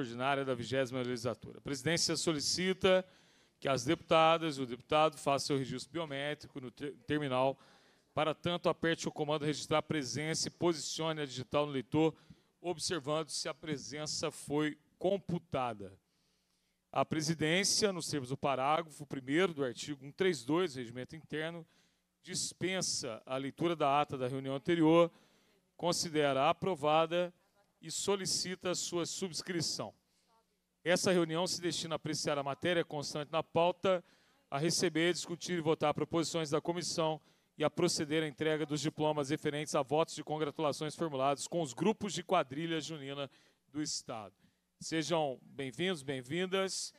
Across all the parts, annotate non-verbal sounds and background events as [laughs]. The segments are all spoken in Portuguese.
ordinária da 20 legislatura. A presidência solicita que as deputadas e o deputado façam o registro biométrico no terminal. Para tanto, aperte o comando registrar presença e posicione a digital no leitor, observando se a presença foi computada. A presidência, nos termos do parágrafo 1 do artigo 132 do Regimento Interno, dispensa a leitura da ata da reunião anterior, considera aprovada e solicita sua subscrição. Essa reunião se destina a apreciar a matéria constante na pauta, a receber, discutir e votar proposições da comissão e a proceder à entrega dos diplomas referentes a votos de congratulações formulados com os grupos de quadrilha junina do Estado. Sejam bem-vindos, bem-vindas.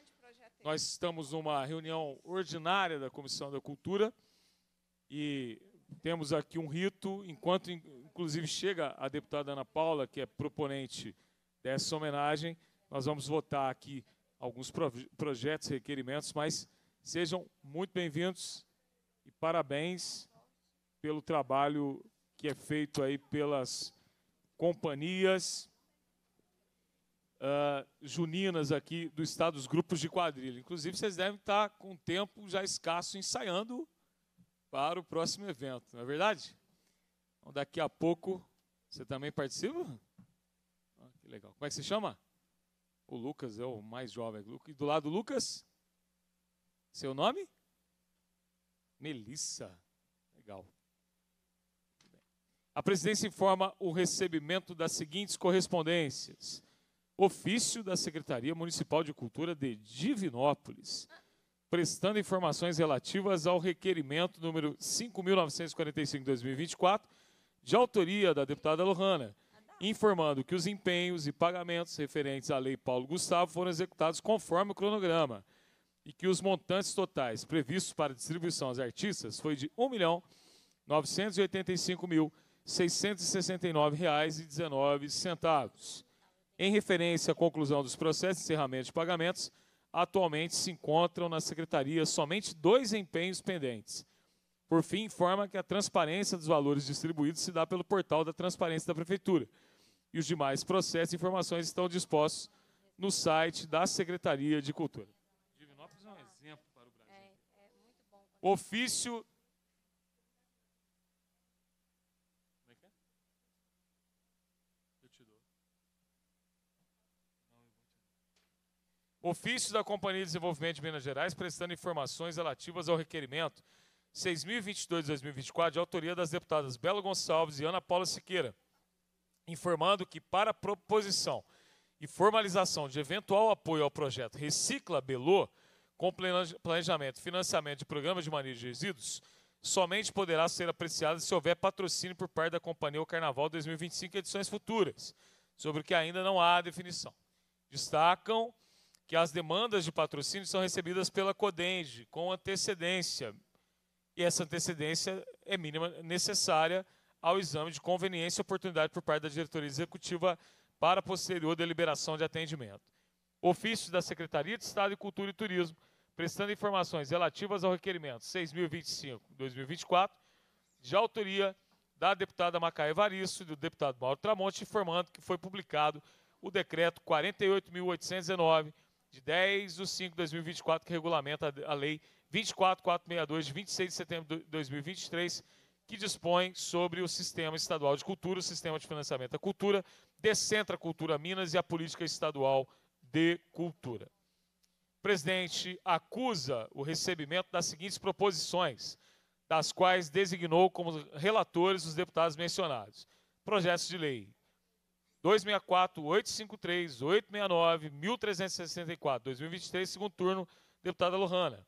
Nós estamos numa reunião ordinária da Comissão da Cultura e temos aqui um rito, enquanto Inclusive, chega a deputada Ana Paula, que é proponente dessa homenagem. Nós vamos votar aqui alguns projetos e requerimentos, mas sejam muito bem-vindos e parabéns pelo trabalho que é feito aí pelas companhias uh, juninas aqui do estado, os grupos de quadrilha. Inclusive, vocês devem estar com tempo já escasso ensaiando para o próximo evento, não é verdade? Então, daqui a pouco, você também participa? Ah, que legal. Como é que se chama? O Lucas é o mais jovem. E do lado Lucas? Seu nome? Melissa. Legal. A presidência informa o recebimento das seguintes correspondências: ofício da Secretaria Municipal de Cultura de Divinópolis, prestando informações relativas ao requerimento número 5945/2024 de autoria da deputada Lohana, informando que os empenhos e pagamentos referentes à Lei Paulo Gustavo foram executados conforme o cronograma e que os montantes totais previstos para distribuição às artistas foi de R$ 1.985.669,19. Em referência à conclusão dos processos de encerramento de pagamentos, atualmente se encontram na Secretaria somente dois empenhos pendentes por fim, informa que a transparência dos valores distribuídos se dá pelo portal da transparência da Prefeitura. E os demais processos e informações estão dispostos no site da Secretaria de Cultura. Divinópolis é um exemplo para o Brasil. É, é bom... Ofício. Como é que é? Eu te dou. Ofício da Companhia de Desenvolvimento de Minas Gerais prestando informações relativas ao requerimento 6022-2024, de autoria das deputadas Belo Gonçalves e Ana Paula Siqueira, informando que, para proposição e formalização de eventual apoio ao projeto Recicla Belô, com planejamento e financiamento de programas de manejo de resíduos, somente poderá ser apreciada se houver patrocínio por parte da companhia O Carnaval 2025 edições futuras, sobre o que ainda não há definição. Destacam que as demandas de patrocínio são recebidas pela CODENGE com antecedência, e essa antecedência é mínima necessária ao exame de conveniência e oportunidade por parte da diretoria executiva para posterior deliberação de atendimento. Ofício da Secretaria de Estado de Cultura e Turismo, prestando informações relativas ao requerimento 6025-2024, de autoria da deputada Macaé Evaristo e do deputado Mauro Tramonte, informando que foi publicado o decreto 48.819, de 10 de 5 de 2024, que regulamenta a lei 24462, de 26 de setembro de 2023, que dispõe sobre o Sistema Estadual de Cultura, o Sistema de Financiamento da Cultura, Decentra Cultura Minas e a Política Estadual de Cultura. O presidente acusa o recebimento das seguintes proposições, das quais designou como relatores os deputados mencionados. Projetos de lei 264, 853, 869, 1364, 2023, segundo turno, deputada Lohana.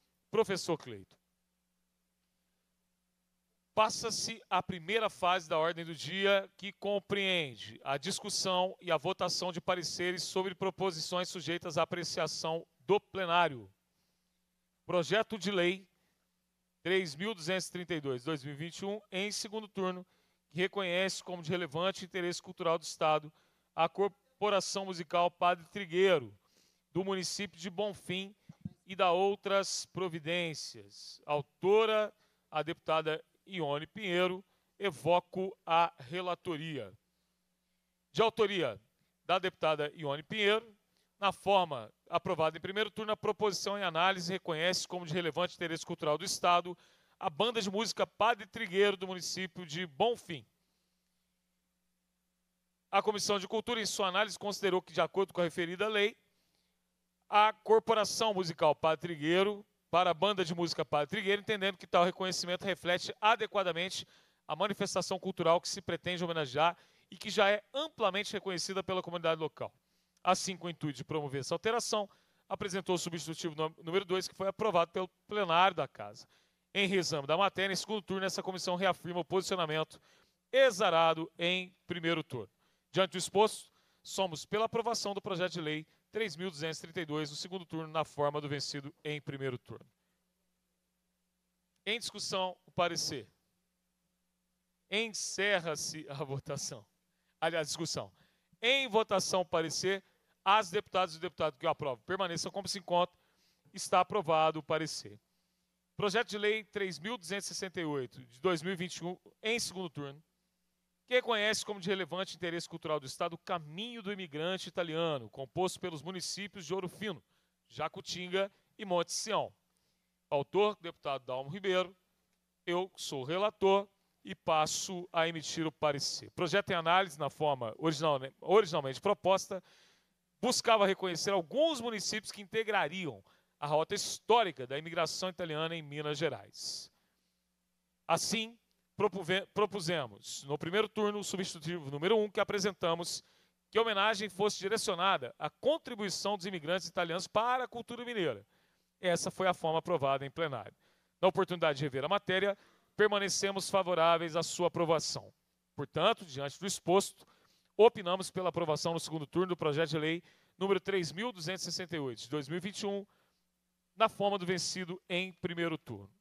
Professor Cleito. Passa-se a primeira fase da ordem do dia, que compreende a discussão e a votação de pareceres sobre proposições sujeitas à apreciação do plenário. Projeto de lei 3.232-2021, em segundo turno, que reconhece como de relevante interesse cultural do Estado a corporação musical Padre Trigueiro, do município de Bonfim, e da Outras Providências. Autora, a deputada Ione Pinheiro, evoco a relatoria. De autoria da deputada Ione Pinheiro, na forma aprovada em primeiro turno, a proposição em análise reconhece como de relevante interesse cultural do Estado a banda de música Padre Trigueiro do município de Bonfim. A Comissão de Cultura, em sua análise, considerou que, de acordo com a referida lei, a corporação musical Patrigueiro, para a banda de música Patrigueiro, entendendo que tal reconhecimento reflete adequadamente a manifestação cultural que se pretende homenagear e que já é amplamente reconhecida pela comunidade local. Assim, com o intuito de promover essa alteração, apresentou o substitutivo número 2, que foi aprovado pelo plenário da Casa. Em reexame da matéria, em segundo turno, essa comissão reafirma o posicionamento exarado em primeiro turno. Diante do exposto, somos pela aprovação do projeto de lei 3.232 no segundo turno, na forma do vencido em primeiro turno. Em discussão, o parecer. Encerra-se a [laughs] votação. Aliás, discussão. Em votação, o parecer, as deputadas e deputados que o aprovam permaneçam como se encontram. Está aprovado o parecer. Projeto de Lei 3.268 de 2021, em segundo turno, reconhece conhece como de relevante interesse cultural do Estado o Caminho do Imigrante Italiano, composto pelos municípios de Ouro Fino, Jacutinga e Monte Sião. Autor, deputado Dalmo Ribeiro, eu sou relator e passo a emitir o parecer. projeto em análise, na forma original, originalmente proposta, buscava reconhecer alguns municípios que integrariam a rota histórica da imigração italiana em Minas Gerais. Assim, propusemos, no primeiro turno, o substitutivo número um que apresentamos, que a homenagem fosse direcionada à contribuição dos imigrantes italianos para a cultura mineira. Essa foi a forma aprovada em plenário. Na oportunidade de rever a matéria, permanecemos favoráveis à sua aprovação. Portanto, diante do exposto, opinamos pela aprovação no segundo turno do projeto de lei número 3.268 de 2021, na forma do vencido em primeiro turno.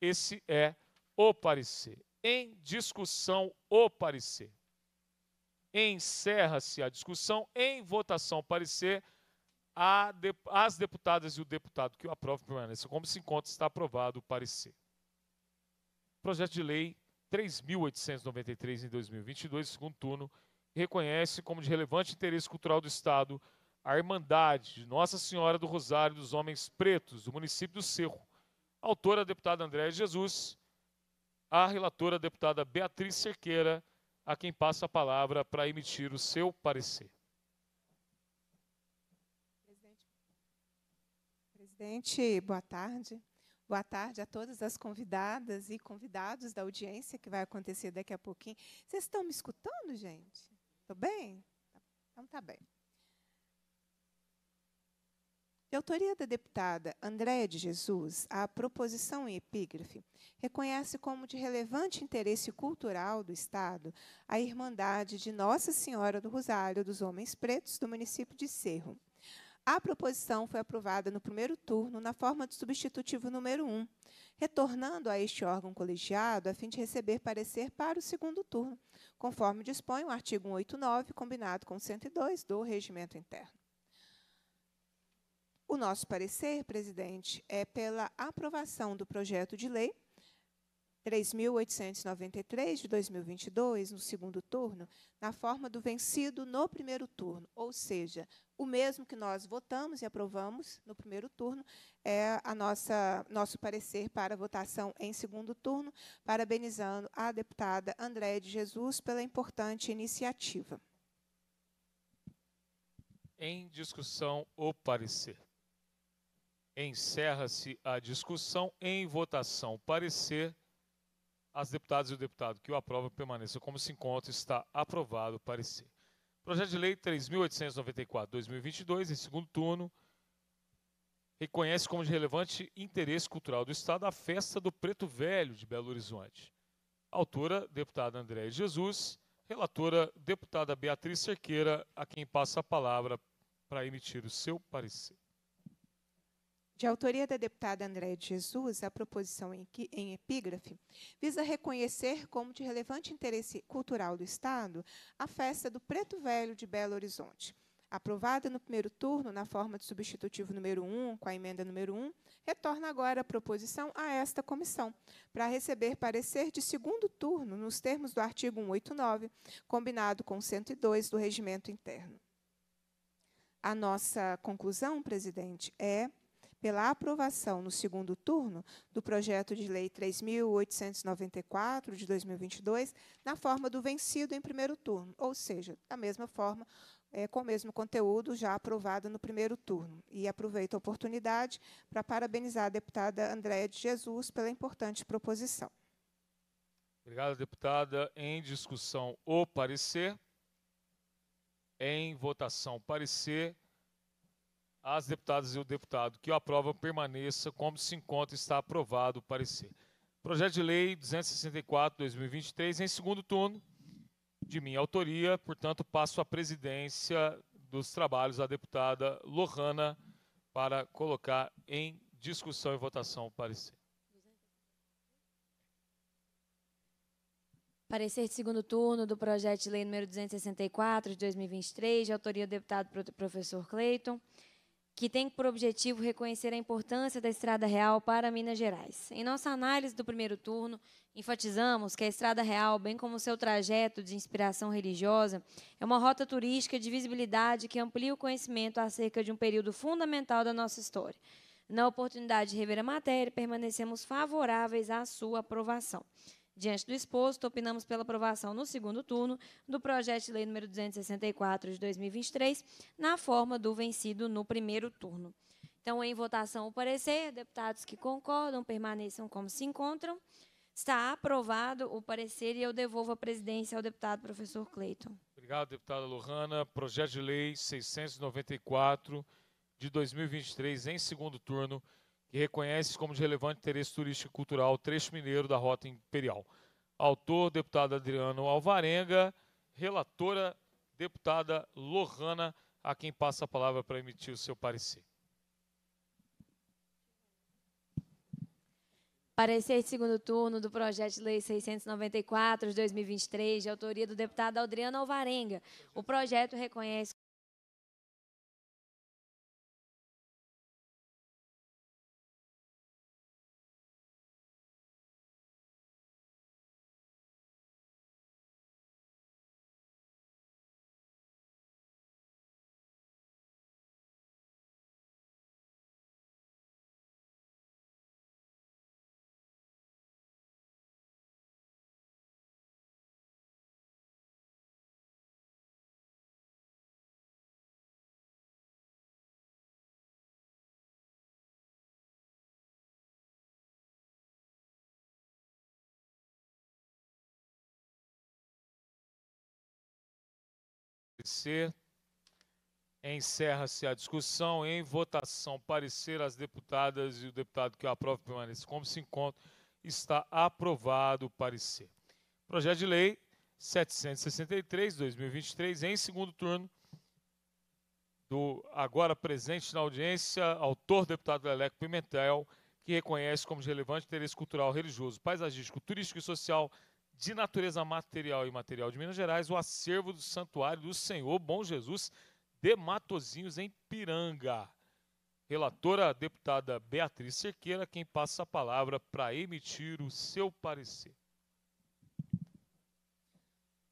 Esse é o parecer em discussão o parecer. Encerra-se a discussão em votação parecer a de, as deputadas e o deputado que o aprovem permaneçam como se encontra está aprovado o parecer. Projeto de lei 3.893 em 2022, segundo turno, reconhece como de relevante interesse cultural do Estado a Irmandade de Nossa Senhora do Rosário dos Homens Pretos, do município do Cerro. Autora, deputada Andréa Jesus, a relatora deputada Beatriz Cerqueira, a quem passa a palavra para emitir o seu parecer. Presidente, boa tarde. Boa tarde a todas as convidadas e convidados da audiência que vai acontecer daqui a pouquinho. Vocês estão me escutando, gente? Estou bem? Então tá bem. De autoria da deputada Andréa de Jesus, a proposição em epígrafe reconhece como de relevante interesse cultural do Estado a Irmandade de Nossa Senhora do Rosário dos Homens Pretos do município de Cerro. A proposição foi aprovada no primeiro turno na forma do substitutivo número 1, retornando a este órgão colegiado a fim de receber parecer para o segundo turno, conforme dispõe o artigo 189, combinado com o 102 do Regimento Interno. O nosso parecer, presidente, é pela aprovação do projeto de lei 3.893 de 2022, no segundo turno, na forma do vencido no primeiro turno, ou seja, o mesmo que nós votamos e aprovamos no primeiro turno é a nossa nosso parecer para votação em segundo turno, parabenizando a deputada Andréa de Jesus pela importante iniciativa. Em discussão, o parecer. Encerra-se a discussão em votação. Parecer as deputadas e o deputado que o aprova permaneça como se encontra. Está aprovado o parecer. Projeto de Lei 3.894-2022, em segundo turno, reconhece como de relevante interesse cultural do Estado a Festa do Preto Velho de Belo Horizonte. Autora, deputada Andréa Jesus. Relatora, deputada Beatriz Cerqueira, a quem passa a palavra para emitir o seu parecer de autoria da deputada Andréa de Jesus, a proposição em epígrafe visa reconhecer como de relevante interesse cultural do Estado a festa do Preto Velho de Belo Horizonte. Aprovada no primeiro turno, na forma de substitutivo número 1, com a emenda número 1, retorna agora a proposição a esta comissão, para receber parecer de segundo turno, nos termos do artigo 189, combinado com 102 do Regimento Interno. A nossa conclusão, presidente, é pela aprovação no segundo turno do projeto de lei 3.894 de 2022, na forma do vencido em primeiro turno, ou seja, da mesma forma é, com o mesmo conteúdo já aprovado no primeiro turno. E aproveito a oportunidade para parabenizar a deputada Andréa de Jesus pela importante proposição. Obrigado, deputada. Em discussão, o parecer. Em votação, parecer às deputadas e o deputado que o aprova permaneça como se encontra está aprovado o parecer. Projeto de Lei 264/2023 em segundo turno, de minha autoria, portanto, passo a presidência dos trabalhos à deputada Lohana para colocar em discussão e votação o parecer. Parecer de segundo turno do projeto de lei número 264 de 2023, de autoria do deputado professor Cleiton que tem por objetivo reconhecer a importância da Estrada Real para Minas Gerais. Em nossa análise do primeiro turno, enfatizamos que a Estrada Real, bem como seu trajeto de inspiração religiosa, é uma rota turística de visibilidade que amplia o conhecimento acerca de um período fundamental da nossa história. Na oportunidade de rever a matéria, permanecemos favoráveis à sua aprovação. Diante do exposto, opinamos pela aprovação no segundo turno do projeto de lei número 264 de 2023, na forma do vencido no primeiro turno. Então, em votação o parecer, deputados que concordam permaneçam como se encontram. Está aprovado o parecer e eu devolvo a presidência ao deputado professor Cleiton. Obrigado, deputada Lohana. Projeto de lei 694 de 2023, em segundo turno, que reconhece como de relevante interesse turístico e cultural o trecho mineiro da Rota Imperial. Autor, deputado Adriano Alvarenga, relatora, deputada Lohana, a quem passa a palavra para emitir o seu parecer. Parecer de segundo turno do projeto de lei 694 de 2023, de autoria do deputado Adriano Alvarenga. O projeto reconhece parecer. Encerra-se a discussão. Em votação, parecer as deputadas e o deputado que aprova permanece como se encontra. Está aprovado o parecer. Projeto de lei 763, 2023, em segundo turno, do agora presente na audiência, autor deputado Leleco Pimentel, que reconhece como relevante interesse cultural, religioso, paisagístico, turístico e social de natureza material e material de Minas Gerais, o acervo do Santuário do Senhor Bom Jesus de Matozinhos, em Piranga. Relatora, deputada Beatriz Cerqueira, quem passa a palavra para emitir o seu parecer.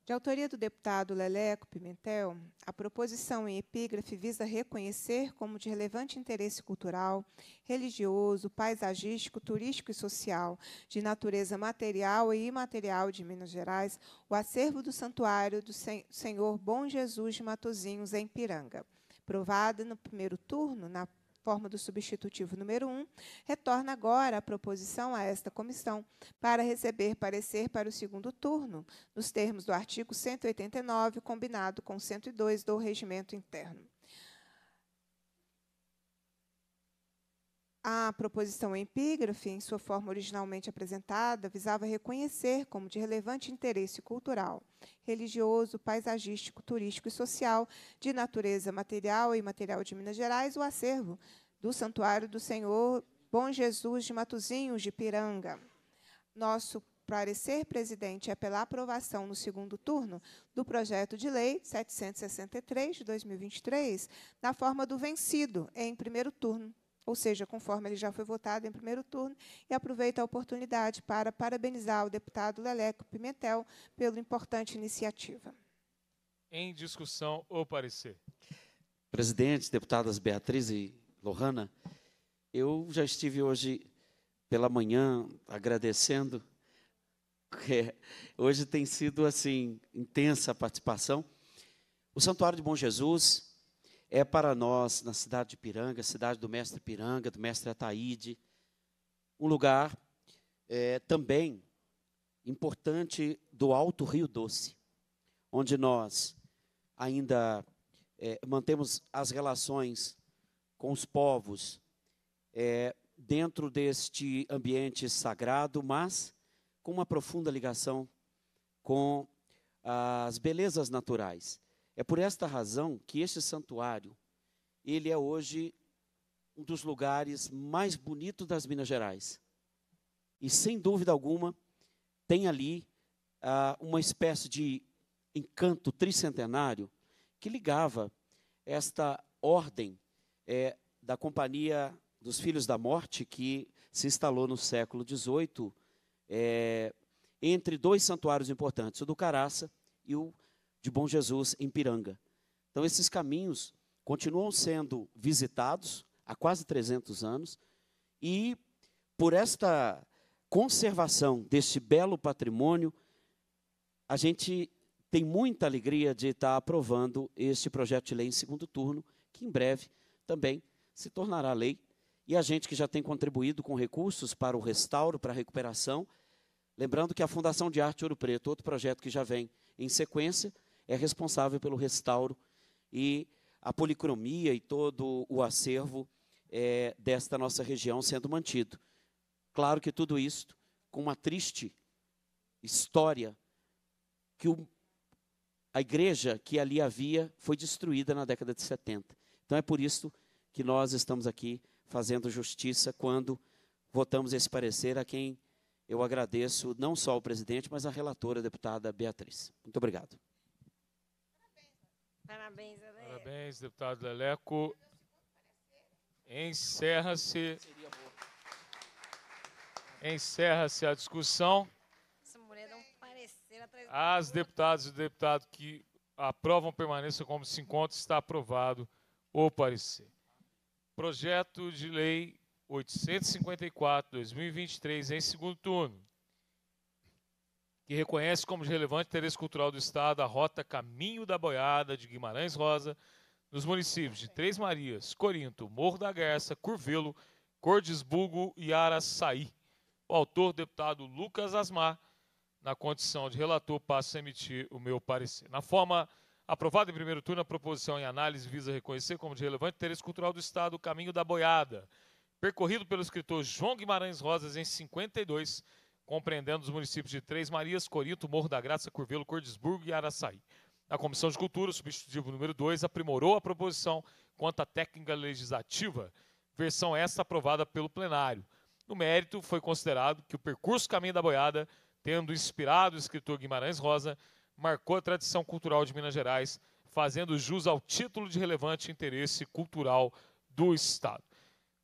De autoria do deputado Leleco Pimentel, a proposição em epígrafe visa reconhecer como de relevante interesse cultural, religioso, paisagístico, turístico e social, de natureza material e imaterial de Minas Gerais, o acervo do Santuário do Senhor Bom Jesus de Matozinhos, em Piranga, provada no primeiro turno na forma do substitutivo número 1, retorna agora a proposição a esta comissão para receber parecer para o segundo turno, nos termos do artigo 189, combinado com 102 do Regimento Interno. A proposição epígrafe, em sua forma originalmente apresentada, visava reconhecer como de relevante interesse cultural, religioso, paisagístico, turístico e social, de natureza material e imaterial de Minas Gerais, o acervo do Santuário do Senhor Bom Jesus de Matozinhos, de Piranga. Nosso parecer, presidente, é pela aprovação no segundo turno do projeto de lei 763 de 2023, na forma do vencido em primeiro turno ou seja, conforme ele já foi votado em primeiro turno, e aproveito a oportunidade para parabenizar o deputado Leleco Pimentel pela importante iniciativa. Em discussão, o parecer. Presidente, deputadas Beatriz e Lohana, eu já estive hoje pela manhã agradecendo. É, hoje tem sido assim intensa a participação. O Santuário de Bom Jesus é para nós, na cidade de Piranga, cidade do mestre Piranga, do mestre Ataíde, um lugar é, também importante do Alto Rio Doce, onde nós ainda é, mantemos as relações com os povos é, dentro deste ambiente sagrado, mas com uma profunda ligação com as belezas naturais. É por esta razão que este santuário, ele é hoje um dos lugares mais bonitos das Minas Gerais. E sem dúvida alguma, tem ali ah, uma espécie de encanto tricentenário que ligava esta ordem eh, da Companhia dos Filhos da Morte, que se instalou no século XVIII, eh, entre dois santuários importantes, o do Caraça e o de Bom Jesus em Piranga. Então, esses caminhos continuam sendo visitados há quase 300 anos e por esta conservação deste belo patrimônio, a gente tem muita alegria de estar aprovando este projeto de lei em segundo turno, que em breve também se tornará lei. E a gente que já tem contribuído com recursos para o restauro, para a recuperação. Lembrando que a Fundação de Arte Ouro Preto, outro projeto que já vem em sequência, é responsável pelo restauro e a policromia e todo o acervo é, desta nossa região sendo mantido. Claro que tudo isso com uma triste história que o, a igreja que ali havia foi destruída na década de 70. Então é por isso que nós estamos aqui fazendo justiça quando votamos esse parecer a quem eu agradeço não só o presidente, mas a relatora, a deputada Beatriz. Muito obrigado. Parabéns, Leleco. Parabéns, deputado Leleco. Encerra-se. Encerra-se a discussão. As deputadas e deputados que aprovam permaneçam como se encontra, está aprovado o parecer. Projeto de Lei 854-2023, em segundo turno que reconhece como de relevante interesse cultural do Estado a rota Caminho da Boiada de Guimarães Rosa nos municípios de Três Marias, Corinto, Morro da Garça, Curvelo, Cordesburgo e Araçaí. O autor, deputado Lucas Asmar, na condição de relator, passa a emitir o meu parecer. Na forma aprovada em primeiro turno, a proposição em análise visa reconhecer como de relevante interesse cultural do Estado o Caminho da Boiada, percorrido pelo escritor João Guimarães Rosas em 52 compreendendo os municípios de Três Marias, Corinto, Morro da Graça, Curvelo, Cordesburgo e Araçaí. A Comissão de Cultura, substitutivo número 2, aprimorou a proposição quanto à técnica legislativa, versão esta aprovada pelo plenário. No mérito, foi considerado que o percurso Caminho da Boiada, tendo inspirado o escritor Guimarães Rosa, marcou a tradição cultural de Minas Gerais, fazendo jus ao título de relevante interesse cultural do Estado.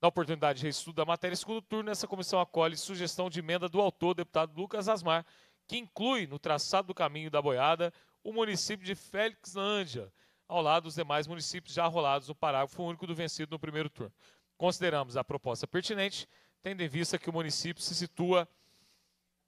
Na oportunidade de reestudo da matéria, segundo turno, essa comissão acolhe sugestão de emenda do autor, deputado Lucas Asmar, que inclui no traçado do caminho da boiada o município de Félixlândia, ao lado dos demais municípios já rolados no parágrafo único do vencido no primeiro turno. Consideramos a proposta pertinente, tendo em vista que o município se situa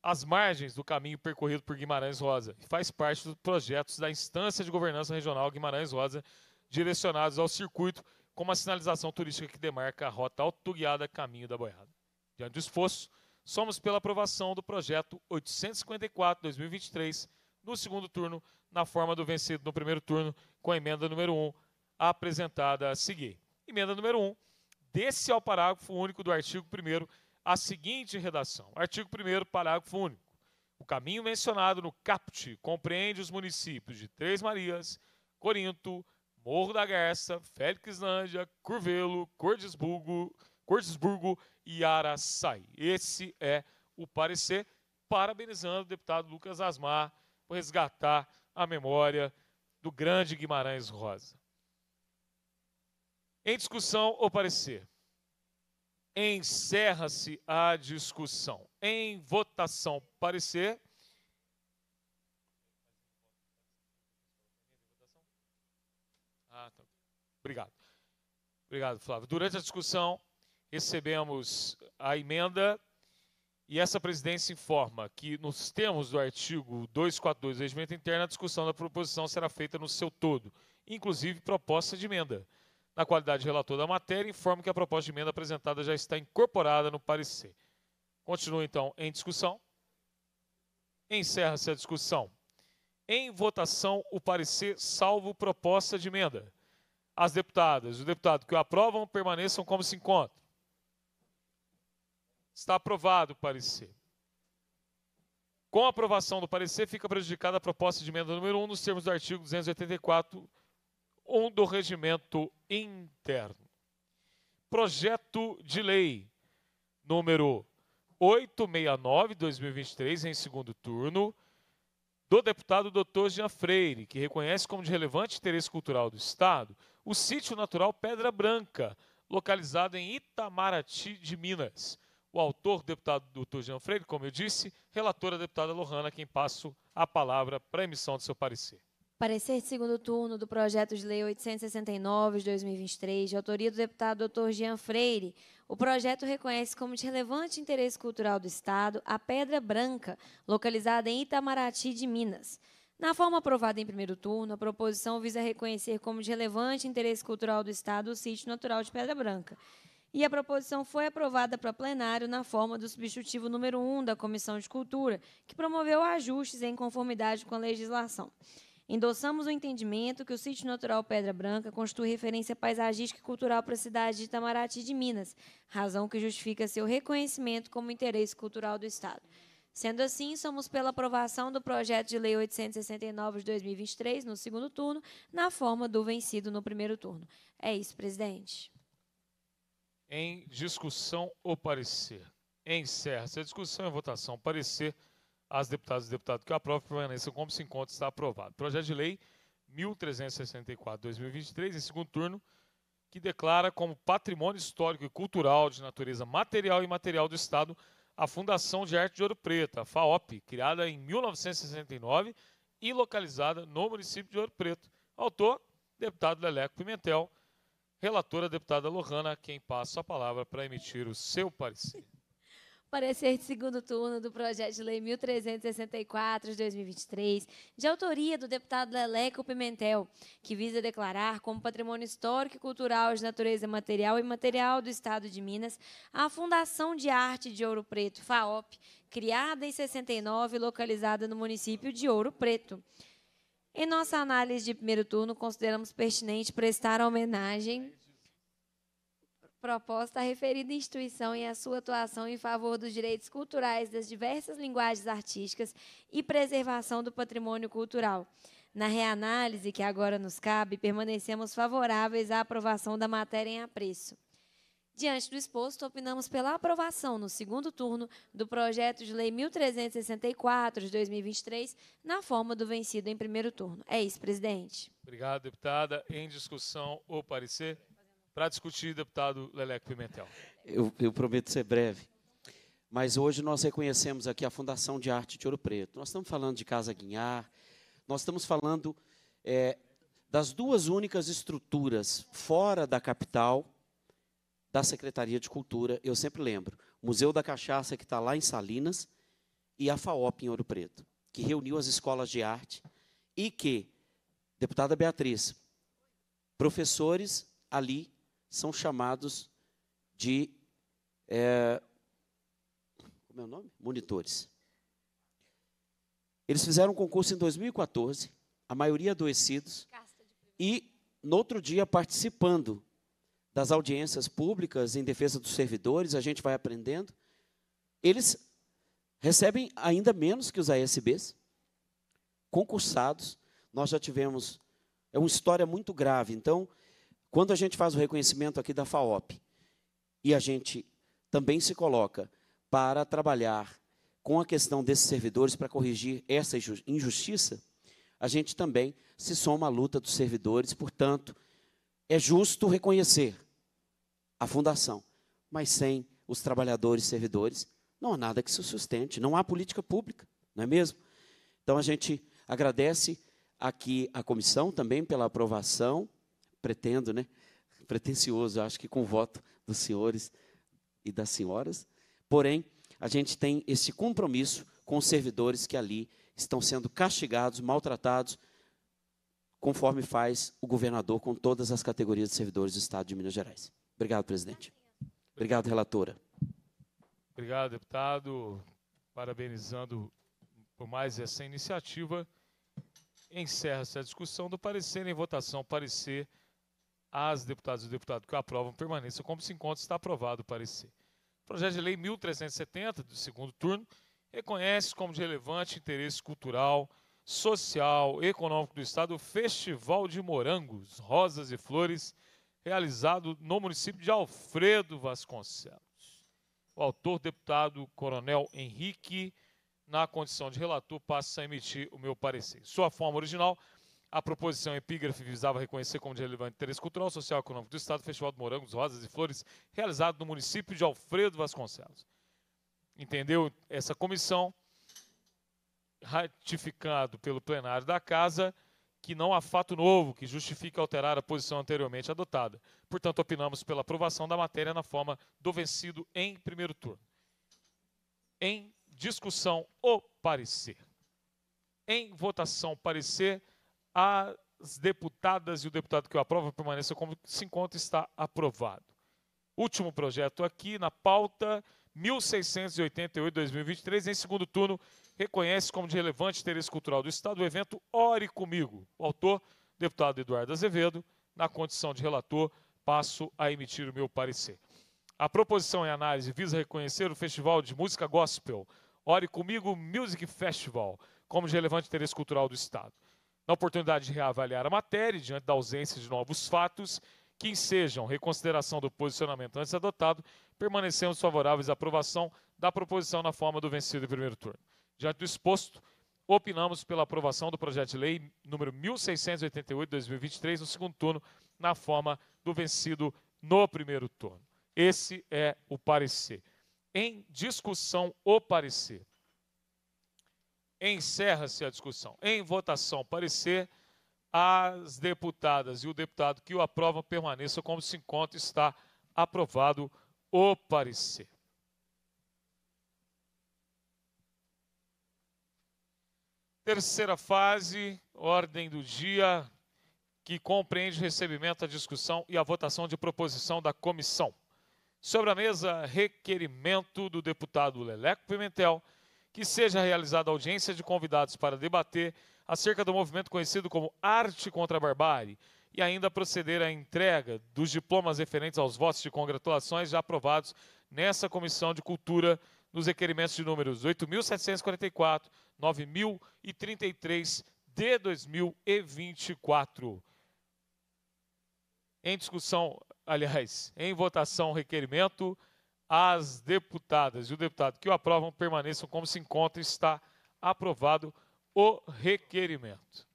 às margens do caminho percorrido por Guimarães Rosa e faz parte dos projetos da instância de governança regional Guimarães Rosa direcionados ao circuito como a sinalização turística que demarca a rota autoguiada Caminho da Boiada. Diante do esforço, somos pela aprovação do projeto 854-2023 no segundo turno, na forma do vencido no primeiro turno, com a emenda número 1 apresentada a seguir. Emenda número 1, desse ao parágrafo único do artigo 1 a seguinte redação. Artigo 1 parágrafo único. O caminho mencionado no CAPT compreende os municípios de Três Marias, Corinto, Morro da Garça, Félix Nândia, Curvelo, Cordesburgo, Cordisburgo e Arassai. Esse é o parecer, parabenizando o deputado Lucas Asmar por resgatar a memória do grande Guimarães Rosa. Em discussão o parecer? Encerra-se a discussão. Em votação, parecer. Obrigado. Obrigado, Flávio. Durante a discussão, recebemos a emenda e essa presidência informa que, nos termos do artigo 242 do Regimento Interno, a discussão da proposição será feita no seu todo, inclusive proposta de emenda. Na qualidade de relator da matéria, informo que a proposta de emenda apresentada já está incorporada no parecer. Continua, então, em discussão. Encerra-se a discussão. Em votação, o parecer salvo proposta de emenda as deputadas e o deputado que o aprovam permaneçam como se encontram. Está aprovado o parecer. Com a aprovação do parecer, fica prejudicada a proposta de emenda número 1 nos termos do artigo 284, 1 do regimento interno. Projeto de lei número 869-2023, em segundo turno, do deputado Dr. Jean Freire, que reconhece como de relevante interesse cultural do Estado o sítio natural Pedra Branca, localizado em Itamaraty de Minas. O autor, deputado Dr. Jean Freire, como eu disse, relatora deputada Lohana, quem passo a palavra para a emissão do seu parecer. Parecer de segundo turno do projeto de lei 869 de 2023, de autoria do deputado Dr. Jean Freire, o projeto reconhece como de relevante interesse cultural do Estado a Pedra Branca, localizada em Itamaraty de Minas. Na forma aprovada em primeiro turno, a proposição visa reconhecer como de relevante interesse cultural do Estado o sítio natural de Pedra Branca. E a proposição foi aprovada para plenário na forma do substitutivo número 1 da Comissão de Cultura, que promoveu ajustes em conformidade com a legislação. Endossamos o entendimento que o sítio natural Pedra Branca constitui referência paisagística e cultural para a cidade de Itamaraty de Minas, razão que justifica seu reconhecimento como interesse cultural do Estado. Sendo assim, somos pela aprovação do projeto de lei 869 de 2023 no segundo turno, na forma do vencido no primeiro turno. É isso, presidente. Em discussão ou parecer? Encerra-se a discussão e votação. Parecer às deputadas e deputados que aprovam permaneçam como se encontra, está aprovado. Projeto de lei 1364-2023, em segundo turno, que declara como patrimônio histórico e cultural de natureza material e imaterial do Estado a Fundação de Arte de Ouro Preto, a FAOP, criada em 1969 e localizada no município de Ouro Preto. Autor, deputado Leleco Pimentel. Relatora, deputada Lohana, quem passa a palavra para emitir o seu parecer parecer de segundo turno do projeto de lei 1364 de 2023, de autoria do deputado Leleco Pimentel, que visa declarar como patrimônio histórico e cultural de natureza material e material do Estado de Minas a Fundação de Arte de Ouro Preto, FAOP, criada em 69 e localizada no município de Ouro Preto. Em nossa análise de primeiro turno, consideramos pertinente prestar homenagem proposta, a referida instituição e a sua atuação em favor dos direitos culturais das diversas linguagens artísticas e preservação do patrimônio cultural. Na reanálise que agora nos cabe, permanecemos favoráveis à aprovação da matéria em apreço. Diante do exposto, opinamos pela aprovação no segundo turno do projeto de lei 1364 de 2023, na forma do vencido em primeiro turno. É isso, presidente. Obrigado, deputada. Em discussão, o parecer para discutir, deputado Leleco Pimentel. Eu, eu prometo ser breve. Mas hoje nós reconhecemos aqui a Fundação de Arte de Ouro Preto. Nós estamos falando de Casa Guinhar, nós estamos falando é, das duas únicas estruturas fora da capital da Secretaria de Cultura, eu sempre lembro, o Museu da Cachaça, que está lá em Salinas, e a FAOP em Ouro Preto, que reuniu as escolas de arte e que, deputada Beatriz, professores ali são chamados de. É, como é o nome? Monitores. Eles fizeram um concurso em 2014, a maioria adoecidos, e no outro dia participando das audiências públicas em defesa dos servidores, a gente vai aprendendo. Eles recebem ainda menos que os ASBs, concursados. Nós já tivemos. É uma história muito grave. Então, quando a gente faz o reconhecimento aqui da FAOP e a gente também se coloca para trabalhar com a questão desses servidores para corrigir essa injustiça, a gente também se soma à luta dos servidores, portanto, é justo reconhecer a fundação, mas sem os trabalhadores e servidores, não há nada que se sustente, não há política pública, não é mesmo? Então a gente agradece aqui a comissão também pela aprovação pretendo, né? Pretencioso, acho que com o voto dos senhores e das senhoras. Porém, a gente tem esse compromisso com os servidores que ali estão sendo castigados, maltratados, conforme faz o governador com todas as categorias de servidores do Estado de Minas Gerais. Obrigado, presidente. Obrigado, relatora. Obrigado, deputado. Parabenizando por mais essa iniciativa. Encerra-se a discussão do parecer em votação. Parecer às deputadas e deputados que aprovam permaneçam como se encontra, está aprovado o parecer. O projeto de lei 1370, do segundo turno, reconhece como de relevante interesse cultural, social, econômico do Estado o Festival de Morangos, Rosas e Flores, realizado no município de Alfredo Vasconcelos. O autor, deputado Coronel Henrique, na condição de relator, passa a emitir o meu parecer. Sua forma original a proposição epígrafe visava reconhecer como de relevante interesse cultural, social e econômico do Estado o Festival do Morangos, Rosas e Flores, realizado no município de Alfredo Vasconcelos. Entendeu? Essa comissão, ratificado pelo plenário da Casa, que não há fato novo que justifique alterar a posição anteriormente adotada. Portanto, opinamos pela aprovação da matéria na forma do vencido em primeiro turno. Em discussão, o parecer. Em votação, parecer as deputadas e o deputado que o aprova permaneça como se encontra, está aprovado. Último projeto aqui na pauta, 1688-2023, em segundo turno, reconhece como de relevante interesse cultural do Estado o evento Ore Comigo. O autor, deputado Eduardo Azevedo, na condição de relator, passo a emitir o meu parecer. A proposição em análise visa reconhecer o Festival de Música Gospel, Ore Comigo Music Festival, como de relevante interesse cultural do Estado na oportunidade de reavaliar a matéria diante da ausência de novos fatos que ensejam reconsideração do posicionamento antes adotado, permanecemos favoráveis à aprovação da proposição na forma do vencido em primeiro turno. Diante do exposto, opinamos pela aprovação do projeto de lei número 1688/2023 no segundo turno, na forma do vencido no primeiro turno. Esse é o parecer. Em discussão, o parecer. Encerra-se a discussão. Em votação, parecer as deputadas e o deputado que o aprovam permaneçam como se encontra. Está aprovado o parecer. Terceira fase, ordem do dia, que compreende o recebimento, a discussão e a votação de proposição da comissão. Sobre a mesa, requerimento do deputado Leleco Pimentel que seja realizada audiência de convidados para debater acerca do movimento conhecido como Arte contra a Barbárie e ainda proceder à entrega dos diplomas referentes aos votos de congratulações já aprovados nessa Comissão de Cultura nos requerimentos de números 8.744, 9.033 de 2024. Em discussão, aliás, em votação, requerimento as deputadas e o deputado que o aprovam permaneçam como se encontra. Está aprovado o requerimento.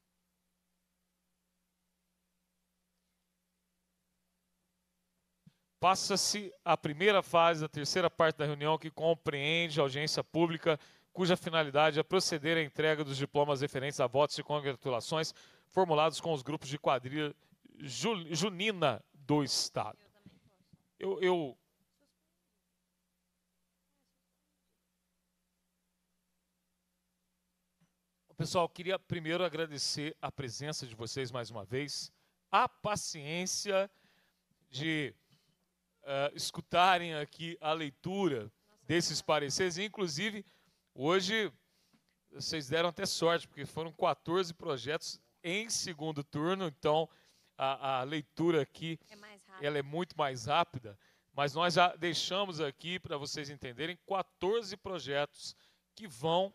Passa-se a primeira fase da terceira parte da reunião, que compreende a audiência pública, cuja finalidade é proceder à entrega dos diplomas referentes a votos e congratulações formulados com os grupos de quadrilha junina do Estado. Eu, eu Pessoal, queria primeiro agradecer a presença de vocês mais uma vez, a paciência de uh, escutarem aqui a leitura desses pareceres. Inclusive, hoje vocês deram até sorte, porque foram 14 projetos em segundo turno, então a, a leitura aqui é ela é muito mais rápida. Mas nós já deixamos aqui para vocês entenderem 14 projetos que vão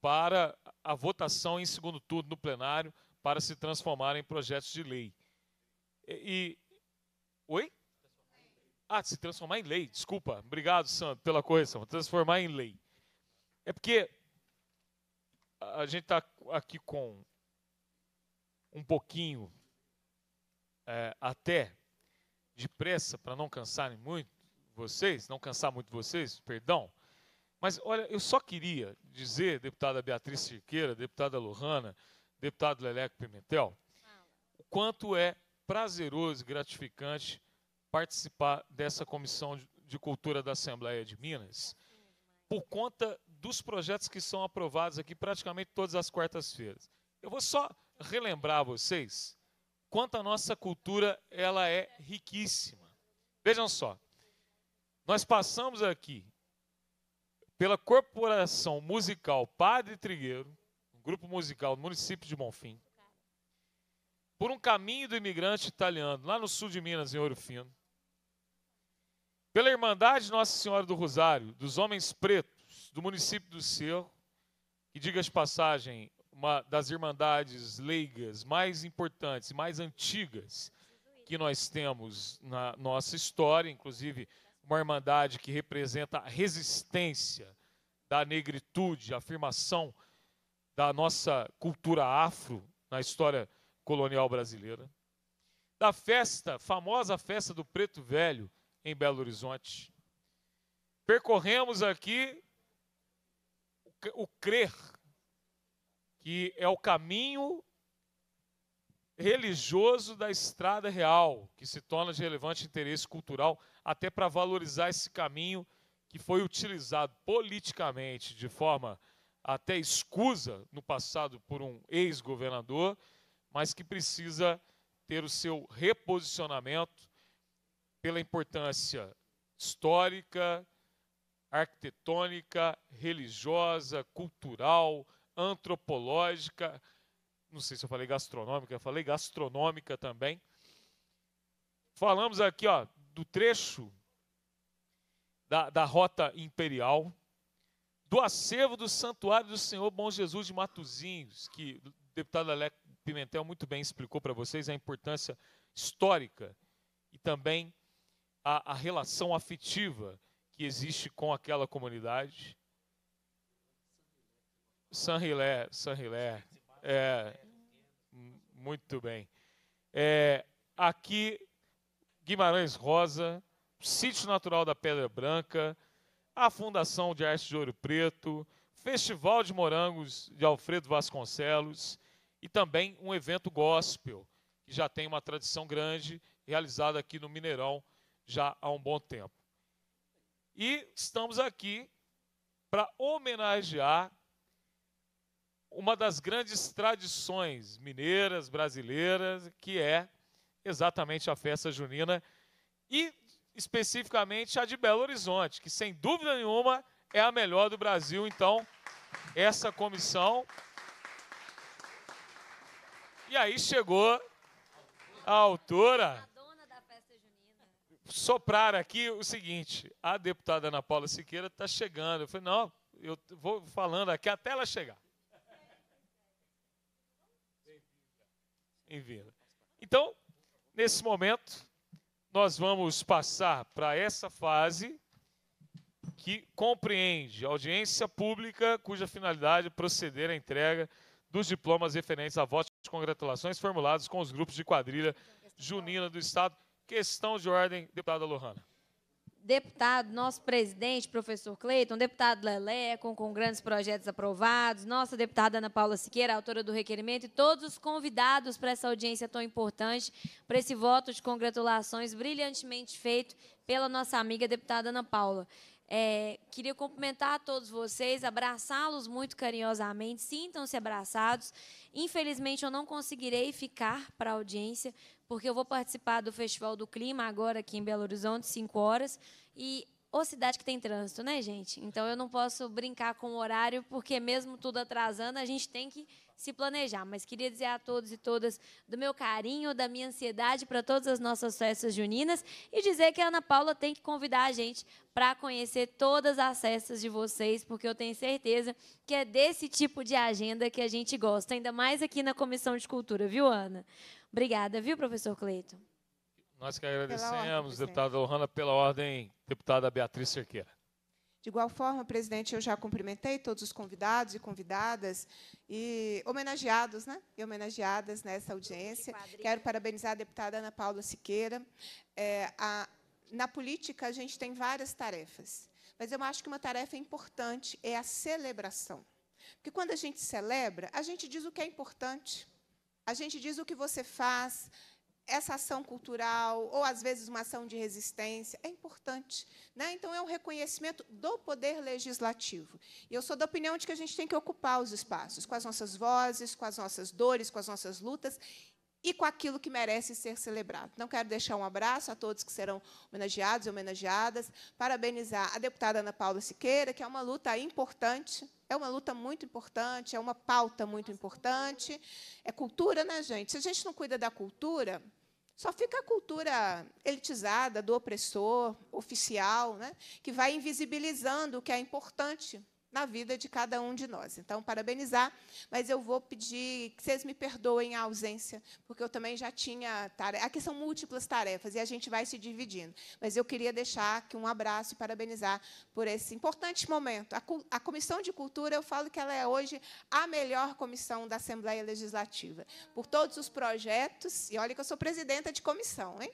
para a votação em segundo turno no plenário para se transformar em projetos de lei. E. Oi? Ah, se transformar em lei, desculpa. Obrigado, Santo, pela correção. Transformar em lei. É porque a gente está aqui com um pouquinho é, até de pressa para não cansarem muito vocês, não cansar muito vocês, perdão. Mas olha, eu só queria dizer, deputada Beatriz Cirqueira, deputada Lohana, deputado Leleco Pimentel, o quanto é prazeroso e gratificante participar dessa comissão de cultura da Assembleia de Minas, por conta dos projetos que são aprovados aqui praticamente todas as quartas-feiras. Eu vou só relembrar a vocês quanto a nossa cultura ela é riquíssima. Vejam só, nós passamos aqui pela Corporação Musical Padre Trigueiro, um grupo musical do município de Bonfim, por um caminho do imigrante italiano, lá no sul de Minas, em Ouro Fino, pela Irmandade Nossa Senhora do Rosário, dos homens pretos do município do Cerro, que, diga de passagem, uma das irmandades leigas mais importantes, mais antigas que nós temos na nossa história, inclusive uma Irmandade que representa a resistência da negritude, a afirmação da nossa cultura afro na história colonial brasileira, da festa, famosa festa do Preto Velho em Belo Horizonte. Percorremos aqui o crer, que é o caminho religioso da Estrada Real, que se torna de relevante interesse cultural até para valorizar esse caminho que foi utilizado politicamente de forma até escusa no passado por um ex-governador, mas que precisa ter o seu reposicionamento pela importância histórica, arquitetônica, religiosa, cultural, antropológica, não sei se eu falei gastronômica, eu falei gastronômica também. Falamos aqui ó, do trecho da, da rota imperial, do acervo do Santuário do Senhor Bom Jesus de Matozinhos, que o deputado Alec Pimentel muito bem explicou para vocês a importância histórica e também a, a relação afetiva que existe com aquela comunidade. San Rilé, San é, muito bem. É, aqui, Guimarães Rosa, Sítio Natural da Pedra Branca, a Fundação de Arte de Ouro Preto, Festival de Morangos de Alfredo Vasconcelos e também um evento gospel, que já tem uma tradição grande, realizado aqui no Mineirão já há um bom tempo. E estamos aqui para homenagear uma das grandes tradições mineiras, brasileiras, que é exatamente a festa junina e especificamente a de Belo Horizonte, que sem dúvida nenhuma é a melhor do Brasil. Então, essa comissão. E aí chegou a autora. Soprar aqui o seguinte: a deputada Ana Paula Siqueira está chegando. Eu falei, não, eu vou falando aqui até ela chegar. em Então, nesse momento, nós vamos passar para essa fase que compreende audiência pública cuja finalidade é proceder à entrega dos diplomas referentes a votos de congratulações formulados com os grupos de quadrilha junina do Estado. Questão de ordem, deputada Lohana deputado, nosso presidente, professor Cleiton, deputado Leleco, com grandes projetos aprovados, nossa deputada Ana Paula Siqueira, autora do requerimento, e todos os convidados para essa audiência tão importante, para esse voto de congratulações brilhantemente feito pela nossa amiga deputada Ana Paula. É, queria cumprimentar a todos vocês, abraçá-los muito carinhosamente, sintam-se abraçados. Infelizmente, eu não conseguirei ficar para a audiência, porque eu vou participar do Festival do Clima agora aqui em Belo Horizonte, 5 horas, e ou cidade que tem trânsito, né, gente? Então eu não posso brincar com o horário, porque mesmo tudo atrasando, a gente tem que se planejar. Mas queria dizer a todos e todas do meu carinho, da minha ansiedade para todas as nossas festas juninas e dizer que a Ana Paula tem que convidar a gente para conhecer todas as festas de vocês, porque eu tenho certeza que é desse tipo de agenda que a gente gosta, ainda mais aqui na Comissão de Cultura, viu, Ana? Obrigada, viu, professor Cleiton? Nós que agradecemos, deputada Ohana, pela ordem, deputada Beatriz Cerqueira. De igual forma, presidente, eu já cumprimentei todos os convidados e convidadas e homenageados, né? E homenageadas nessa audiência. Quero parabenizar a deputada Ana Paula Siqueira. É, a, na política, a gente tem várias tarefas, mas eu acho que uma tarefa importante é a celebração. Porque quando a gente celebra, a gente diz o que é importante. A gente diz o que você faz, essa ação cultural, ou às vezes uma ação de resistência, é importante. Né? Então, é um reconhecimento do poder legislativo. E eu sou da opinião de que a gente tem que ocupar os espaços, com as nossas vozes, com as nossas dores, com as nossas lutas, e com aquilo que merece ser celebrado. Então, quero deixar um abraço a todos que serão homenageados e homenageadas, parabenizar a deputada Ana Paula Siqueira, que é uma luta importante, é uma luta muito importante, é uma pauta muito importante. É cultura, né, gente? Se a gente não cuida da cultura, só fica a cultura elitizada, do opressor, oficial, né, que vai invisibilizando o que é importante na vida de cada um de nós. Então, parabenizar, mas eu vou pedir que vocês me perdoem a ausência, porque eu também já tinha tarefa. Aqui são múltiplas tarefas e a gente vai se dividindo. Mas eu queria deixar aqui um abraço e parabenizar por esse importante momento. A, a Comissão de Cultura, eu falo que ela é hoje a melhor comissão da Assembleia Legislativa, por todos os projetos, e olha que eu sou presidenta de comissão, hein?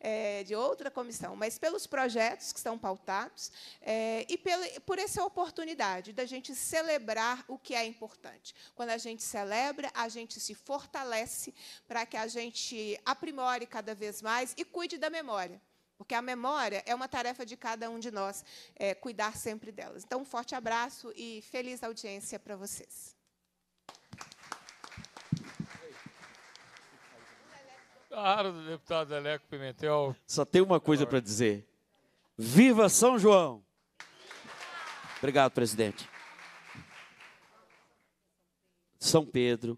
É, de outra comissão, mas pelos projetos que estão pautados é, e pelo, por essa oportunidade oportunidade da gente celebrar o que é importante. Quando a gente celebra, a gente se fortalece para que a gente aprimore cada vez mais e cuide da memória. Porque a memória é uma tarefa de cada um de nós, é, cuidar sempre delas. Então, um forte abraço e feliz audiência para vocês. Claro, deputado Eleco Pimentel. Só tem uma coisa para dizer. Viva São João! Obrigado, presidente. São Pedro,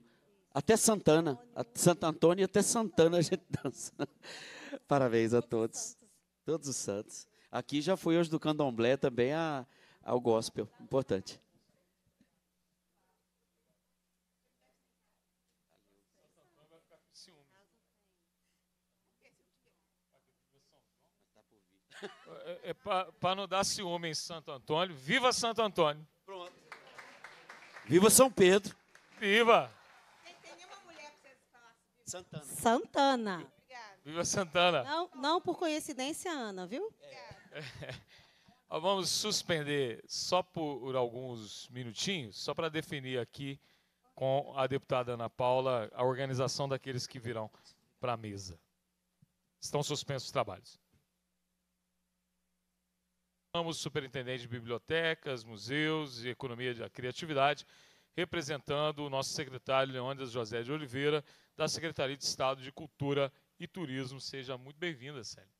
até Santana, Santo Antônio e até Santana a gente dança. [laughs] Parabéns a todos, todos os santos. Aqui já fui hoje do candomblé também a, ao gospel, importante. é para não dar ciúme em Santo Antônio. Viva Santo Antônio. Pronto. Viva São Pedro. Viva. Assim, Santana. Santana. Viva Santana. Não, não por coincidência, Ana, viu? É. É. [laughs] Vamos suspender só por alguns minutinhos, só para definir aqui com a deputada Ana Paula a organização daqueles que virão para a mesa. Estão suspensos os trabalhos. Ramos, superintendente de bibliotecas, museus e economia da criatividade, representando o nosso secretário Leônidas José de Oliveira, da Secretaria de Estado de Cultura e Turismo. Seja muito bem-vinda, Célia.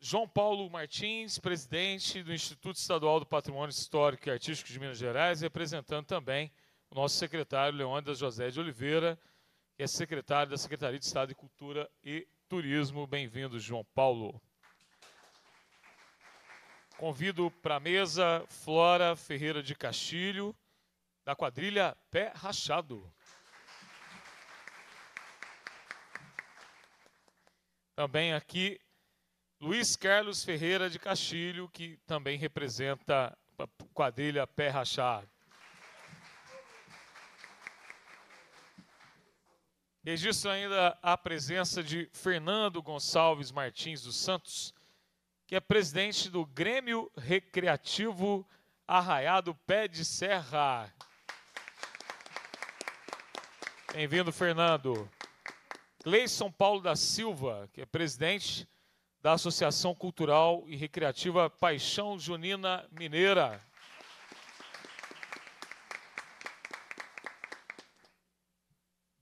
João Paulo Martins, presidente do Instituto Estadual do Patrimônio Histórico e Artístico de Minas Gerais, representando também o nosso secretário Leônidas José de Oliveira, é secretário da Secretaria de Estado de Cultura e Turismo. Bem-vindo, João Paulo. Convido para a mesa Flora Ferreira de Castilho, da quadrilha Pé Rachado. Também aqui Luiz Carlos Ferreira de Castilho, que também representa a quadrilha Pé Rachado. Registro ainda a presença de Fernando Gonçalves Martins dos Santos, que é presidente do Grêmio Recreativo Arraiado Pé de Serra. Bem-vindo, Fernando. Cleison Paulo da Silva, que é presidente da Associação Cultural e Recreativa Paixão Junina Mineira.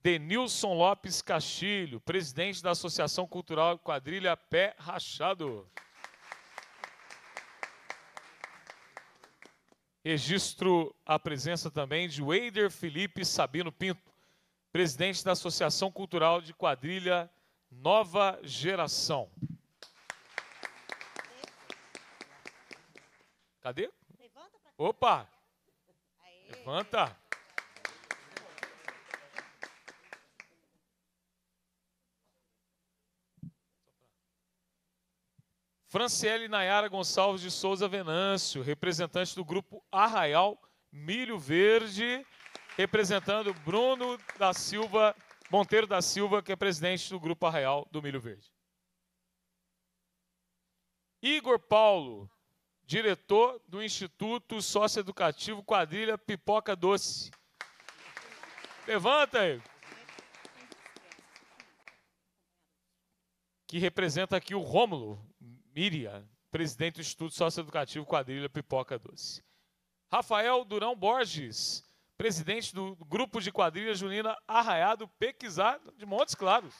Denilson Lopes Castilho, presidente da Associação Cultural Quadrilha Pé Rachado. Registro a presença também de Wader Felipe Sabino Pinto, presidente da Associação Cultural de Quadrilha Nova Geração. Cadê? Opa! Levanta! Franciele Nayara Gonçalves de Souza Venâncio, representante do grupo Arraial Milho Verde, representando Bruno da Silva, Monteiro da Silva, que é presidente do grupo Arraial do Milho Verde. Igor Paulo, diretor do Instituto Socioeducativo Quadrilha Pipoca Doce. Levanta, aí, Que representa aqui o Rômulo, Miriam, presidente do Instituto Socioeducativo Quadrilha Pipoca Doce. Rafael Durão Borges, presidente do Grupo de Quadrilha Junina Arraiado Pequizar de Montes Claros.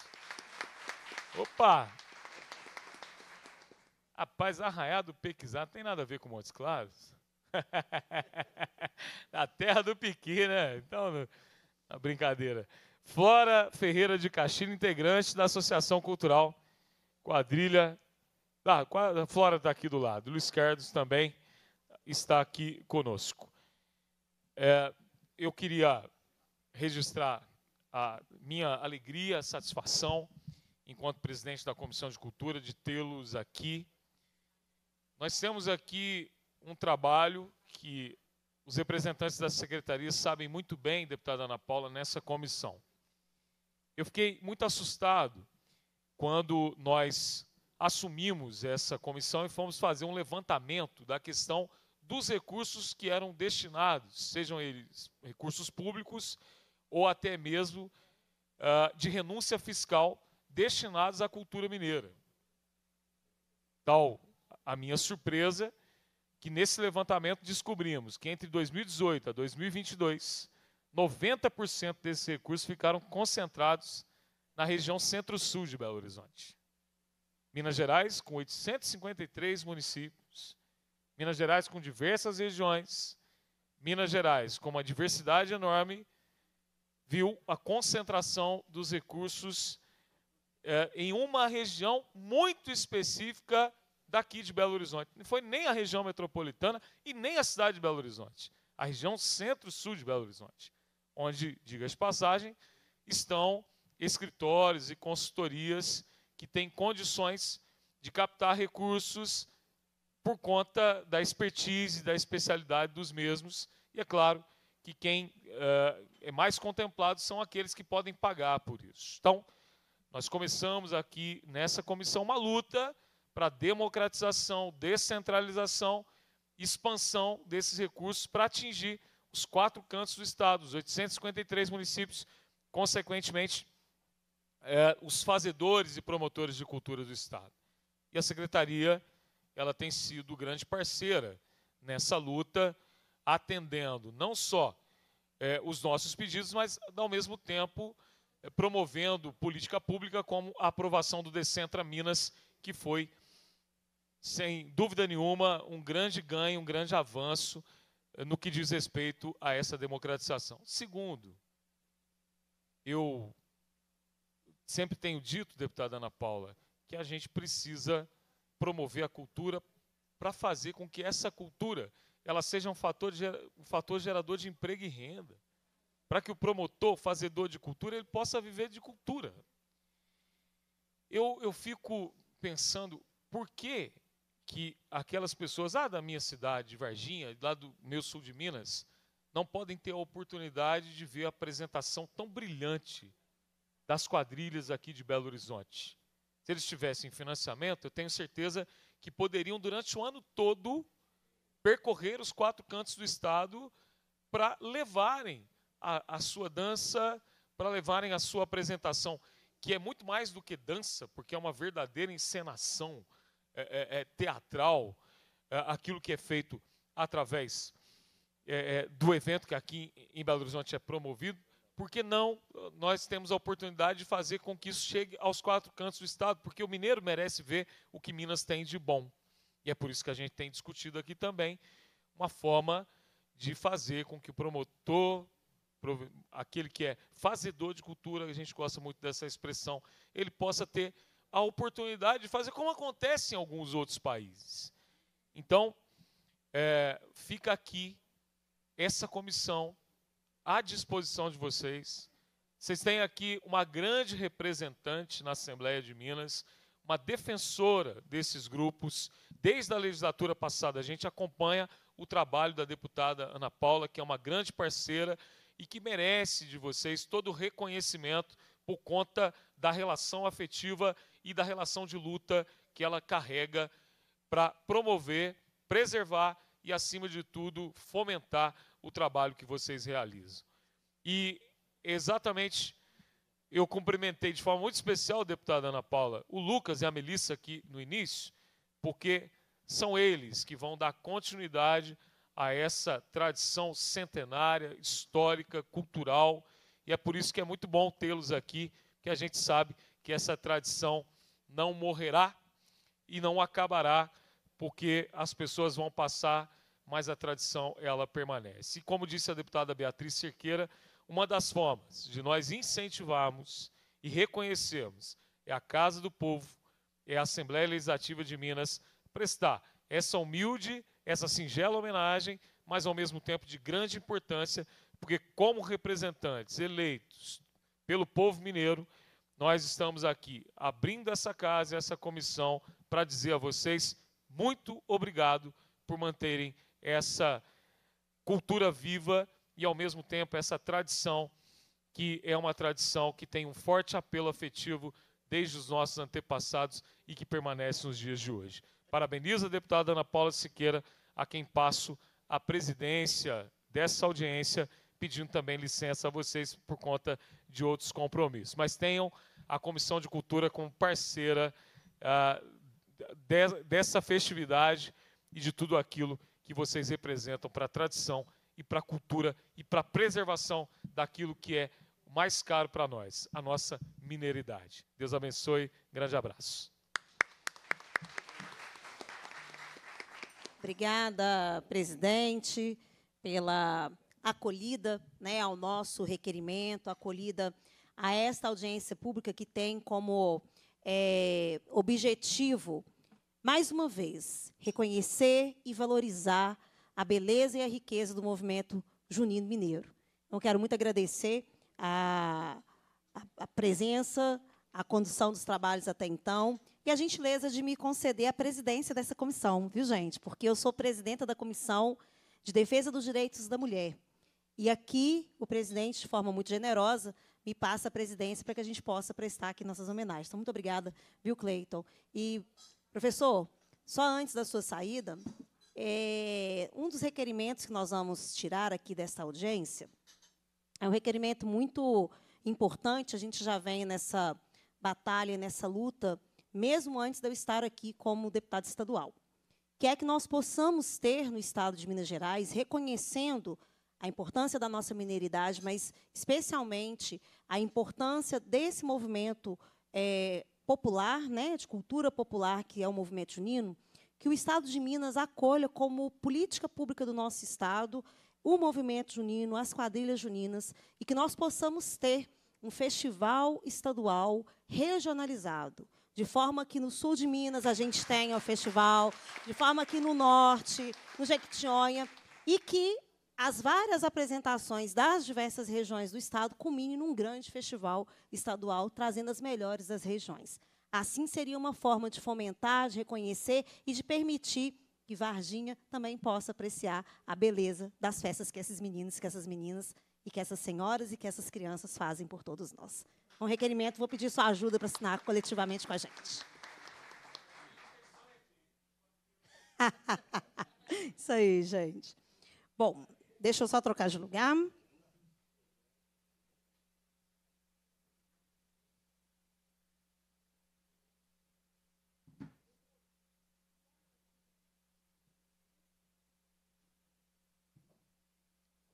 Opa! Rapaz, Arraiado Pequizar não tem nada a ver com Montes Claros? [laughs] Na terra do Piqui, né? Então, é uma brincadeira. Flora Ferreira de Caxina, integrante da Associação Cultural Quadrilha ah, a Flora está aqui do lado. Luiz Carlos também está aqui conosco. É, eu queria registrar a minha alegria, a satisfação, enquanto presidente da Comissão de Cultura, de tê-los aqui. Nós temos aqui um trabalho que os representantes da secretaria sabem muito bem, deputada Ana Paula, nessa comissão. Eu fiquei muito assustado quando nós assumimos essa comissão e fomos fazer um levantamento da questão dos recursos que eram destinados, sejam eles recursos públicos ou até mesmo uh, de renúncia fiscal destinados à cultura mineira. Tal então, a minha surpresa é que nesse levantamento descobrimos que entre 2018 a 2022, 90% desses recursos ficaram concentrados na região centro-sul de Belo Horizonte. Minas Gerais com 853 municípios, Minas Gerais com diversas regiões, Minas Gerais com uma diversidade enorme, viu a concentração dos recursos eh, em uma região muito específica daqui de Belo Horizonte. Não foi nem a região metropolitana e nem a cidade de Belo Horizonte, a região centro-sul de Belo Horizonte, onde, diga-se passagem, estão escritórios e consultorias que tem condições de captar recursos por conta da expertise, da especialidade dos mesmos. E é claro que quem uh, é mais contemplado são aqueles que podem pagar por isso. Então, nós começamos aqui nessa comissão uma luta para democratização, descentralização, expansão desses recursos para atingir os quatro cantos do Estado, os 853 municípios, consequentemente, é, os fazedores e promotores de cultura do Estado. E a secretaria, ela tem sido grande parceira nessa luta, atendendo não só é, os nossos pedidos, mas ao mesmo tempo é, promovendo política pública como a aprovação do Decentra Minas, que foi, sem dúvida nenhuma, um grande ganho, um grande avanço é, no que diz respeito a essa democratização. Segundo, eu sempre tenho dito, deputada Ana Paula, que a gente precisa promover a cultura para fazer com que essa cultura ela seja um fator, um fator gerador de emprego e renda. Para que o promotor, fazedor de cultura, ele possa viver de cultura. Eu, eu fico pensando por que, que aquelas pessoas ah, da minha cidade, de Varginha, lá do meu sul de Minas, não podem ter a oportunidade de ver a apresentação tão brilhante das quadrilhas aqui de Belo Horizonte. Se eles tivessem financiamento, eu tenho certeza que poderiam, durante o ano todo, percorrer os quatro cantos do Estado para levarem a, a sua dança, para levarem a sua apresentação, que é muito mais do que dança, porque é uma verdadeira encenação é, é, é teatral é, aquilo que é feito através é, é, do evento que aqui em Belo Horizonte é promovido porque não ah, nós temos a oportunidade de fazer com que isso chegue aos quatro cantos do Estado, porque o mineiro merece ver o que Minas tem de bom. E é por isso que a gente tem discutido aqui também uma forma de fazer com que o promotor, aquele que é fazedor de cultura, a gente gosta muito dessa expressão, ele possa ter a oportunidade de fazer como acontece em alguns outros países. Então, é, fica aqui essa comissão à disposição de vocês. Vocês têm aqui uma grande representante na Assembleia de Minas, uma defensora desses grupos. Desde a legislatura passada, a gente acompanha o trabalho da deputada Ana Paula, que é uma grande parceira e que merece de vocês todo o reconhecimento por conta da relação afetiva e da relação de luta que ela carrega para promover, preservar e, acima de tudo, fomentar o trabalho que vocês realizam. E exatamente eu cumprimentei de forma muito especial, deputada Ana Paula, o Lucas e a Melissa aqui no início, porque são eles que vão dar continuidade a essa tradição centenária, histórica, cultural, e é por isso que é muito bom tê-los aqui, que a gente sabe que essa tradição não morrerá e não acabará, porque as pessoas vão passar mas a tradição ela permanece. E como disse a deputada Beatriz Cerqueira, uma das formas de nós incentivarmos e reconhecermos é a Casa do Povo, é a Assembleia Legislativa de Minas prestar essa humilde, essa singela homenagem, mas ao mesmo tempo de grande importância, porque como representantes eleitos pelo povo mineiro, nós estamos aqui abrindo essa casa, essa comissão, para dizer a vocês muito obrigado por manterem essa cultura viva e, ao mesmo tempo, essa tradição, que é uma tradição que tem um forte apelo afetivo desde os nossos antepassados e que permanece nos dias de hoje. Parabenizo a deputada Ana Paula Siqueira, a quem passo a presidência dessa audiência, pedindo também licença a vocês por conta de outros compromissos. Mas tenham a Comissão de Cultura como parceira ah, de, dessa festividade e de tudo aquilo que vocês representam para a tradição e para a cultura e para a preservação daquilo que é mais caro para nós, a nossa mineridade. Deus abençoe, grande abraço. Obrigada, presidente, pela acolhida né, ao nosso requerimento, acolhida a esta audiência pública que tem como é, objetivo mais uma vez, reconhecer e valorizar a beleza e a riqueza do movimento junino mineiro. Então, quero muito agradecer a, a, a presença, a condução dos trabalhos até então e a gentileza de me conceder a presidência dessa comissão, viu, gente? Porque eu sou presidenta da Comissão de Defesa dos Direitos da Mulher. E aqui, o presidente, de forma muito generosa, me passa a presidência para que a gente possa prestar aqui nossas homenagens. Então, muito obrigada, viu, Cleiton? E Professor, só antes da sua saída, é, um dos requerimentos que nós vamos tirar aqui desta audiência é um requerimento muito importante. A gente já vem nessa batalha, nessa luta, mesmo antes de eu estar aqui como deputado estadual. Que é que nós possamos ter no estado de Minas Gerais, reconhecendo a importância da nossa mineridade, mas especialmente a importância desse movimento é, popular, né, de cultura popular, que é o movimento junino, que o Estado de Minas acolha como política pública do nosso Estado o movimento junino, as quadrilhas juninas, e que nós possamos ter um festival estadual regionalizado, de forma que no sul de Minas a gente tenha o festival, de forma que no norte, no Jequitinhonha, e que as várias apresentações das diversas regiões do Estado culminem num grande festival estadual, trazendo as melhores das regiões. Assim, seria uma forma de fomentar, de reconhecer e de permitir que Varginha também possa apreciar a beleza das festas que esses meninos, que essas meninas, e que essas senhoras e que essas crianças fazem por todos nós. É um requerimento, vou pedir sua ajuda para assinar coletivamente com a gente. [laughs] Isso aí, gente. Bom, Deixa eu só trocar de lugar.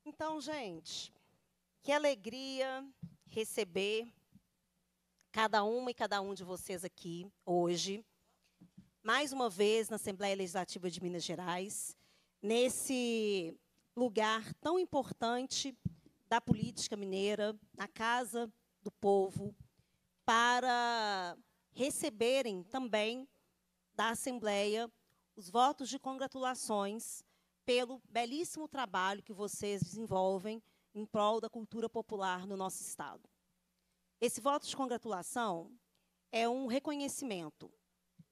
Então, gente, que alegria receber cada uma e cada um de vocês aqui hoje, mais uma vez na Assembleia Legislativa de Minas Gerais, nesse lugar tão importante da política mineira, na casa do povo, para receberem também da Assembleia os votos de congratulações pelo belíssimo trabalho que vocês desenvolvem em prol da cultura popular no nosso Estado. Esse voto de congratulação é um reconhecimento.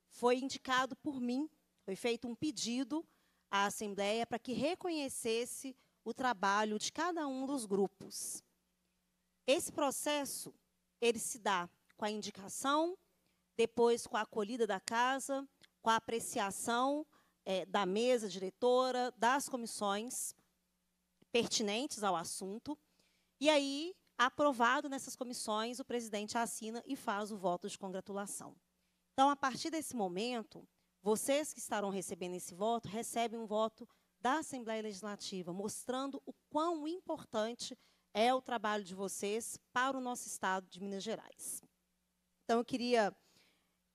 Foi indicado por mim, foi feito um pedido à Assembleia para que reconhecesse o trabalho de cada um dos grupos. Esse processo ele se dá com a indicação, depois com a acolhida da casa, com a apreciação é, da mesa diretora, das comissões pertinentes ao assunto, e aí, aprovado nessas comissões, o presidente assina e faz o voto de congratulação. Então, a partir desse momento, vocês que estarão recebendo esse voto recebem um voto da Assembleia Legislativa, mostrando o quão importante é o trabalho de vocês para o nosso Estado de Minas Gerais. Então, eu queria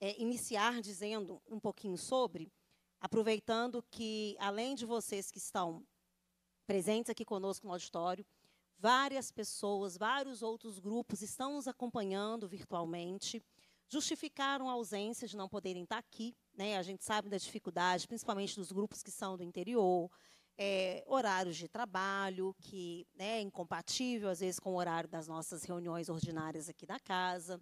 é, iniciar dizendo um pouquinho sobre, aproveitando que, além de vocês que estão presentes aqui conosco no auditório, várias pessoas, vários outros grupos estão nos acompanhando virtualmente, justificaram a ausência de não poderem estar aqui né? A gente sabe da dificuldade, principalmente dos grupos que são do interior, é, horários de trabalho, que né, é incompatível, às vezes, com o horário das nossas reuniões ordinárias aqui da casa.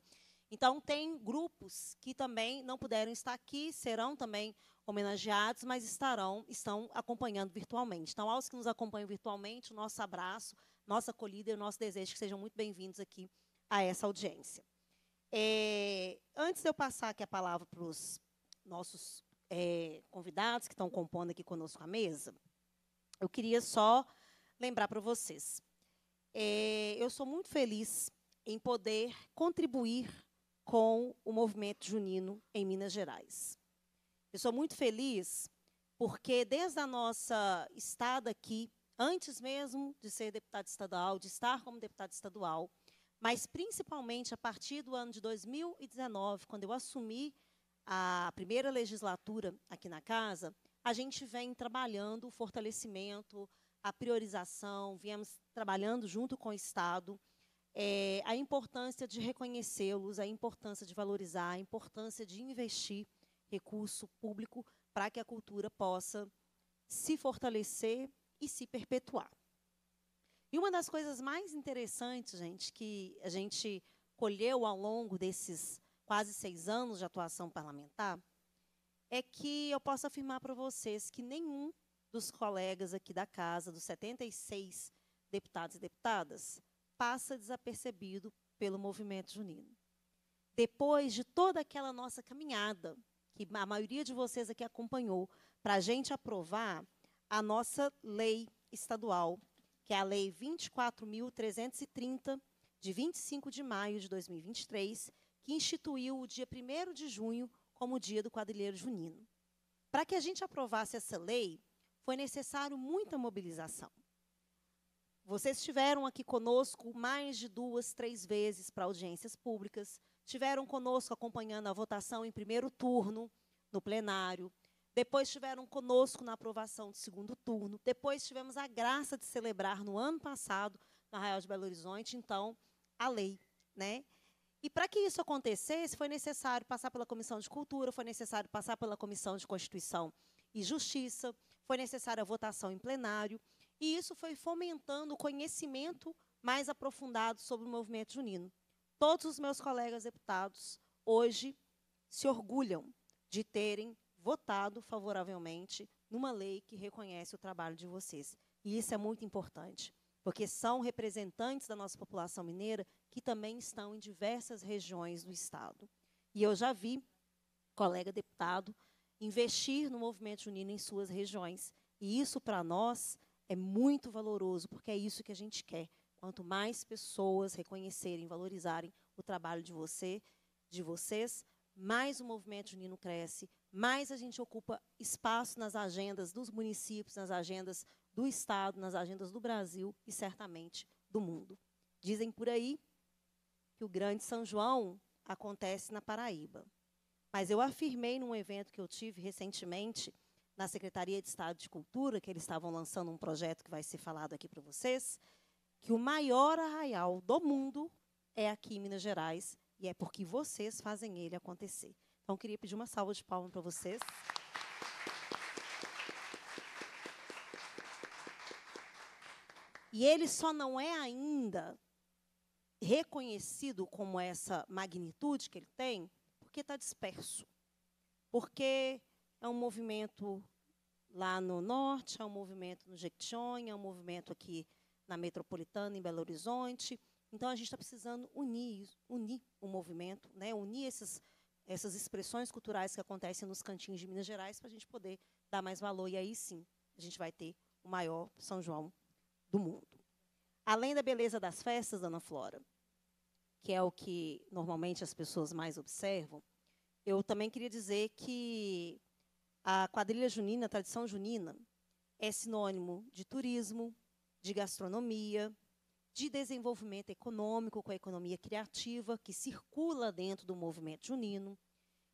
Então, tem grupos que também não puderam estar aqui, serão também homenageados, mas estarão, estão acompanhando virtualmente. Então, aos que nos acompanham virtualmente, o nosso abraço, nossa acolhida e o nosso desejo é que sejam muito bem-vindos aqui a essa audiência. É, antes de eu passar aqui a palavra para os nossos é, convidados que estão compondo aqui conosco a mesa, eu queria só lembrar para vocês. É, eu sou muito feliz em poder contribuir com o movimento junino em Minas Gerais. Eu sou muito feliz porque, desde a nossa estada aqui, antes mesmo de ser deputado estadual, de estar como deputado estadual, mas principalmente a partir do ano de 2019, quando eu assumi a primeira legislatura aqui na casa, a gente vem trabalhando o fortalecimento, a priorização, viemos trabalhando junto com o Estado é, a importância de reconhecê-los, a importância de valorizar, a importância de investir recurso público para que a cultura possa se fortalecer e se perpetuar. E uma das coisas mais interessantes, gente, que a gente colheu ao longo desses quase seis anos de atuação parlamentar, é que eu posso afirmar para vocês que nenhum dos colegas aqui da casa, dos 76 deputados e deputadas, passa desapercebido pelo movimento junino. Depois de toda aquela nossa caminhada, que a maioria de vocês aqui acompanhou, para a gente aprovar a nossa lei estadual, que é a Lei 24.330, de 25 de maio de 2023, que instituiu o dia 1 de junho como o dia do quadrilheiro junino. Para que a gente aprovasse essa lei, foi necessário muita mobilização. Vocês estiveram aqui conosco mais de duas, três vezes para audiências públicas, tiveram conosco acompanhando a votação em primeiro turno no plenário, depois estiveram conosco na aprovação do segundo turno, depois tivemos a graça de celebrar no ano passado, no Arraial de Belo Horizonte, então, a lei. Né? E para que isso acontecesse, foi necessário passar pela Comissão de Cultura, foi necessário passar pela Comissão de Constituição e Justiça, foi necessária a votação em plenário, e isso foi fomentando o conhecimento mais aprofundado sobre o movimento junino. Todos os meus colegas deputados hoje se orgulham de terem votado favoravelmente numa lei que reconhece o trabalho de vocês. E isso é muito importante, porque são representantes da nossa população mineira que também estão em diversas regiões do Estado. E eu já vi, colega deputado, investir no movimento junino em suas regiões. E isso, para nós, é muito valoroso, porque é isso que a gente quer. Quanto mais pessoas reconhecerem, valorizarem o trabalho de você, de vocês, mais o movimento junino cresce, mais a gente ocupa espaço nas agendas dos municípios, nas agendas do Estado, nas agendas do Brasil e certamente do mundo. Dizem por aí que o Grande São João acontece na Paraíba. Mas eu afirmei num evento que eu tive recentemente na Secretaria de Estado de Cultura, que eles estavam lançando um projeto que vai ser falado aqui para vocês, que o maior arraial do mundo é aqui em Minas Gerais e é porque vocês fazem ele acontecer. Então, queria pedir uma salva de palmas para vocês. E ele só não é ainda reconhecido como essa magnitude que ele tem, porque está disperso. Porque é um movimento lá no norte, é um movimento no Jequitinhonha, é um movimento aqui na metropolitana, em Belo Horizonte. Então, a gente está precisando unir, unir o movimento, né? unir esses, essas expressões culturais que acontecem nos cantinhos de Minas Gerais para a gente poder dar mais valor. E aí, sim, a gente vai ter o maior São João do mundo. Além da beleza das festas, Ana Flora, que é o que normalmente as pessoas mais observam, eu também queria dizer que a quadrilha junina, a tradição junina, é sinônimo de turismo, de gastronomia, de desenvolvimento econômico, com a economia criativa que circula dentro do movimento junino.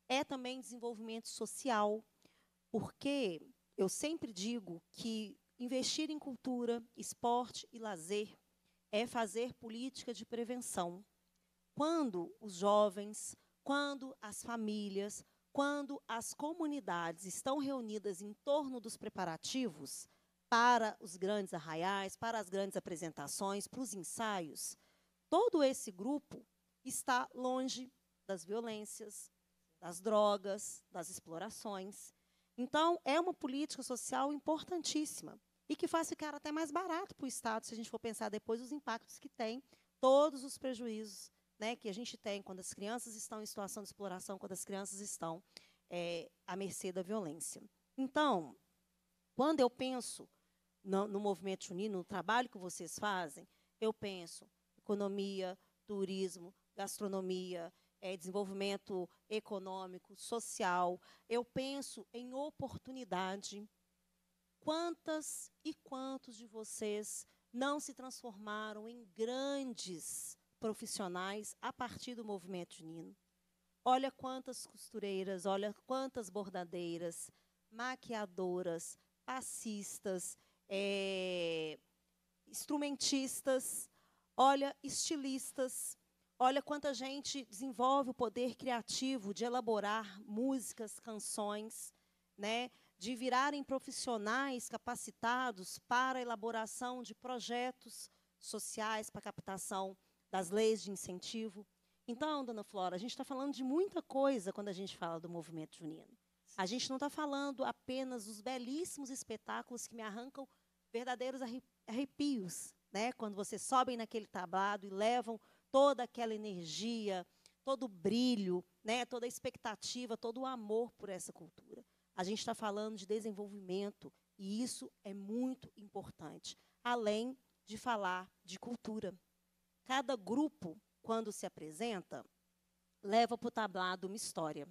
É também desenvolvimento social, porque eu sempre digo que investir em cultura, esporte e lazer é fazer política de prevenção. Quando os jovens, quando as famílias, quando as comunidades estão reunidas em torno dos preparativos para os grandes arraiais, para as grandes apresentações, para os ensaios, todo esse grupo está longe das violências, das drogas, das explorações. Então, é uma política social importantíssima e que faz ficar até mais barato para o Estado, se a gente for pensar depois os impactos que tem, todos os prejuízos né, que a gente tem quando as crianças estão em situação de exploração, quando as crianças estão é, à mercê da violência. Então, quando eu penso no, no movimento junino, no trabalho que vocês fazem, eu penso economia, turismo, gastronomia, é, desenvolvimento econômico, social. Eu penso em oportunidade Quantas e quantos de vocês não se transformaram em grandes profissionais a partir do movimento Nino? Olha quantas costureiras, olha quantas bordadeiras, maquiadoras, passistas, é, instrumentistas, olha estilistas, olha quanta gente desenvolve o poder criativo de elaborar músicas, canções, né? de virarem profissionais capacitados para a elaboração de projetos sociais para captação das leis de incentivo. Então, dona Flora, a gente está falando de muita coisa quando a gente fala do movimento junino. A gente não está falando apenas dos belíssimos espetáculos que me arrancam verdadeiros arrepios, né? Quando vocês sobem naquele tablado e levam toda aquela energia, todo o brilho, né? Toda a expectativa, todo o amor por essa cultura. A gente está falando de desenvolvimento e isso é muito importante, além de falar de cultura. Cada grupo, quando se apresenta, leva para o tablado uma história,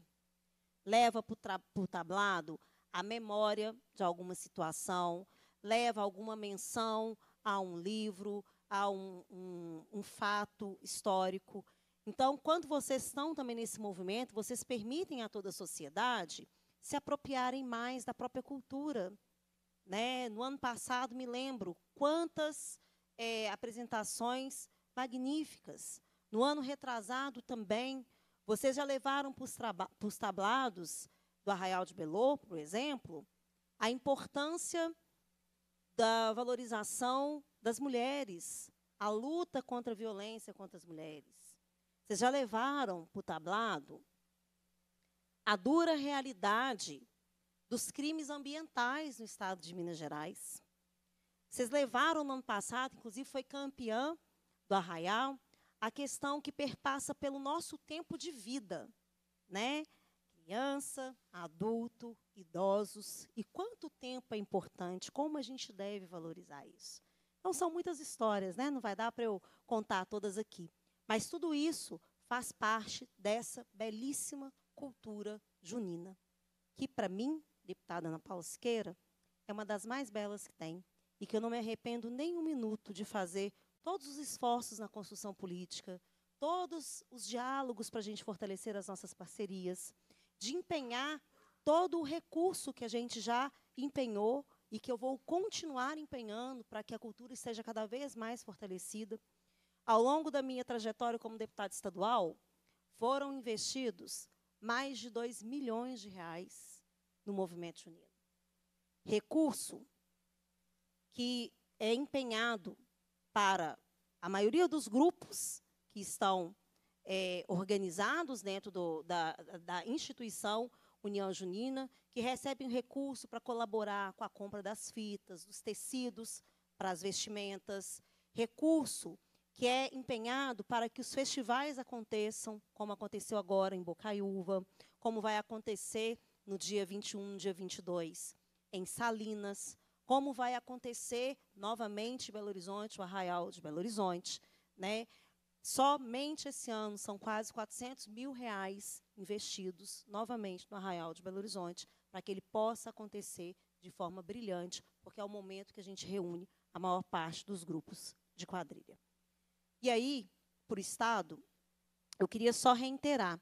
leva para o tablado a memória de alguma situação, leva alguma menção a um livro, a um, um, um fato histórico. Então, quando vocês estão também nesse movimento, vocês permitem a toda a sociedade se apropriarem mais da própria cultura. Né? No ano passado, me lembro quantas é, apresentações magníficas. No ano retrasado também, vocês já levaram para os tablados do Arraial de Belo, por exemplo, a importância da valorização das mulheres, a luta contra a violência contra as mulheres. Vocês já levaram para o tablado a dura realidade dos crimes ambientais no estado de Minas Gerais. Vocês levaram no ano passado, inclusive foi campeã do Arraial, a questão que perpassa pelo nosso tempo de vida, né? Criança, adulto, idosos, e quanto tempo é importante, como a gente deve valorizar isso. Então, são muitas histórias, né? não vai dar para eu contar todas aqui. Mas tudo isso faz parte dessa belíssima cultura junina, que para mim, deputada Ana Paula Siqueira, é uma das mais belas que tem e que eu não me arrependo nem um minuto de fazer todos os esforços na construção política, todos os diálogos para a gente fortalecer as nossas parcerias, de empenhar todo o recurso que a gente já empenhou e que eu vou continuar empenhando para que a cultura esteja cada vez mais fortalecida. Ao longo da minha trajetória como deputada estadual, foram investidos mais de 2 milhões de reais no Movimento Junino. Recurso que é empenhado para a maioria dos grupos que estão é, organizados dentro do, da, da, instituição União Junina, que recebem recurso para colaborar com a compra das fitas, dos tecidos para as vestimentas, recurso que é empenhado para que os festivais aconteçam, como aconteceu agora em Bocaiúva, como vai acontecer no dia 21, dia 22, em Salinas, como vai acontecer novamente em Belo Horizonte, o Arraial de Belo Horizonte. Né? Somente esse ano são quase 400 mil reais investidos novamente no Arraial de Belo Horizonte para que ele possa acontecer de forma brilhante, porque é o momento que a gente reúne a maior parte dos grupos de quadrilha. E aí, por Estado, eu queria só reiterar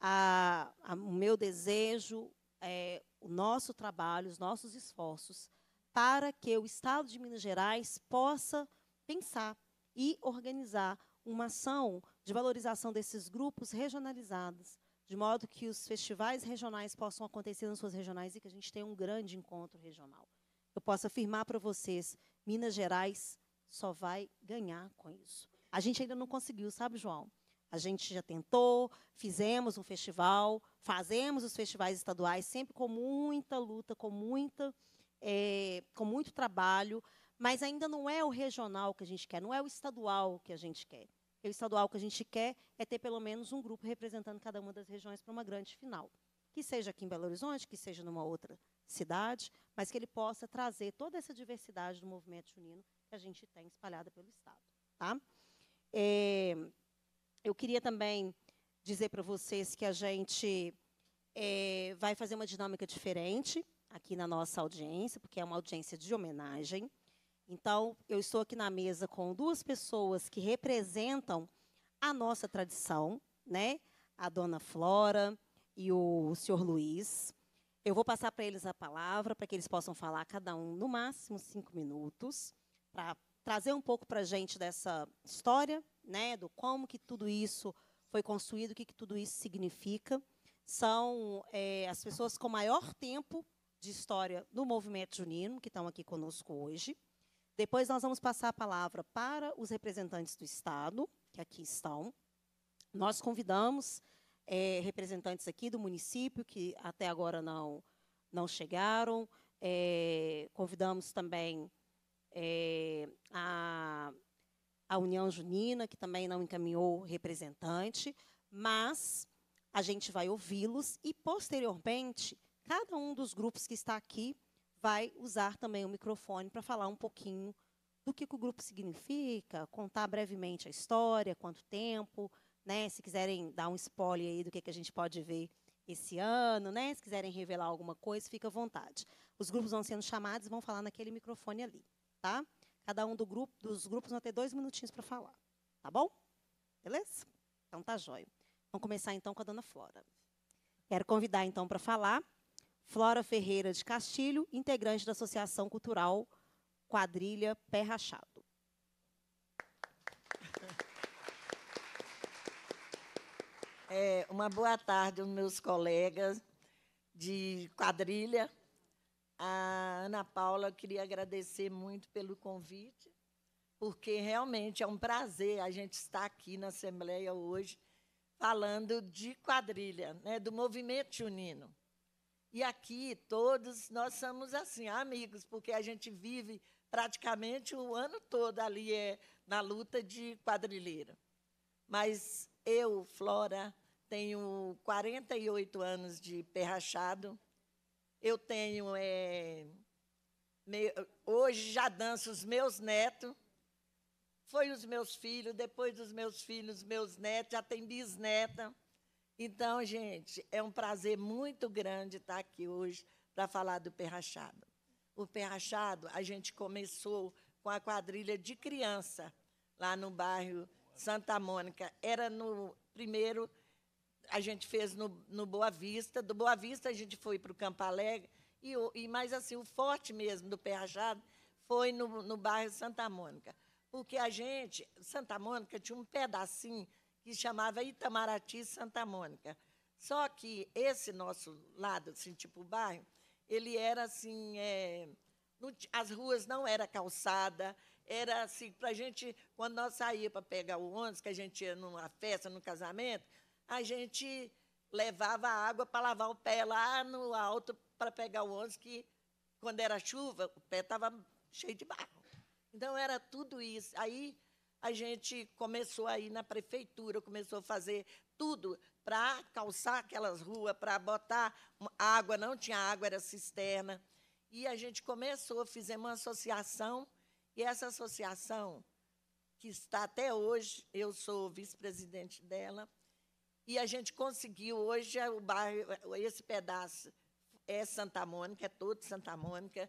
a, a, o meu desejo, é, o nosso trabalho, os nossos esforços, para que o Estado de Minas Gerais possa pensar e organizar uma ação de valorização desses grupos regionalizados, de modo que os festivais regionais possam acontecer nas suas regionais e que a gente tenha um grande encontro regional. Eu posso afirmar para vocês, Minas Gerais só vai ganhar com isso. A gente ainda não conseguiu, sabe, João? A gente já tentou, fizemos um festival, fazemos os festivais estaduais, sempre com muita luta, com, muita, é, com muito trabalho, mas ainda não é o regional que a gente quer, não é o estadual que a gente quer. E o estadual que a gente quer é ter pelo menos um grupo representando cada uma das regiões para uma grande final. Que seja aqui em Belo Horizonte, que seja numa outra cidade, mas que ele possa trazer toda essa diversidade do movimento junino que a gente tem espalhada pelo Estado. Tá? É, eu queria também dizer para vocês que a gente é, vai fazer uma dinâmica diferente aqui na nossa audiência, porque é uma audiência de homenagem. Então, eu estou aqui na mesa com duas pessoas que representam a nossa tradição, né? A dona Flora e o senhor Luiz. Eu vou passar para eles a palavra para que eles possam falar cada um no máximo cinco minutos para trazer um pouco para a gente dessa história, né, do como que tudo isso foi construído, o que, que tudo isso significa. São é, as pessoas com maior tempo de história do movimento junino, que estão aqui conosco hoje. Depois nós vamos passar a palavra para os representantes do Estado, que aqui estão. Nós convidamos é, representantes aqui do município, que até agora não, não chegaram. É, convidamos também é, a, a União Junina, que também não encaminhou representante, mas a gente vai ouvi-los e, posteriormente, cada um dos grupos que está aqui vai usar também o microfone para falar um pouquinho do que, que, o grupo significa, contar brevemente a história, quanto tempo, né? Se quiserem dar um spoiler aí do que, que a gente pode ver esse ano, né? Se quiserem revelar alguma coisa, fica à vontade. Os grupos vão sendo chamados e vão falar naquele microfone ali tá? Cada um do grupo, dos grupos vai ter dois minutinhos para falar, tá bom? Beleza? Então tá jóio. Vamos começar então com a dona Flora. Quero convidar então para falar Flora Ferreira de Castilho, integrante da Associação Cultural Quadrilha Pé Rachado. É, uma boa tarde aos meus colegas de quadrilha, a Ana Paula, queria agradecer muito pelo convite, porque realmente é um prazer a gente estar aqui na Assembleia hoje falando de quadrilha, né, do movimento junino. E aqui todos nós somos assim, amigos, porque a gente vive praticamente o ano todo ali é na luta de quadrilheiro. Mas eu, Flora, tenho 48 anos de perrachado, eu tenho. É, meio, hoje já danço os meus netos. Foi os meus filhos, depois dos meus filhos, meus netos, já tem bisneta. Então, gente, é um prazer muito grande estar aqui hoje para falar do Perrachado. O Perrachado, a gente começou com a quadrilha de criança, lá no bairro Santa Mônica. Era no primeiro a gente fez no, no Boa Vista. Do Boa Vista, a gente foi para o Campo Alegre. E, e, mais assim, o forte mesmo do Pé Rajado foi no, no bairro Santa Mônica. Porque a gente, Santa Mônica, tinha um pedacinho que chamava Itamaraty Santa Mônica. Só que esse nosso lado, assim, tipo o bairro, ele era assim. É, não, as ruas não era calçada, era assim, para a gente, quando nós saía para pegar o ônibus, que a gente ia numa festa, num casamento, a gente levava água para lavar o pé lá no alto para pegar o ônibus, que quando era chuva, o pé estava cheio de barro. Então, era tudo isso. Aí a gente começou aí na prefeitura, começou a fazer tudo para calçar aquelas ruas, para botar água, não tinha água, era cisterna. E a gente começou, fizemos uma associação, e essa associação, que está até hoje, eu sou vice-presidente dela, e a gente conseguiu, hoje é o bairro, é, esse pedaço é Santa Mônica, é todo Santa Mônica.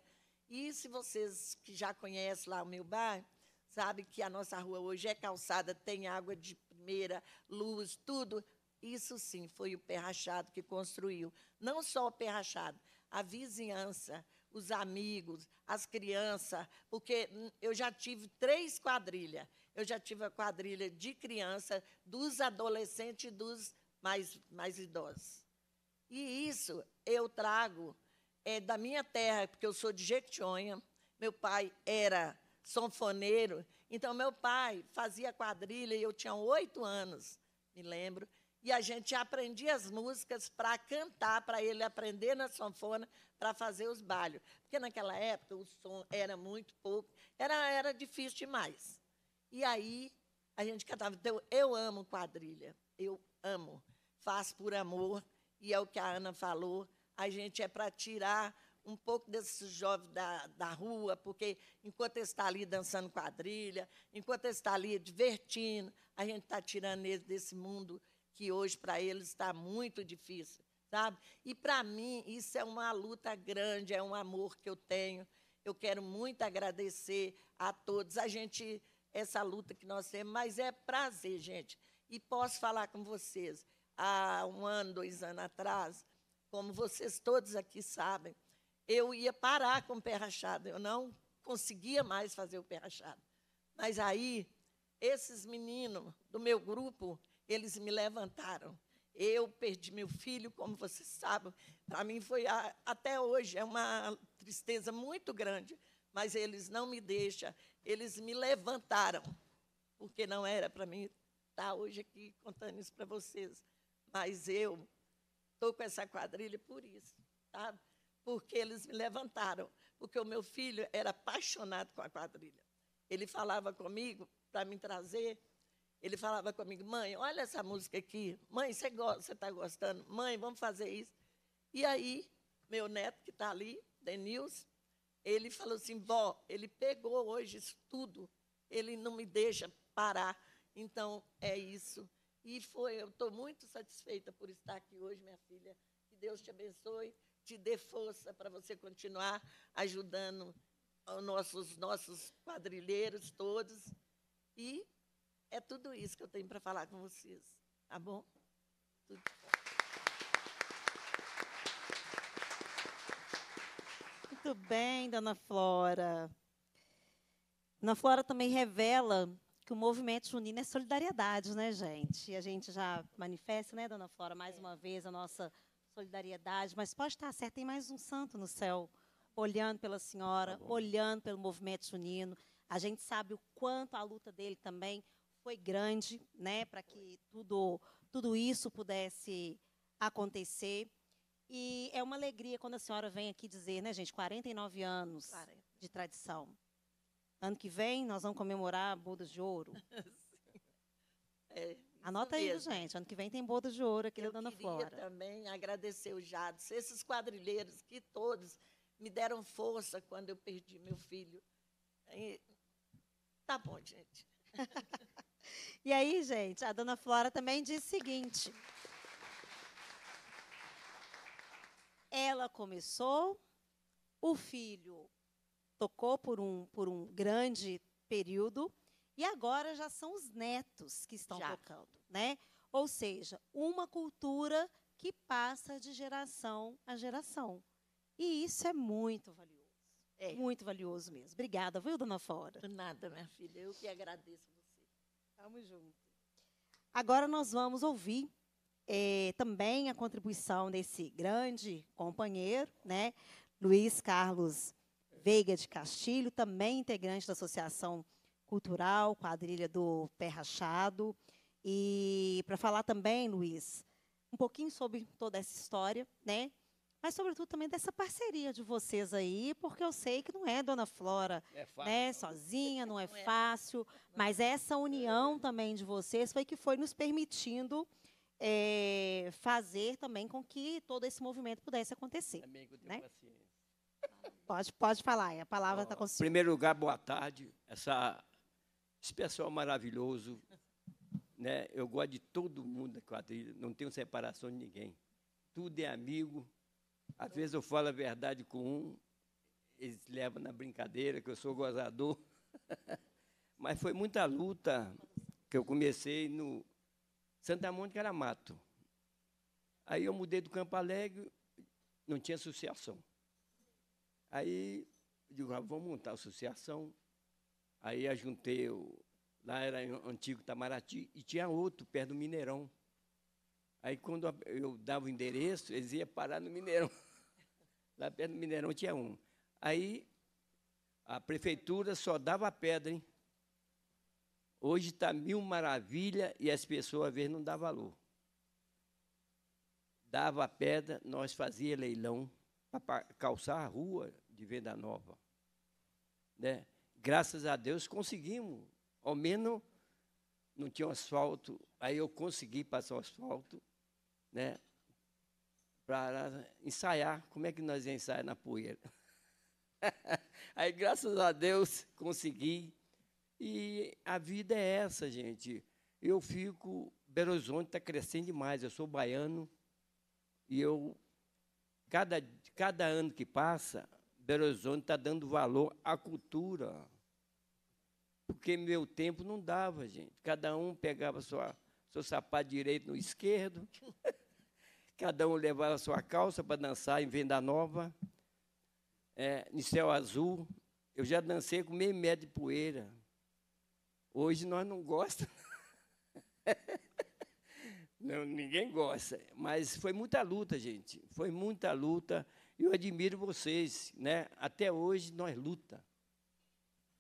E se vocês que já conhecem lá o meu bairro, sabem que a nossa rua hoje é calçada, tem água de primeira, luz, tudo. Isso sim foi o Perrachado que construiu. Não só o Perrachado, a vizinhança, os amigos, as crianças, porque hum, eu já tive três quadrilhas. Eu já tive a quadrilha de criança, dos adolescentes e dos mais, mais idosos. E isso eu trago é, da minha terra, porque eu sou de Jequitinhonha. Meu pai era sonfoneiro, então meu pai fazia quadrilha e eu tinha oito anos, me lembro. E a gente aprendia as músicas para cantar, para ele aprender na sanfona, para fazer os bailes. Porque naquela época o som era muito pouco, era, era difícil demais. E aí a gente cantava. Então, eu amo quadrilha, eu amo, faz por amor, e é o que a Ana falou, a gente é para tirar um pouco desses jovens da, da rua, porque enquanto eles estão tá ali dançando quadrilha, enquanto eles estão tá ali divertindo, a gente está tirando eles desse mundo que hoje para eles está muito difícil, sabe? E para mim isso é uma luta grande, é um amor que eu tenho. Eu quero muito agradecer a todos. A gente essa luta que nós temos, mas é prazer, gente. E posso falar com vocês, há um ano, dois anos atrás, como vocês todos aqui sabem, eu ia parar com o pé rachado, eu não conseguia mais fazer o pé rachado. Mas aí, esses meninos do meu grupo, eles me levantaram. Eu perdi meu filho, como vocês sabem. Para mim foi, até hoje, é uma tristeza muito grande mas eles não me deixam, eles me levantaram, porque não era para mim estar tá hoje aqui contando isso para vocês. Mas eu estou com essa quadrilha por isso, sabe? Tá? Porque eles me levantaram, porque o meu filho era apaixonado com a quadrilha. Ele falava comigo para me trazer, ele falava comigo, mãe, olha essa música aqui, mãe, você gosta, você está gostando, mãe, vamos fazer isso. E aí, meu neto que está ali, Denilson, ele falou assim: vó, ele pegou hoje isso tudo, ele não me deixa parar. Então, é isso. E foi, eu estou muito satisfeita por estar aqui hoje, minha filha. Que Deus te abençoe, te dê força para você continuar ajudando os nossos, nossos quadrilheiros todos. E é tudo isso que eu tenho para falar com vocês, tá bom? Tudo. Muito bem, dona Flora. Dona Flora também revela que o movimento junino é solidariedade, né, gente? E a gente já manifesta, né, dona Flora, mais uma vez a nossa solidariedade, mas pode estar certo, tem mais um santo no céu, olhando pela senhora, tá olhando pelo movimento junino. A gente sabe o quanto a luta dele também foi grande, né, para que tudo, tudo isso pudesse acontecer. E é uma alegria quando a senhora vem aqui dizer, né, gente, 49 anos 40. de tradição. Ano que vem nós vamos comemorar bodas de ouro. [laughs] É, Anota mesmo. aí, gente. Ano que vem tem bodas de ouro aqui na da Dona Flora. Eu queria também agradecer o Jados, esses quadrilheiros que todos me deram força quando eu perdi meu filho. E... Tá bom, gente. [laughs] e aí, gente, a dona Flora também diz o seguinte. Ela começou, o filho tocou por um, por um grande período, e agora já são os netos que estão já. tocando, né? Ou seja, uma cultura que passa de geração a geração. E isso é muito valioso. É. Muito valioso mesmo. Obrigada, viu, dona Fora? De nada, minha filha. Eu que agradeço você. Tamo junto. Agora nós vamos ouvir é, também a contribuição desse grande companheiro, né, Luiz Carlos Veiga de Castilho, também integrante da Associação Cultural, quadrilha do Pé Rachado. E para falar também, Luiz, um pouquinho sobre toda essa história, né? Mas, sobretudo, também dessa parceria de vocês aí, porque eu sei que não é Dona Flora é né, [laughs] sozinha, é não é fácil, mas essa união é. também de vocês foi que foi nos permitindo é, fazer também com que todo esse movimento pudesse acontecer. Amigo, tenha né? paciência. Pode, pode falar, a palavra está consigo. Em primeiro lugar, boa tarde. Essa, esse pessoal é maravilhoso. Né? Eu gosto de todo mundo da quadrilha, não tenho separação de ninguém. Tudo é amigo. Às vezes eu falo a verdade com um, eles levam na brincadeira, que eu sou gozador. [laughs] Mas foi muita luta que eu comecei no, Santa Mônica era mato. Aí eu mudei do Campo Alegre, não tinha associação. Aí digo, ah, vamos montar a associação. Aí ajuntei o, lá era o antigo Itamaraty, e tinha outro, perto do Mineirão. Aí quando eu dava o endereço, eles iam parar no Mineirão. [laughs] Lá perto do Mineirão tinha um. Aí a prefeitura só dava a pedra, hein? Hoje está mil maravilha e as pessoas, às vezes, não dá valor. Dava a pedra, nós fazia leilão para calçar a rua de venda nova. Né? Graças a Deus conseguimos. Ao menos não tinha um asfalto, aí eu consegui passar o asfalto, né? Para ensaiar. Como é que nós ensaiamos na poeira? [laughs] aí, graças a Deus, consegui e a vida é essa, gente. Eu fico. Belo Horizonte está crescendo demais. Eu sou baiano e eu. Cada, cada ano que passa, Belo Horizonte está dando valor à cultura. Porque meu tempo não dava, gente. Cada um pegava sua, seu sapato direito no esquerdo, [laughs] cada um levava sua calça para dançar em Venda Nova, é, em céu azul. Eu já dancei com meio metro de poeira. Hoje nós não gostamos. [laughs] ninguém gosta. Mas foi muita luta, gente. Foi muita luta. E eu admiro vocês. Né? Até hoje nós luta.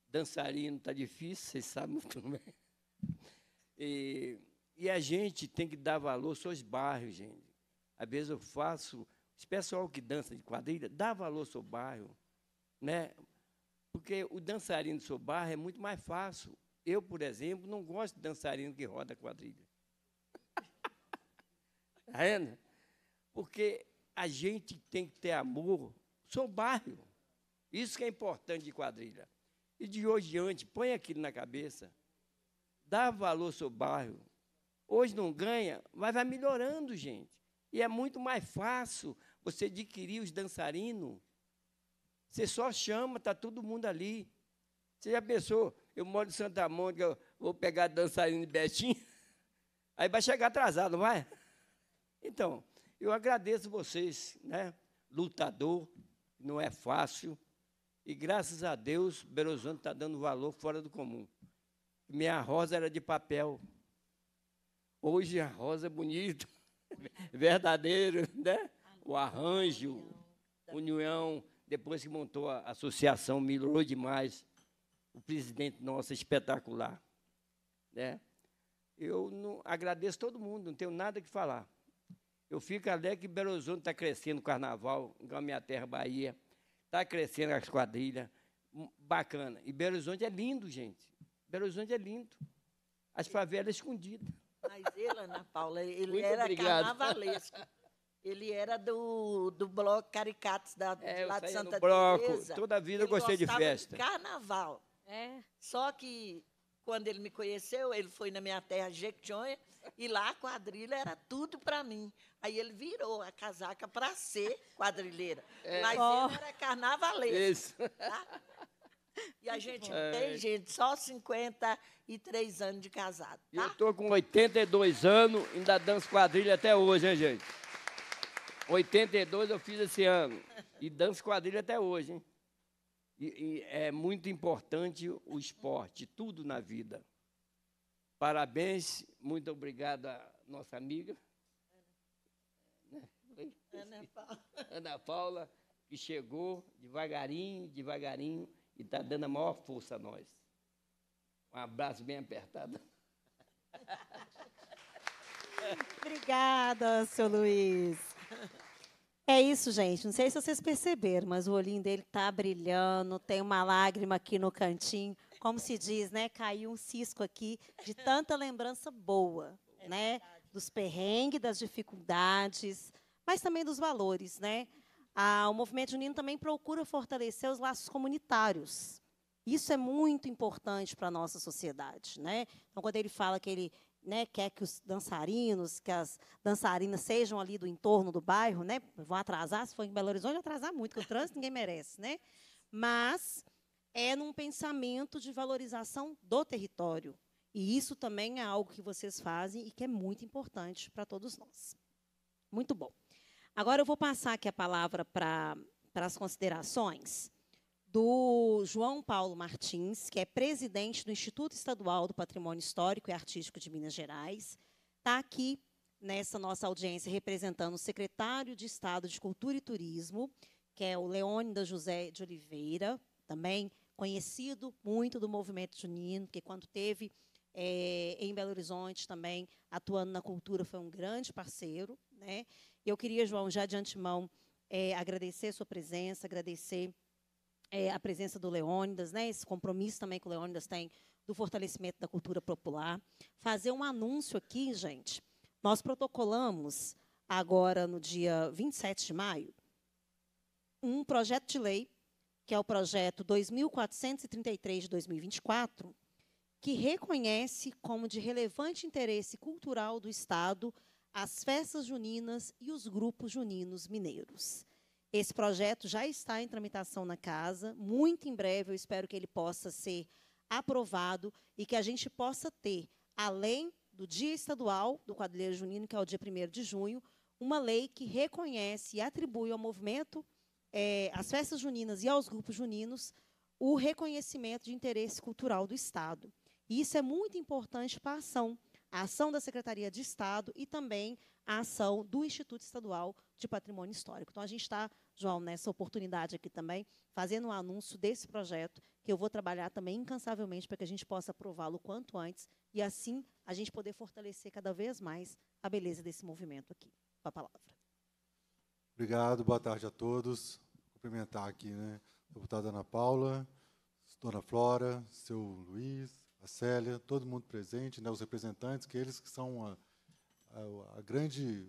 Dançarino está difícil, vocês sabem muito [laughs] bem. E, e a gente tem que dar valor aos seus bairros, gente. Às vezes eu faço, esse pessoal que dança de quadrilha, dá valor ao seu bairro. Né? Porque o dançarino do seu bairro é muito mais fácil. Eu, por exemplo, não gosto de dançarino que roda quadrilha. Está [laughs] Porque a gente tem que ter amor Sou bairro. Isso que é importante de quadrilha. E de hoje em diante, põe aquilo na cabeça. Dá valor ao seu bairro. Hoje não ganha, mas vai melhorando, gente. E é muito mais fácil você adquirir os dançarinos. Você só chama, está todo mundo ali. Você já pensou, eu moro em Santa Mônica, vou pegar dançarina de Betinho. [laughs] Aí vai chegar atrasado, não vai? Então, eu agradeço vocês, né? Lutador, não é fácil. E graças a Deus, Belo está dando valor fora do comum. Minha rosa era de papel. Hoje a rosa é bonita, [laughs] verdadeira, né? O arranjo, união, depois que montou a associação, melhorou demais o presidente nosso é espetacular. Né? Eu não, agradeço todo mundo, não tenho nada que falar. Eu fico alegre que Belo Horizonte está crescendo o carnaval, igual a minha terra, Bahia. Está crescendo as quadrilhas. Hum, bacana. E Belo Horizonte é lindo, gente. Belo Horizonte é lindo. As favelas escondidas. Mas ele, Ana Paula, ele Muito era obrigado. carnavalesco. Ele era do, do bloco Caricatos da, é, lá de Santa bloco. Teresa. Toda a vida ele eu gostei de festa. De carnaval. É. Só que quando ele me conheceu, ele foi na minha terra Jequitinhonha e lá a quadrilha era tudo para mim. Aí ele virou a casaca para ser quadrilheira, é. mas oh. ele era carnavalesco. Isso. Tá? E a gente é. tem, gente, só 53 anos de casado. Tá? Eu tô com 82 anos, ainda danço quadrilha até hoje, hein, gente? 82 eu fiz esse ano. E danço quadrilha até hoje, hein? E, e é muito importante o esporte, tudo na vida. Parabéns, muito obrigado à nossa amiga. Né? Ana Paula. Ana Paula, que chegou devagarinho, devagarinho, e está dando a maior força a nós. Um abraço bem apertado. Obrigada, seu Luiz. É isso, gente. Não sei se vocês perceberam, mas o olhinho dele tá brilhando, tem uma lágrima aqui no cantinho. Como se diz, né? Caiu um cisco aqui de tanta lembrança boa, é né? Verdade. Dos perrengues, das dificuldades, mas também dos valores, né? Ah, o movimento unido também procura fortalecer os laços comunitários. Isso é muito importante para a nossa sociedade. Né? Então, quando ele fala que ele né, quer que os dançarinos, que as dançarinas sejam ali do entorno do bairro, né, vão atrasar, se for em Belo Horizonte, atrasar muito, porque o trânsito ninguém merece, né? Mas é num pensamento de valorização do território. E isso também é algo que vocês fazem e que é muito importante para todos nós. Muito bom. Agora eu vou passar aqui a palavra para para as considerações do João Paulo Martins, que é presidente do Instituto Estadual do Patrimônio Histórico e Artístico de Minas Gerais, está aqui nessa nossa audiência representando o secretário de Estado de Cultura e Turismo, que é o Leônida José de Oliveira, também conhecido muito do movimento junino, que quando teve é, em Belo Horizonte também atuando na cultura foi um grande parceiro. Né? Eu queria, João, já de antemão é, agradecer a sua presença, agradecer é, a presença do Leônidas, né, esse compromisso também que o Leônidas tem do fortalecimento da cultura popular. Fazer um anúncio aqui, gente. Nós protocolamos agora no dia 27 de maio um projeto de lei, que é o projeto 2433 de 2024, que reconhece como de relevante interesse cultural do Estado as festas juninas e os grupos juninos mineiros. Esse projeto já está em tramitação na casa. Muito em breve, eu espero que ele possa ser aprovado e que a gente possa ter, além do Dia Estadual do Quadrilheiro Junino, que é o dia 1 de junho, uma lei que reconhece e atribui ao movimento, é, às festas juninas e aos grupos juninos, o reconhecimento de interesse cultural do Estado. E isso é muito importante para a ação, a ação da Secretaria de Estado e também a ação do Instituto Estadual de Patrimônio Histórico. Então, a gente está, João, nessa oportunidade aqui também, fazendo um anúncio desse projeto, que eu vou trabalhar também incansavelmente para que a gente possa aprová-lo quanto antes e, assim, a gente poder fortalecer cada vez mais a beleza desse movimento aqui. Com a palavra. Obrigado, boa tarde a todos. Cumprimentar aqui, né, deputada Ana Paula, dona Flora, seu Luiz, a Célia, todo mundo presente, né, os representantes, que eles que são... A, ah, a, grande,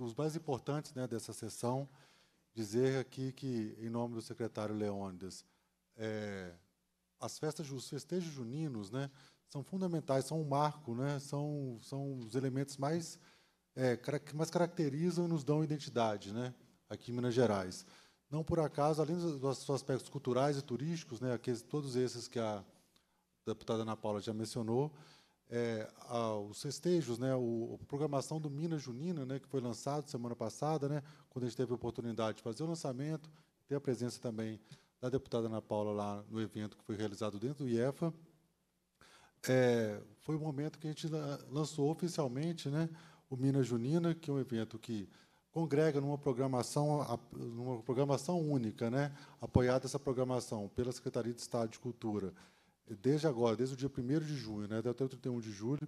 os, mais importantes né, dessa sessão, dizer aqui que, em nome do secretário Leônidas, é, as festas, os festejos juninos né, são fundamentais, são um marco, né, são, são os elementos mais, é, que mais caracterizam e nos dão identidade né, aqui em Minas Gerais. Não por acaso, além dos aspectos culturais e turísticos, né, aqueles, todos esses que a deputada Ana Paula já mencionou, é, aos festejos, né, o, a programação do Minas Junina, né, que foi lançado semana passada, né, quando a gente teve a oportunidade de fazer o lançamento, ter a presença também da deputada Ana Paula lá no evento que foi realizado dentro do IEFA. É, foi o momento que a gente lançou oficialmente né, o Minas Junina, que é um evento que congrega numa programação, numa programação única, né, apoiada essa programação pela Secretaria de Estado de Cultura desde agora, desde o dia 1 de junho né, até o 31 de julho,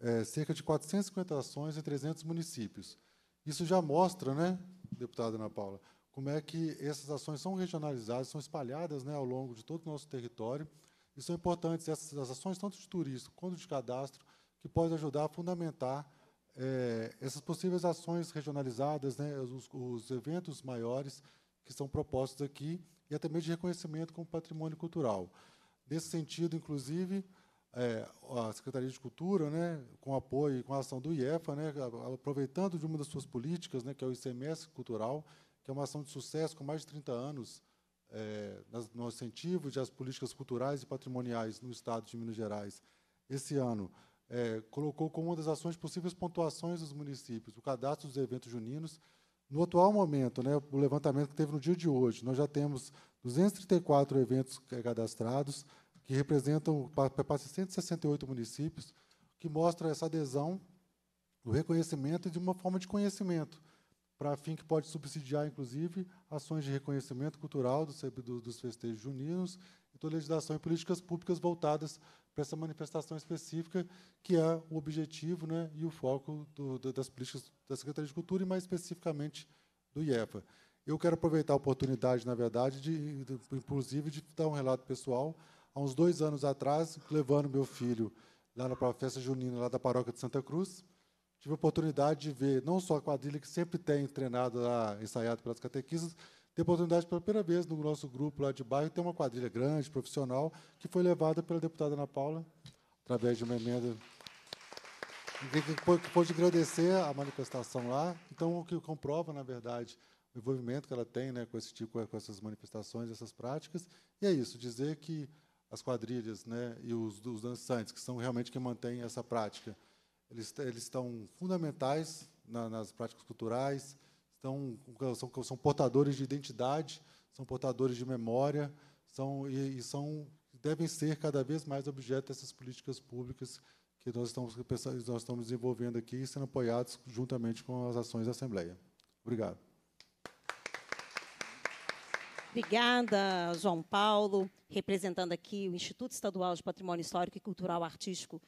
é, cerca de 450 ações em 300 municípios. Isso já mostra, né, deputada Ana Paula, como é que essas ações são regionalizadas, são espalhadas né, ao longo de todo o nosso território, e são importantes essas ações, tanto de turismo quanto de cadastro, que podem ajudar a fundamentar é, essas possíveis ações regionalizadas, né, os, os, eventos maiores que são propostos aqui, e até mesmo de reconhecimento como patrimônio cultural. Nesse sentido, inclusive, é, a Secretaria de Cultura, né, com apoio e com a ação do IEFA, né, aproveitando de uma das suas políticas, né, que é o ICMS Cultural, que é uma ação de sucesso com mais de 30 anos é, no incentivo de as políticas culturais e patrimoniais no Estado de Minas Gerais, esse ano, é, colocou como uma das ações possíveis pontuações dos municípios o cadastro dos eventos juninos, no atual momento, né, o levantamento que teve no dia de hoje, nós já temos 234 eventos é cadastrados, que representam para 168 municípios, que mostra essa adesão, o reconhecimento de uma forma de conhecimento, para fim que pode subsidiar, inclusive, ações de reconhecimento cultural do, dos festejos juninos, então legislação e políticas públicas voltadas para essa manifestação específica, que é o objetivo né, e o foco do, do, das políticas da Secretaria de Cultura e, mais especificamente, do IEFA. Eu quero aproveitar a oportunidade, na verdade, de, de, inclusive, de dar um relato pessoal. Há uns dois anos atrás, levando meu filho lá na festa junina, lá da paróquia de Santa Cruz, tive a oportunidade de ver não só a quadrilha que sempre tem treinado, lá, ensaiado pelas catequistas, Teve oportunidade pela primeira vez no nosso grupo lá de bairro, tem uma quadrilha grande, profissional, que foi levada pela deputada Ana Paula, através de uma emenda que pôde agradecer a manifestação lá. Então, o que comprova, na verdade, o envolvimento que ela tem né, com esse tipo, com essas manifestações, essas práticas. E é isso, dizer que as quadrilhas né, e os, os dançantes, que são realmente quem mantém essa prática, eles, eles estão fundamentais na, nas práticas culturais, estão, são, são portadores de identidade, são portadores de memória, são, e, e são, devem ser cada vez mais objeto dessas políticas públicas que nós estamos, nós estamos desenvolvendo aqui e sendo apoiados juntamente com as ações da Assembleia. Obrigado. Obrigada, João Paulo, representando aqui o Instituto Estadual de Patrimônio Histórico e Cultural Artístico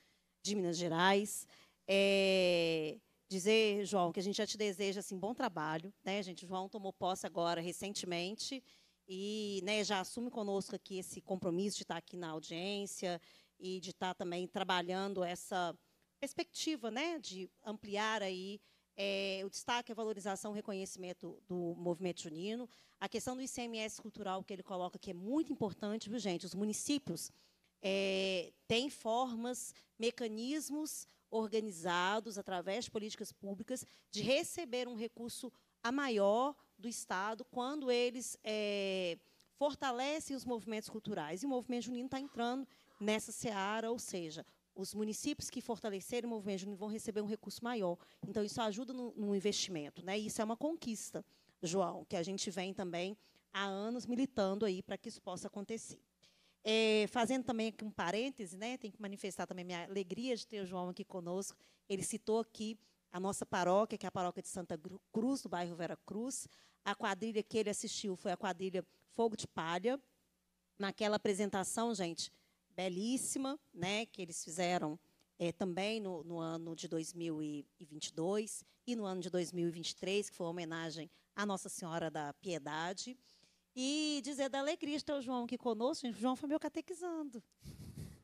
de Minas Gerais. É, dizer, João, que a gente já te deseja assim bom trabalho, né? Gente, João tomou posse agora recentemente e, né, já assume conosco aqui esse compromisso de estar aqui na audiência e de estar também trabalhando essa perspectiva, né, de ampliar aí é, o destaque, a valorização, o reconhecimento do movimento junino. A questão do ICMS cultural que ele coloca, que é muito importante, viu, gente? Os municípios é, têm formas, mecanismos organizados, através de políticas públicas, de receber um recurso a maior do Estado quando eles é, fortalecem os movimentos culturais. E o movimento junino está entrando nessa seara, ou seja, os municípios que fortalecerem o movimento junino vão receber um recurso maior. Então, isso ajuda no, no investimento. Né? isso é uma conquista, João, que a gente vem também há anos militando aí para que isso possa acontecer. É, fazendo também aqui um parêntese, né, tem que manifestar também minha alegria de ter o João aqui conosco. Ele citou aqui a nossa paróquia, que é a paróquia de Santa Cruz, do bairro Vera Cruz. A quadrilha que ele assistiu foi a quadrilha Fogo de Palha. Naquela apresentação, gente, belíssima, né, que eles fizeram é, também no, no, ano de 2022 e no ano de 2023, que foi uma homenagem à Nossa Senhora da Piedade e dizer da alegria está o João que conosco. o João foi meu catequizando.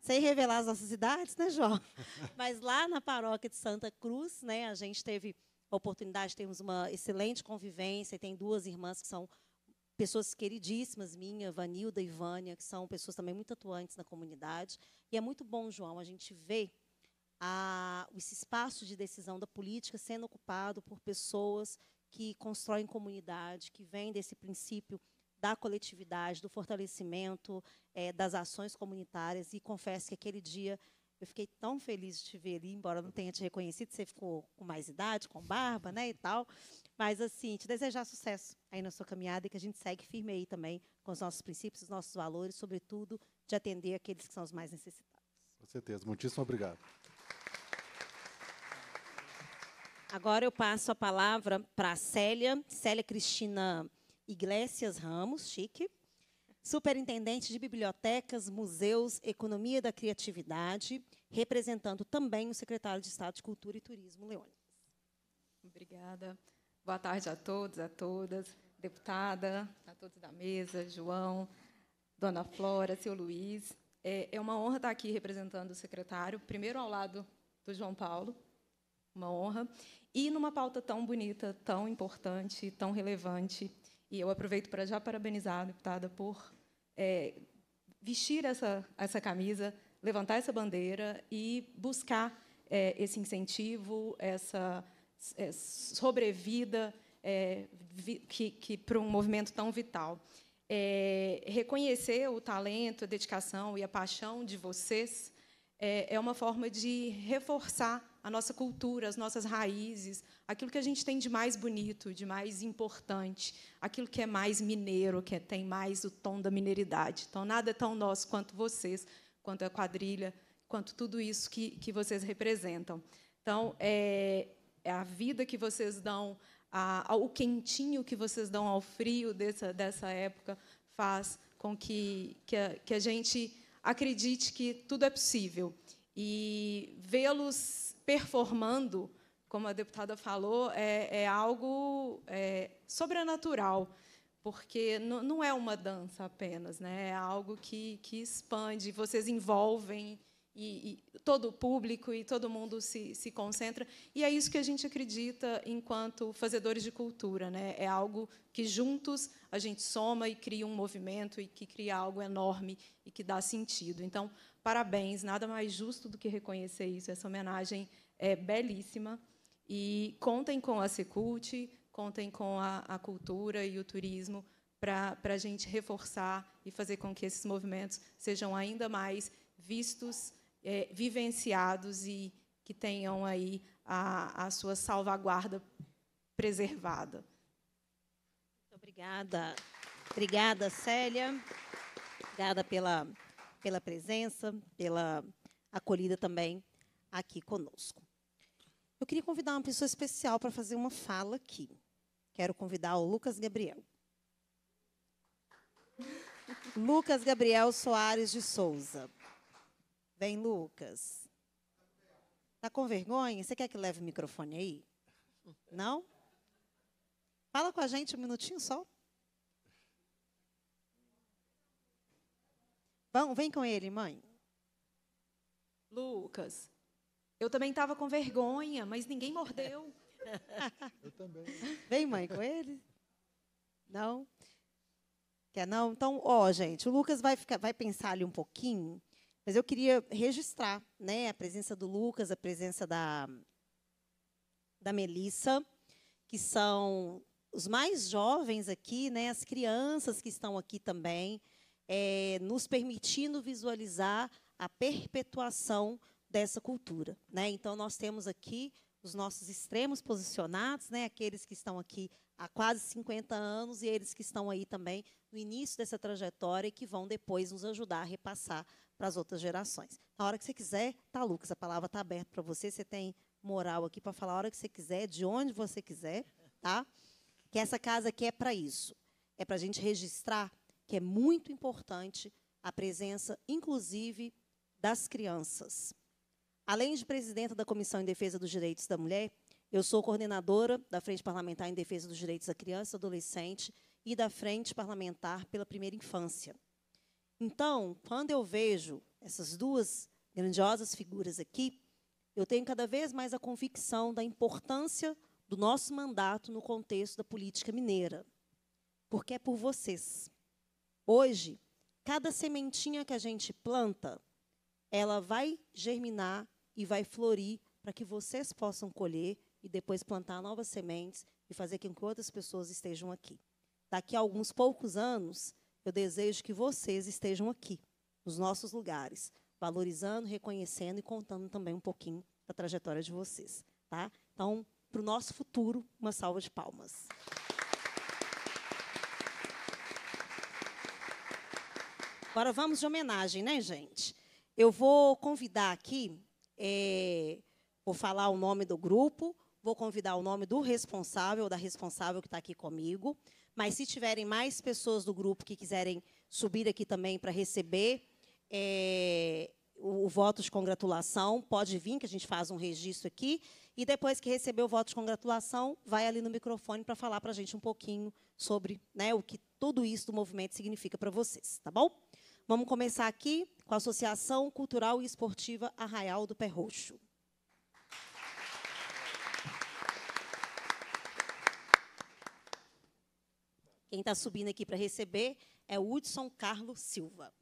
Sem revelar as nossas idades, né, João? [laughs] Mas lá na paróquia de Santa Cruz, né, a gente teve a oportunidade de uma excelente convivência. E tem duas irmãs que são pessoas queridíssimas, minha, Vanilda e Vânia, que são pessoas também muito atuantes na comunidade. E é muito bom, João, a gente vê a, esse espaço de decisão da política sendo ocupado por pessoas que constroem comunidade, que vêm desse princípio da coletividade, do fortalecimento é, das ações comunitárias. E confesso que aquele dia eu fiquei tão feliz de te ver ali, embora não tenha te reconhecido, você ficou com mais idade, com barba, né, e tal. Mas, assim, te desejar sucesso aí na sua caminhada e que a gente segue firme aí também com os nossos princípios, os nossos valores, sobretudo de atender aqueles que são os mais necessitados. Com certeza. Muitíssimo obrigado. Agora eu passo a palavra para a Célia, Célia Cristina Iglesias Ramos, chique, superintendente de bibliotecas, museus, economia da criatividade, representando também o secretário de Estado de Cultura e Turismo, Leônidas. Obrigada. Boa tarde a todos, a todas, deputada, a todos da mesa, João, dona Flora, seu Luiz. É, é uma honra estar aqui representando o secretário, primeiro ao lado do João Paulo, uma honra, e numa pauta tão bonita, tão importante, tão relevante, e eu aproveito para já parabenizar a deputada por é, vestir essa, essa camisa, levantar essa bandeira e buscar é, esse incentivo, essa é, sobrevida é, vi, que, que para um movimento tão vital. É, reconhecer o talento, a dedicação e a paixão de vocês é, é uma forma de reforçar a nossa cultura, as nossas raízes, aquilo que a gente tem de mais bonito, de mais importante, aquilo que é mais mineiro, que é, tem mais o tom da mineridade. Então, nada é tão nosso quanto vocês, quanto a quadrilha, quanto tudo isso que, que vocês representam. Então, é, é a vida que vocês dão, a, o quentinho que vocês dão ao frio dessa, dessa época faz com que, que, a, que a gente acredite que tudo é possível. E vê-los performando, como a deputada falou, é, é algo é, sobrenatural, porque não é uma dança apenas, né? é algo que, que expande, vocês envolvem e, e todo o público e todo mundo se, se concentra. E é isso que a gente acredita enquanto fazedores de cultura. Né? É algo que juntos a gente soma e cria um movimento e que cria algo enorme e que dá sentido. Então, Parabéns, nada mais justo do que reconhecer isso. Essa homenagem é belíssima. E contem com a Secult, contem com a, a cultura e o turismo para a gente reforçar e fazer com que esses movimentos sejam ainda mais vistos, é, vivenciados e que tenham aí a, a sua salvaguarda preservada. Muito obrigada. Obrigada, Célia. Obrigada pela pela presença, pela acolhida também aqui conosco. Eu queria convidar uma pessoa especial para fazer uma fala aqui. Quero convidar o Lucas Gabriel. Lucas Gabriel Soares de Souza. Vem, Lucas. Tá com vergonha? Você quer que leve o microfone aí? Não? Fala com a gente um minutinho só. Vão, vem com ele, mãe. Lucas, eu também estava com vergonha, mas ninguém mordeu. [laughs] eu também. Vem, mãe, com ele. Não? Quer não? Então, ó, gente, o Lucas vai, ficar, vai pensar ali um pouquinho, mas eu queria registrar né, a presença do Lucas, a presença da, da Melissa, que são os mais jovens aqui, né, as crianças que estão aqui também é, nos permitindo visualizar a perpetuação dessa cultura. Né? Então, nós temos aqui os nossos extremos posicionados, né? aqueles que estão aqui há quase 50 anos e eles que estão aí também no início dessa trajetória e que vão depois nos ajudar a repassar para as outras gerações. Na hora que você quiser, tá, Lucas, a palavra está aberta para você, você tem moral aqui para falar a hora que você quiser, de onde você quiser, tá? Que essa casa aqui é para isso. É para a gente registrar que é muito importante a presença, inclusive, das crianças. Além de presidenta da Comissão em Defesa dos Direitos da Mulher, eu sou coordenadora da Frente Parlamentar em Defesa dos Direitos da Criança e Adolescente e da Frente Parlamentar pela Primeira Infância. Então, quando eu vejo essas duas grandiosas figuras aqui, eu tenho cada vez mais a convicção da importância do nosso mandato no contexto da política mineira. Porque é por vocês. Hoje, cada sementinha que a gente planta, ela vai germinar e vai florir para que vocês possam colher e depois plantar novas sementes e fazer com que outras pessoas estejam aqui. Daqui a alguns poucos anos, eu desejo que vocês estejam aqui, nos nossos lugares, valorizando, reconhecendo e contando também um pouquinho da trajetória de vocês. Tá? Então, para o nosso futuro, uma salva de palmas. Agora vamos de homenagem, né, gente? Eu vou convidar aqui, é, vou falar o nome do grupo, vou convidar o nome do responsável, da responsável que está aqui comigo. Mas se tiverem mais pessoas do grupo que quiserem subir aqui também para receber é, o, o, voto de congratulação, pode vir, que a gente faz um registro aqui. E depois que receber o voto de congratulação, vai ali no microfone para falar para a gente um pouquinho sobre né, o que tudo isso do movimento significa para vocês, tá bom? Vamos começar aqui com a Associação Cultural e Esportiva Arraial do Pé Roxo. Quem está subindo aqui para receber é o Hudson Carlos Silva.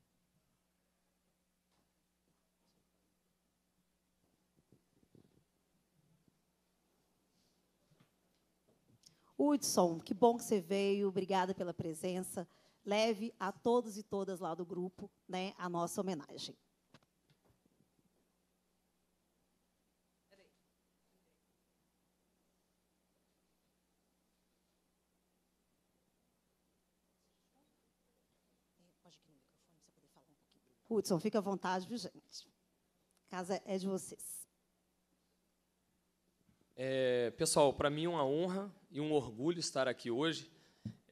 Hudson, que bom que você veio, obrigada pela presença leve a todos e todas lá do grupo né, a nossa homenagem. Hudson, fica à vontade, viu, gente? A casa é de vocês. É, pessoal, para mim é uma honra e um orgulho estar aqui hoje.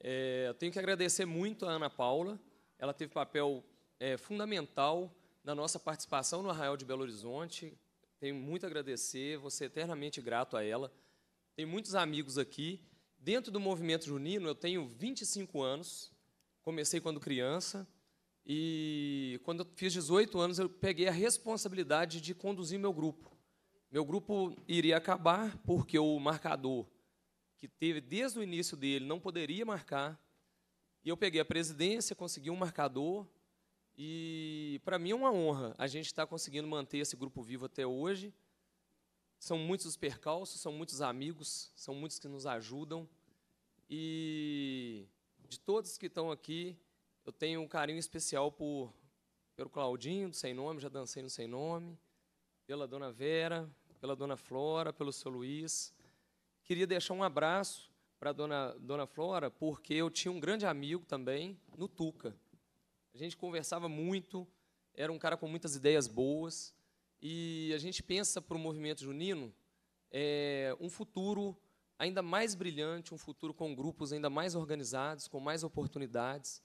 É, eu tenho que agradecer muito a Ana Paula, ela teve papel é, fundamental na nossa participação no Arraial de Belo Horizonte. Tenho muito a agradecer, vou ser eternamente grato a ela. Tenho muitos amigos aqui. Dentro do movimento junino, eu tenho 25 anos, comecei quando criança, e quando eu fiz 18 anos, eu peguei a responsabilidade de conduzir meu grupo. Meu grupo iria acabar porque o marcador que teve desde o início dele, não poderia marcar. E eu peguei a presidência, consegui um marcador. E para mim é uma honra a gente estar tá conseguindo manter esse grupo vivo até hoje. São muitos os percalços, são muitos amigos, são muitos que nos ajudam. E de todos que estão aqui, eu tenho um carinho especial por, pelo Claudinho, do Sem Nome, já dancei no Sem Nome, pela Dona Vera, pela Dona Flora, pelo seu Luiz, Queria deixar um abraço para dona dona Flora, porque eu tinha um grande amigo também no Tuca. A gente conversava muito, era um cara com muitas ideias boas e a gente pensa para o movimento junino é, um futuro ainda mais brilhante, um futuro com grupos ainda mais organizados, com mais oportunidades.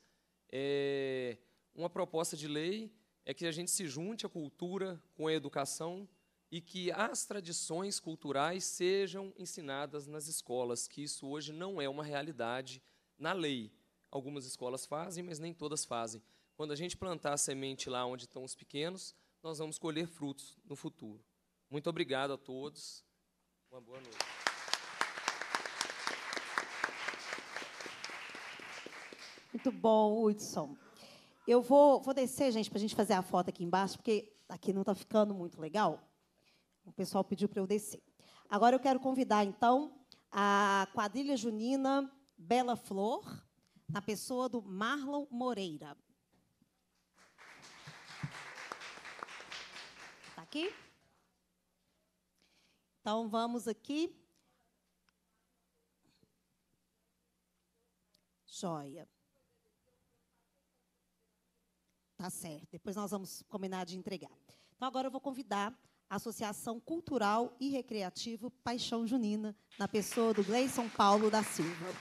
É, uma proposta de lei é que a gente se junte à cultura com a educação e que as tradições culturais sejam ensinadas nas escolas, que isso hoje não é uma realidade na lei. Algumas escolas fazem, mas nem todas fazem. Quando a gente plantar a semente lá onde estão os pequenos, nós vamos colher frutos no futuro. Muito obrigado a todos. Uma boa noite. Muito bom, Hudson. Eu vou, vou descer, gente, para a gente fazer a foto aqui embaixo, porque aqui não está ficando muito legal. O pessoal pediu para eu descer. Agora eu quero convidar, então, a quadrilha junina Bela Flor, na pessoa do Marlon Moreira. Está aqui? Então vamos aqui. Joia. Tá certo. Depois nós vamos combinar de entregar. Então agora eu vou convidar Associação Cultural e Recreativo Paixão Junina, na pessoa do Gleison Paulo da Silva.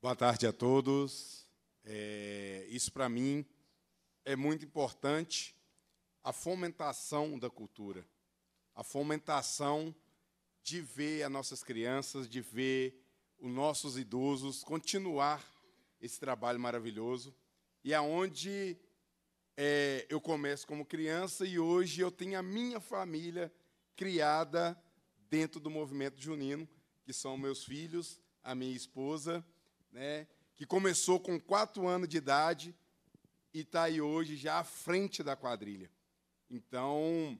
Boa tarde a todos. É, isso para mim é muito importante a fomentação da cultura, a fomentação de ver as nossas crianças, de ver os nossos idosos continuar esse trabalho maravilhoso e aonde é, eu começo como criança e hoje eu tenho a minha família criada dentro do movimento junino, que são meus filhos, a minha esposa né, que começou com quatro anos de idade e está aí hoje já à frente da quadrilha. Então,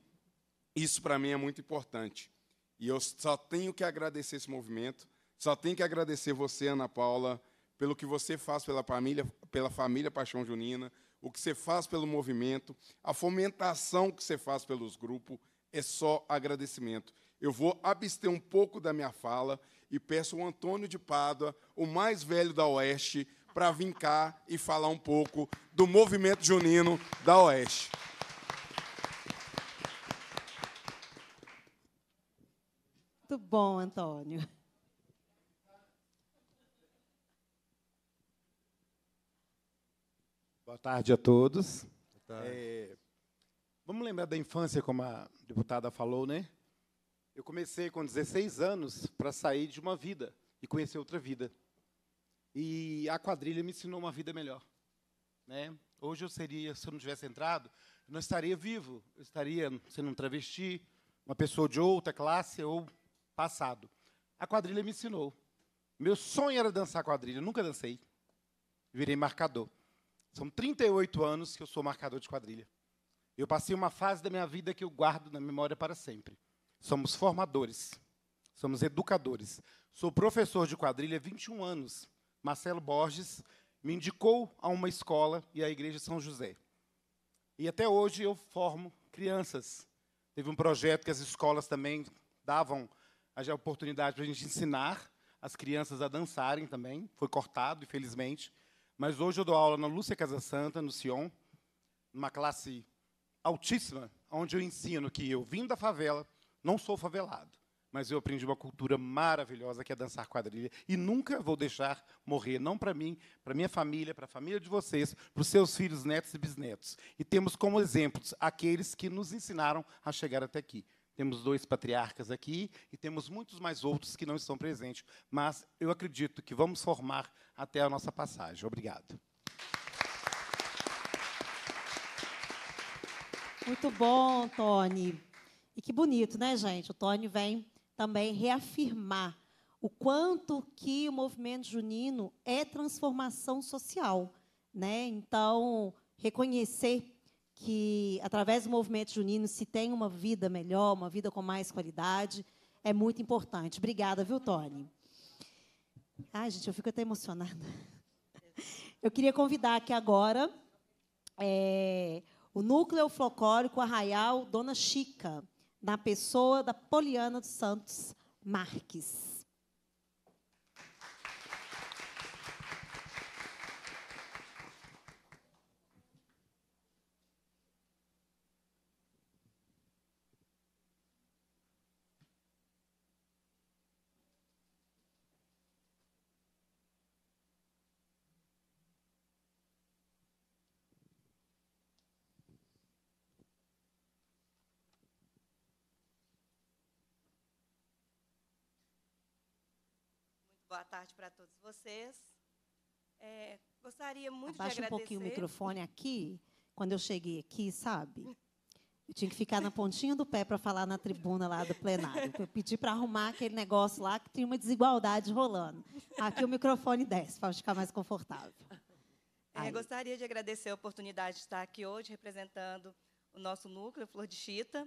isso para mim é muito importante. E eu só tenho que agradecer esse movimento, só tenho que agradecer você, Ana Paula, pelo que você faz pela família, pela família Paixão Junina, o que você faz pelo movimento, a fomentação que você faz pelos grupos, é só agradecimento. Eu vou abster um pouco da minha fala e peço o Antônio de Pádua, o mais velho da Oeste, para vir cá e falar um pouco do movimento junino da Oeste. Muito bom, Antônio. Boa tarde a todos. Boa tarde. É, vamos lembrar da infância, como a deputada falou, né? Eu comecei com 16 anos para sair de uma vida e conhecer outra vida. E a quadrilha me ensinou uma vida melhor. Né? Hoje eu seria, se eu não tivesse entrado, eu não estaria vivo. Eu estaria sendo um travesti, uma pessoa de outra classe ou passado. A quadrilha me ensinou. Meu sonho era dançar quadrilha, eu nunca dancei. Virei marcador. São 38 anos que eu sou marcador de quadrilha. Eu passei uma fase da minha vida que eu guardo na memória para sempre. Somos formadores, somos educadores. Sou professor de quadrilha há 21 anos. Marcelo Borges me indicou a uma escola e à Igreja São José. E até hoje eu formo crianças. Teve um projeto que as escolas também davam a oportunidade para a gente ensinar as crianças a dançarem também. Foi cortado, infelizmente. Mas hoje eu dou aula na Lúcia Casa Santa, no Sion, numa classe altíssima, onde eu ensino que eu vim da favela, não sou favelado, mas eu aprendi uma cultura maravilhosa que é dançar quadrilha e nunca vou deixar morrer, não para mim, para minha família, para a família de vocês, para os seus filhos, netos e bisnetos. E temos como exemplos aqueles que nos ensinaram a chegar até aqui. Temos dois patriarcas aqui e temos muitos mais outros que não estão presentes, mas eu acredito que vamos formar até a nossa passagem. Obrigado. Muito bom, Tony. E que bonito, né, gente? O Tony vem também reafirmar o quanto que o movimento junino é transformação social, né? Então, reconhecer que através do movimento junino se tem uma vida melhor, uma vida com mais qualidade, é muito importante. Obrigada, viu, Tony? Ai, gente, eu fico até emocionada. [laughs] Eu queria convidar aqui agora é, o Núcleo Flocórico Arraial Dona Chica na pessoa da Poliana dos Santos Marques. Boa tarde para todos vocês. É, gostaria muito Abaixa de agradecer... um pouquinho o microfone aqui. Quando eu cheguei aqui, sabe? Eu tinha que ficar na pontinha do pé para falar na tribuna lá do plenário. Eu pedi para arrumar aquele negócio lá que tinha uma desigualdade rolando. Aqui o microfone desce para ficar mais confortável. É, gostaria de agradecer a oportunidade de estar aqui hoje representando o nosso núcleo Flor de Chita.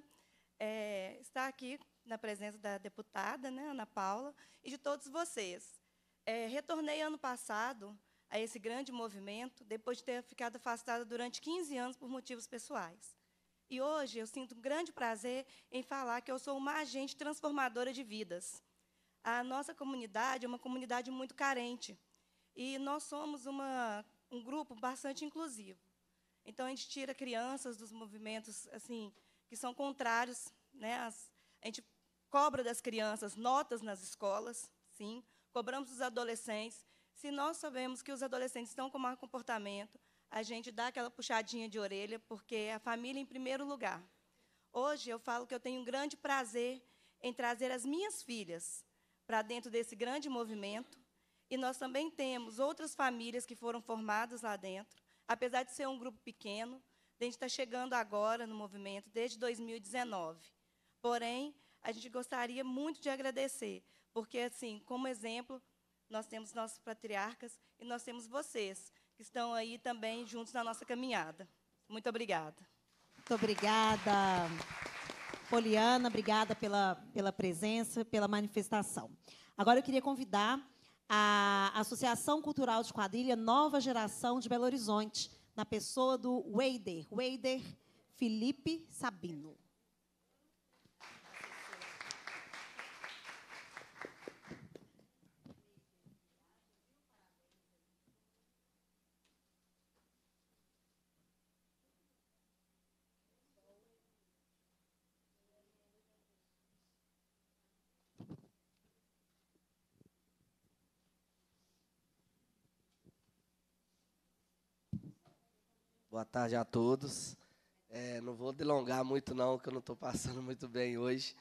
É, estar aqui na presença da deputada, né, Ana Paula, e de todos vocês. É, retornei ano passado a esse grande movimento, depois de ter ficado afastada durante 15 anos por motivos pessoais. E hoje eu sinto um grande prazer em falar que eu sou uma agente transformadora de vidas. A nossa comunidade é uma comunidade muito carente. E nós somos uma, um grupo bastante inclusivo. Então, a gente tira crianças dos movimentos assim que são contrários. Né, a gente cobra das crianças notas nas escolas, sim, cobramos dos adolescentes. Se nós sabemos que os adolescentes estão com mau comportamento, a gente dá aquela puxadinha de orelha, porque é a família em primeiro lugar. Hoje eu falo que eu tenho um grande prazer em trazer as minhas filhas para dentro desse grande movimento, e nós também temos outras famílias que foram formadas lá dentro, apesar de ser um grupo pequeno, a gente está chegando agora no movimento desde 2019. Porém, a gente gostaria muito de agradecer, porque, assim, como exemplo, nós temos nossos patriarcas e nós temos vocês, que estão aí também juntos na nossa caminhada. Muito obrigada. Muito obrigada, Poliana. Obrigada pela, pela presença, pela manifestação. Agora eu queria convidar a Associação Cultural de Quadrilha Nova Geração de Belo Horizonte, na pessoa do Weider, Weider Felipe Sabino. Boa tarde a todos. É, não vou delongar muito não, que eu não estou passando [laughs] muito bem hoje,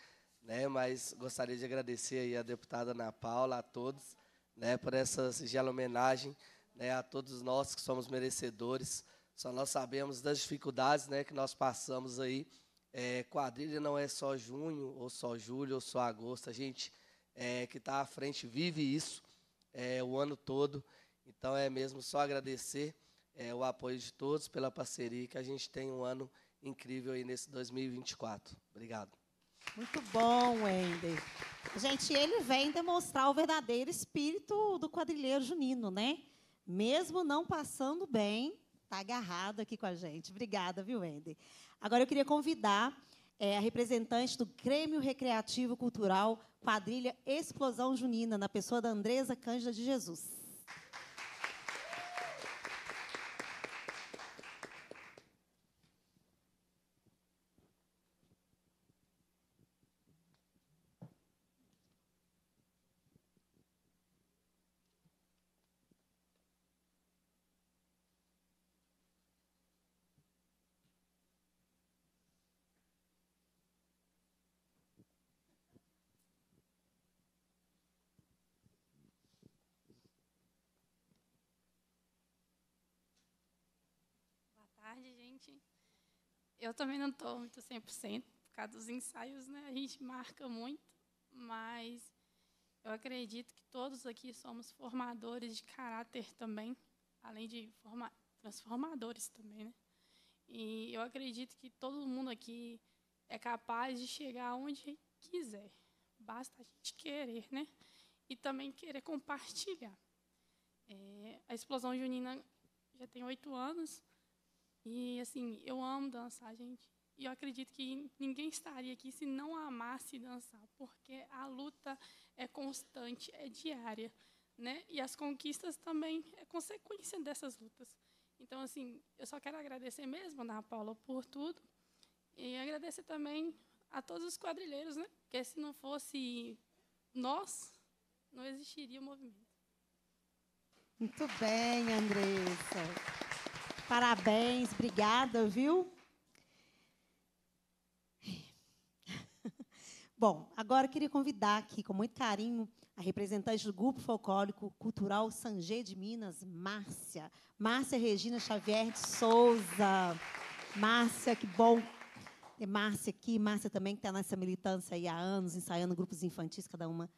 né? Mas gostaria de agradecer aí a deputada Ana Paula, a todos, né? Por essa singela homenagem, né? A todos nós que somos merecedores. Só nós sabemos das dificuldades, né? Que nós passamos aí. É, quadrilha não é só junho, ou só julho, ou só agosto. A gente é, que está à frente vive isso é, o ano todo. Então é mesmo só agradecer é, o apoio de todos, pela parceria, que a gente tem um ano incrível aí nesse 2024. Obrigado. Muito bom, Wender. Gente, ele vem demonstrar o verdadeiro espírito do quadrilheiro junino, né? Mesmo não passando bem, está agarrado aqui com a gente. Obrigada, viu, Wender? Agora eu queria convidar é, a representante do Grêmio Recreativo Cultural Quadrilha Explosão Junina, na pessoa da Andresa Cândida de Jesus. tarde, gente. Eu também não estou muito 100%, por causa dos ensaios, né? A gente marca muito, mas eu acredito que todos aqui somos formadores de caráter também, além de forma, transformadores também, né? E eu acredito que todo mundo aqui é capaz de chegar onde quiser. Basta a gente querer, né? E também querer compartilhar. É, a Explosão Junina já tem oito anos e, assim, eu amo dançar, gente. E eu acredito que ninguém estaria aqui se não amasse dançar, porque a luta é constante, é diária. Né? E as conquistas também é consequência dessas lutas. Então, assim, eu só quero agradecer mesmo, Ana Paula, por tudo. E agradecer também a todos os quadrilheiros, né? Porque se não fosse nós, não existiria o movimento. Muito bem, Andressa. Parabéns, obrigada, viu? [laughs] Bom, agora eu queria convidar aqui com muito carinho a representante do Grupo Folclórico Cultural Sanjê de Minas, Márcia. Márcia Regina Xavier de Souza. Márcia, que bom ter Márcia aqui. Márcia também que está nessa militância aí há anos, ensaiando grupos infantis, cada uma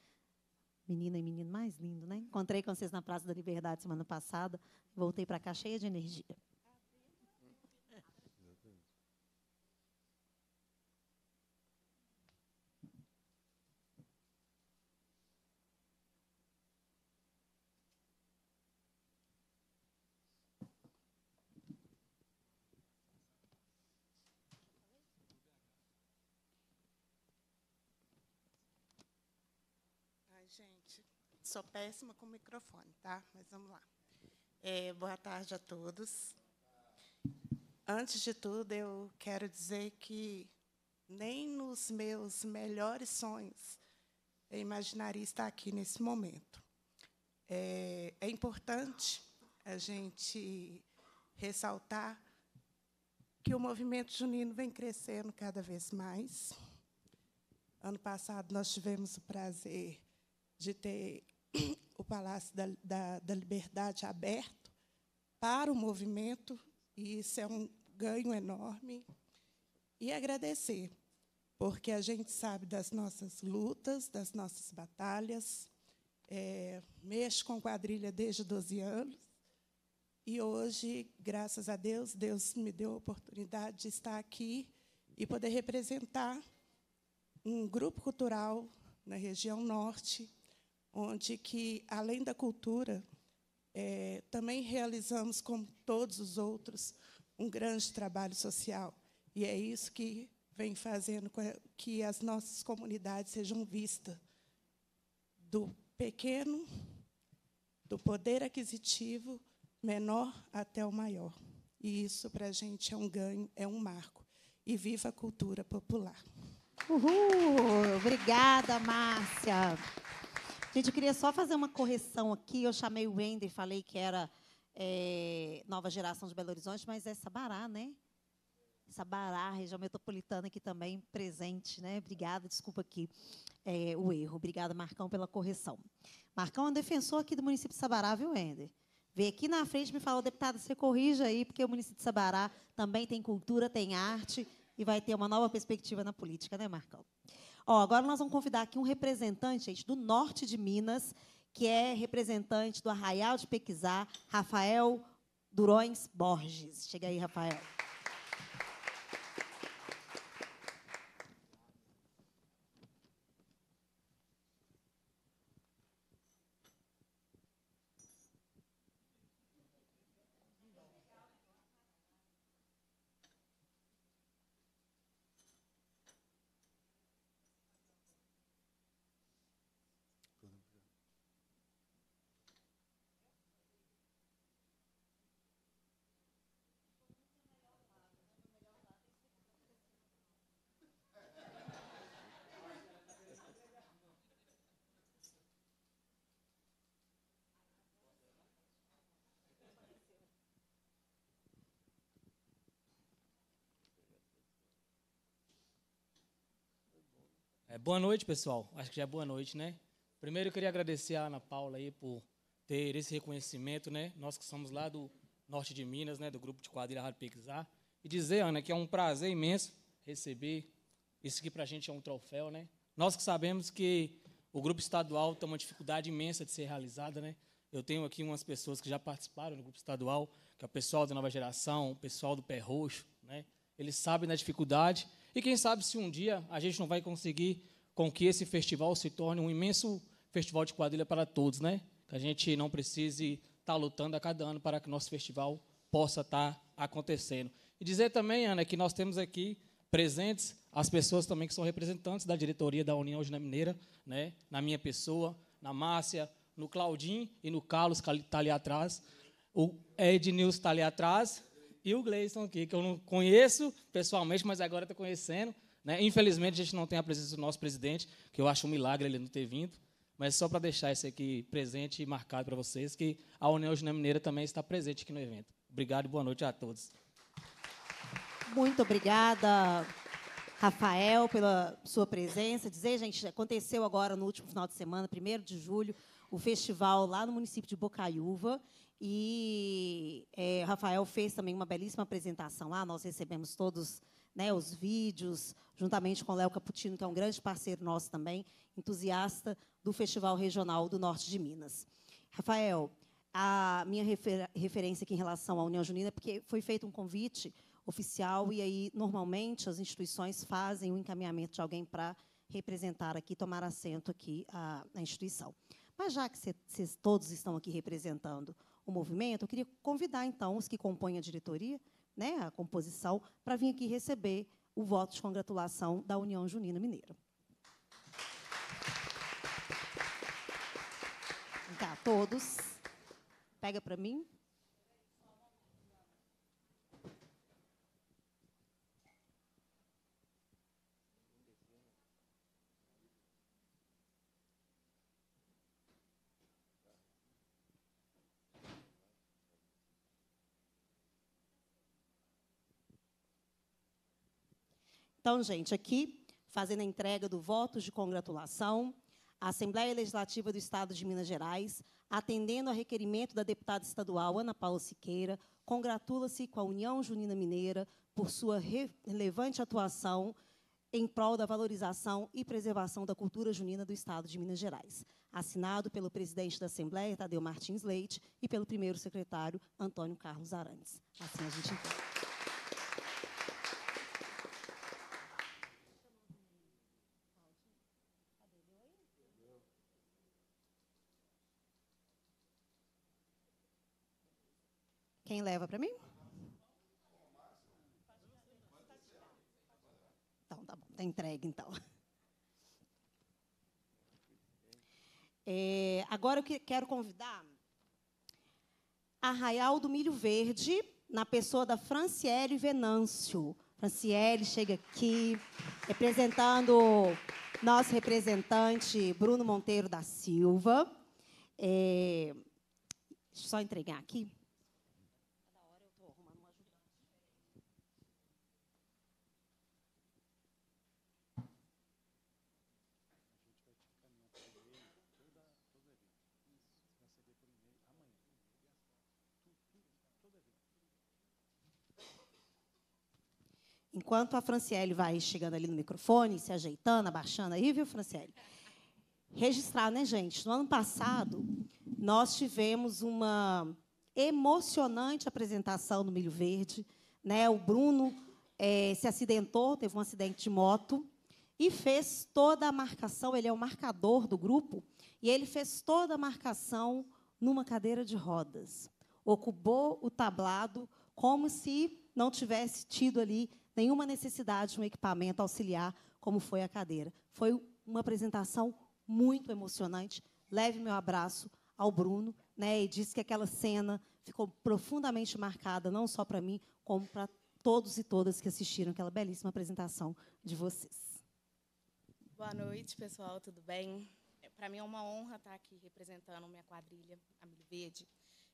menina e menino mais lindo, né? Encontrei com vocês na Praça da Liberdade semana passada, voltei para cá cheia de energia. gente. Sou péssima com o microfone, tá? Mas vamos lá. É, boa tarde a todos. Antes de tudo, eu quero dizer que nem nos meus melhores sonhos eu imaginaria estar aqui nesse momento. É, é importante a gente ressaltar que o movimento junino vem crescendo cada vez mais. Ano passado, nós tivemos o prazer de ter [clears throat] o Palácio da, da, da Liberdade aberto para o movimento, e isso é um ganho enorme. E agradecer, porque a gente sabe das nossas lutas, das nossas batalhas. É, mexo com quadrilha desde 12 anos. E hoje, graças a Deus, Deus me deu a oportunidade de estar aqui e poder representar um grupo cultural na região norte onde que, além da cultura, é, também realizamos, como todos os outros, um grande trabalho social. E é isso que vem fazendo que as nossas comunidades sejam vistas do pequeno, do poder aquisitivo menor até o maior. E isso, para a gente, é um ganho, é um marco. E viva a cultura popular. Uhul! Obrigada, Márcia. Gente, eu queria só fazer uma correção aqui. Eu chamei o Wender e falei que era é, Nova Geração de Belo Horizonte, mas é Sabará, né? Sabará, região metropolitana aqui também presente, né? Obrigada, desculpa aqui é, o erro. Obrigada, Marcão, pela correção. Marcão é um defensor aqui do município de Sabará, viu, Wender? Vem aqui na frente me falou, deputado, você corrija aí, porque o município de Sabará também tem cultura, tem arte e vai ter uma nova perspectiva na política, né, Marcão? Ó, agora nós vamos convidar aqui um representante, gente, do norte de Minas, que é representante do Arraial de Pequizá, Rafael Durões Borges. Chega aí, Rafael. É, boa noite, pessoal. Acho que já é boa noite, né? Primeiro eu queria agradecer a Ana Paula aí por ter esse reconhecimento, né? Nós que somos lá do norte de Minas, né, do grupo de quadrilha Rapixar, e dizer, Ana, que é um prazer imenso receber isso aqui para a gente é um troféu, né? Nós que sabemos que o grupo estadual tem uma dificuldade imensa de ser realizada, né? Eu tenho aqui umas pessoas que já participaram do grupo estadual, que é o pessoal da nova geração, o pessoal do pé roxo, né? Eles sabem da dificuldade e quem sabe se um dia a gente não vai conseguir com que esse festival se torne um imenso festival de quadrilha para todos, né? Que a gente não precise estar tá lutando a cada ano para que nosso festival possa estar tá acontecendo. E dizer também, Ana, que nós temos aqui presentes as pessoas também que são representantes da diretoria da União Gina Mineira, né? na minha pessoa, na Márcia, no Claudinho e no Carlos, que está ali atrás. O Ednilson está ali atrás, e o Gleison aqui, que eu não conheço pessoalmente, mas agora estou conhecendo. Né? Infelizmente, a gente não tem a presença do nosso presidente, que eu acho um milagre ele não ter vindo. Mas só para deixar isso aqui presente e marcado para vocês, que a União Juna Mineira também está presente aqui no evento. Obrigado e boa noite a todos. Muito obrigada, Rafael, pela sua presença. Dizer, gente, aconteceu agora no último final de semana, 1 de julho, o festival lá no município de Bocaiúva. E é, Rafael fez também uma belíssima apresentação lá. Ah, nós recebemos todos né, os vídeos, juntamente com Léo Caputino, que é um grande parceiro nosso também, entusiasta do Festival Regional do Norte de Minas. Rafael, a minha refer referência aqui em relação à União Junina é porque foi feito um convite oficial e aí normalmente as instituições fazem o encaminhamento de alguém para representar aqui, tomar assento aqui a, a instituição. Mas já que vocês todos estão aqui representando o movimento, eu queria convidar, então, os que compõem a diretoria, né, a composição, para vir aqui receber o voto de congratulação da União Junina Mineira. Vem cá, todos. Pega para mim. Então, gente, aqui, fazendo a entrega do voto de congratulação, a Assembleia Legislativa do Estado de Minas Gerais, atendendo ao requerimento da deputada estadual Ana Paula Siqueira, congratula-se com a União Junina Mineira por sua relevante atuação em prol da valorização e preservação da cultura junina do Estado de Minas Gerais. Assinado pelo presidente da Assembleia, Tadeu Martins Leite, e pelo primeiro secretário, Antônio Carlos Arantes. Assim a gente... Quem leva para mim? Então, tá bom, tá entregue então. É, agora eu quero convidar Arraial do Milho Verde, na pessoa da Franciele Venâncio. Franciele chega aqui, representando nosso representante Bruno Monteiro da Silva. É, deixa eu só entregar aqui. Enquanto a Franciele vai chegando ali no microfone, se ajeitando, abaixando aí, viu, Franciele? Registrar, né, gente? No ano passado, nós tivemos uma emocionante apresentação no Milho Verde. Né? O Bruno é, se acidentou, teve um acidente de moto e fez toda a marcação. Ele é o marcador do grupo e ele fez toda a marcação numa cadeira de rodas. Ocupou o tablado como se não tivesse tido ali nenhuma necessidade de um equipamento auxiliar, como foi a cadeira. Foi uma apresentação muito emocionante. Leve meu abraço ao Bruno, né? E disse que aquela cena ficou profundamente marcada, não só para mim, como para todos e todas que assistiram aquela belíssima apresentação de vocês. Boa noite, pessoal, tudo bem? É, para mim é uma honra estar aqui representando minha quadrilha, a Milho Verde.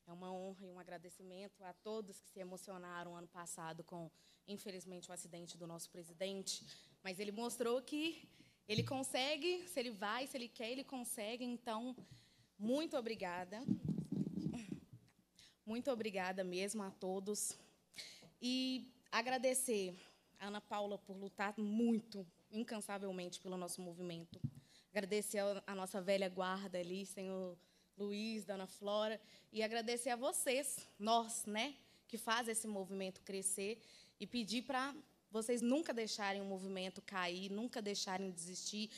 É uma honra e um agradecimento a todos que se emocionaram ano passado com, infelizmente, o acidente do nosso presidente. Mas ele mostrou que ele consegue, se ele vai, se ele quer, ele consegue. Então, muito obrigada. Muito obrigada mesmo a todos. E agradecer a Ana Paula por lutar muito, incansavelmente, pelo nosso movimento. Agradecer a nossa velha guarda ali, senhor Luiz, Dona Flora, e agradecer a vocês, nós, né, que faz esse movimento crescer e pedir para vocês nunca deixarem o movimento cair, nunca deixarem desistir,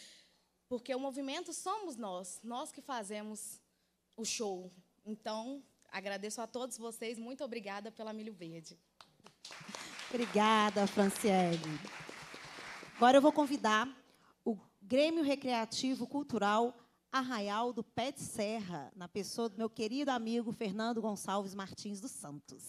porque o movimento somos nós, nós que fazemos o show. Então, agradeço a todos vocês, muito obrigada pela Milho Verde. Obrigada, Franciele. Agora eu vou convidar o Grêmio Recreativo Cultural Arraial do Pé de Serra, na pessoa do meu querido amigo Fernando Gonçalves Martins dos Santos.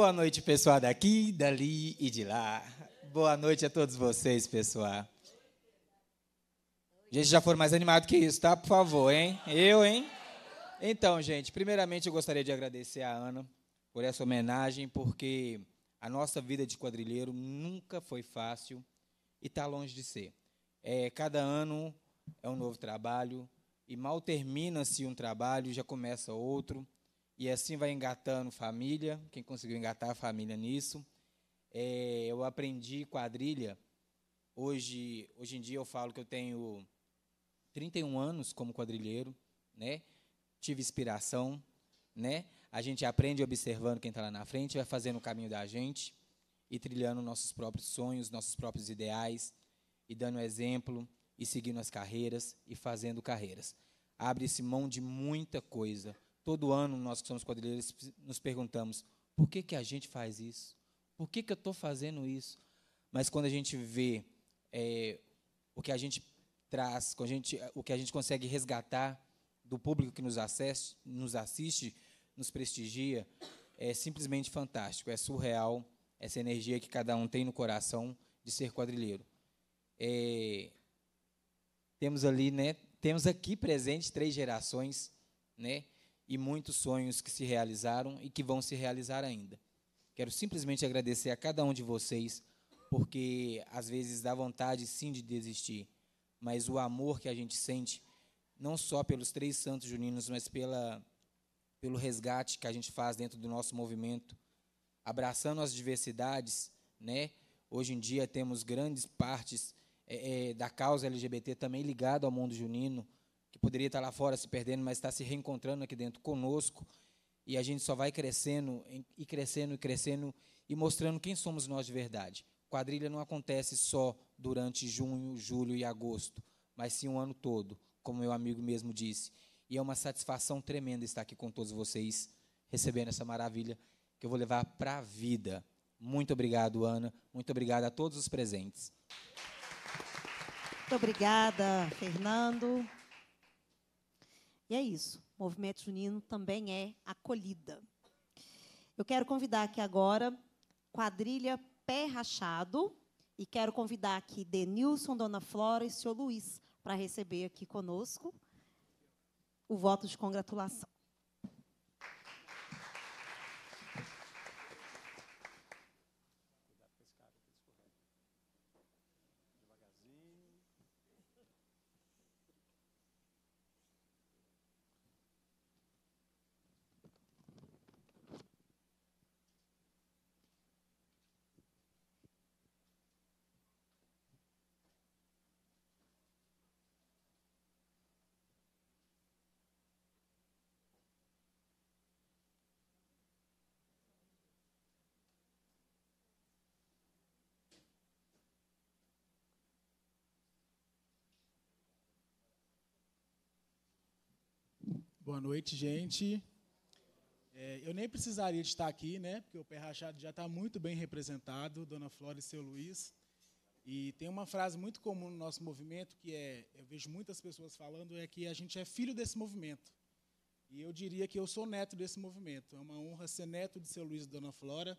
Boa noite, pessoal daqui, dali e de lá. Boa noite a todos vocês, pessoal. Gente, já for mais animado que isso, tá? Por favor, hein? Eu, hein? Então, gente, primeiramente eu gostaria de agradecer a Ana por essa homenagem, porque a nossa vida de quadrilheiro nunca foi fácil e está longe de ser. É, cada ano é um novo trabalho e mal termina-se um trabalho já começa outro. E assim vai engatando família, quem conseguiu engatar a família nisso. É, eu aprendi quadrilha. Hoje, hoje em dia eu falo que eu tenho 31 anos como quadrilheiro, né? Tive inspiração, né? A gente aprende observando quem está lá na frente, vai fazendo o caminho da gente e trilhando nossos próprios sonhos, nossos próprios ideais e dando exemplo e seguindo as carreiras e fazendo carreiras. Abre-se mão de muita coisa todo ano nós que somos quadrilheiros nos perguntamos: por que, que a gente faz isso? Por que, que eu estou fazendo isso? Mas quando a gente vê é, o que a gente traz, a gente, o que a gente consegue resgatar do público que nos, acesse, nos assiste, nos prestigia, é simplesmente fantástico, é surreal essa energia que cada um tem no coração de ser quadrilheiro. É, temos ali, né, temos aqui presente três gerações, né, e muitos sonhos que se realizaram e que vão se realizar ainda. Quero simplesmente agradecer a cada um de vocês, porque às vezes dá vontade sim de desistir, mas o amor que a gente sente, não só pelos três santos juninos, mas pela, pelo resgate que a gente faz dentro do nosso movimento, abraçando as diversidades, né? Hoje em dia temos grandes partes é, é, da causa LGBT também ligada ao mundo junino, que poderia estar lá fora se perdendo, mas está se reencontrando aqui dentro conosco. E a gente só vai crescendo e crescendo e crescendo e mostrando quem somos nós de verdade. Quadrilha não acontece só durante junho, julho e agosto, mas sim o um ano todo, como meu amigo mesmo disse. E é uma satisfação tremenda estar aqui com todos vocês, recebendo essa maravilha que eu vou levar para a vida. Muito obrigado, Ana. Muito obrigado a todos os presentes. Muito obrigada, Fernando. E é isso. O movimento junino também é acolhida. Eu quero convidar aqui agora quadrilha Pé Rachado e quero convidar aqui Denilson, Dona Flora e seu Luiz para receber aqui conosco o voto de congratulação. Boa noite, gente. É, eu nem precisaria de estar aqui, né? Porque o pé rachado já está muito bem representado, Dona Flora e seu Luiz. E tem uma frase muito comum no nosso movimento que é, eu vejo muitas pessoas falando, é que a gente é filho desse movimento. E eu diria que eu sou neto desse movimento. É uma honra ser neto de seu Luiz e Dona Flora.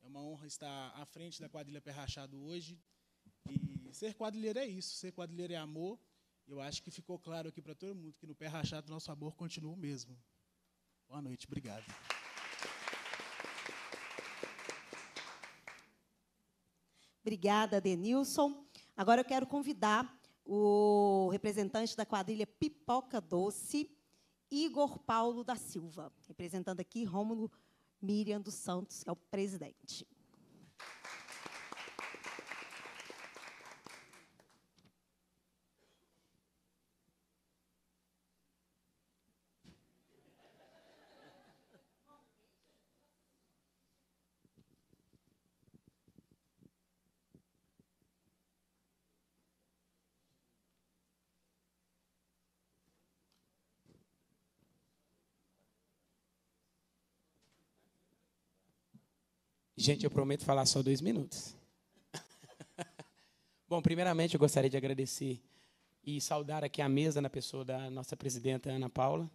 É uma honra estar à frente da quadrilha Pé Rachado hoje. E ser quadrilheiro é isso, ser quadrilheiro é amor, eu acho que ficou claro aqui para todo mundo que no pé rachado nosso amor continua o mesmo. Boa noite, obrigado. Obrigada, Denilson. Agora eu quero convidar o representante da quadrilha Pipoca Doce, Igor Paulo da Silva, representando aqui Rômulo Miriam dos Santos, que é o presidente. Gente, eu prometo falar só dois minutos. [laughs] Bom, primeiramente eu gostaria de agradecer e saudar aqui a mesa na pessoa da nossa presidenta Ana Paula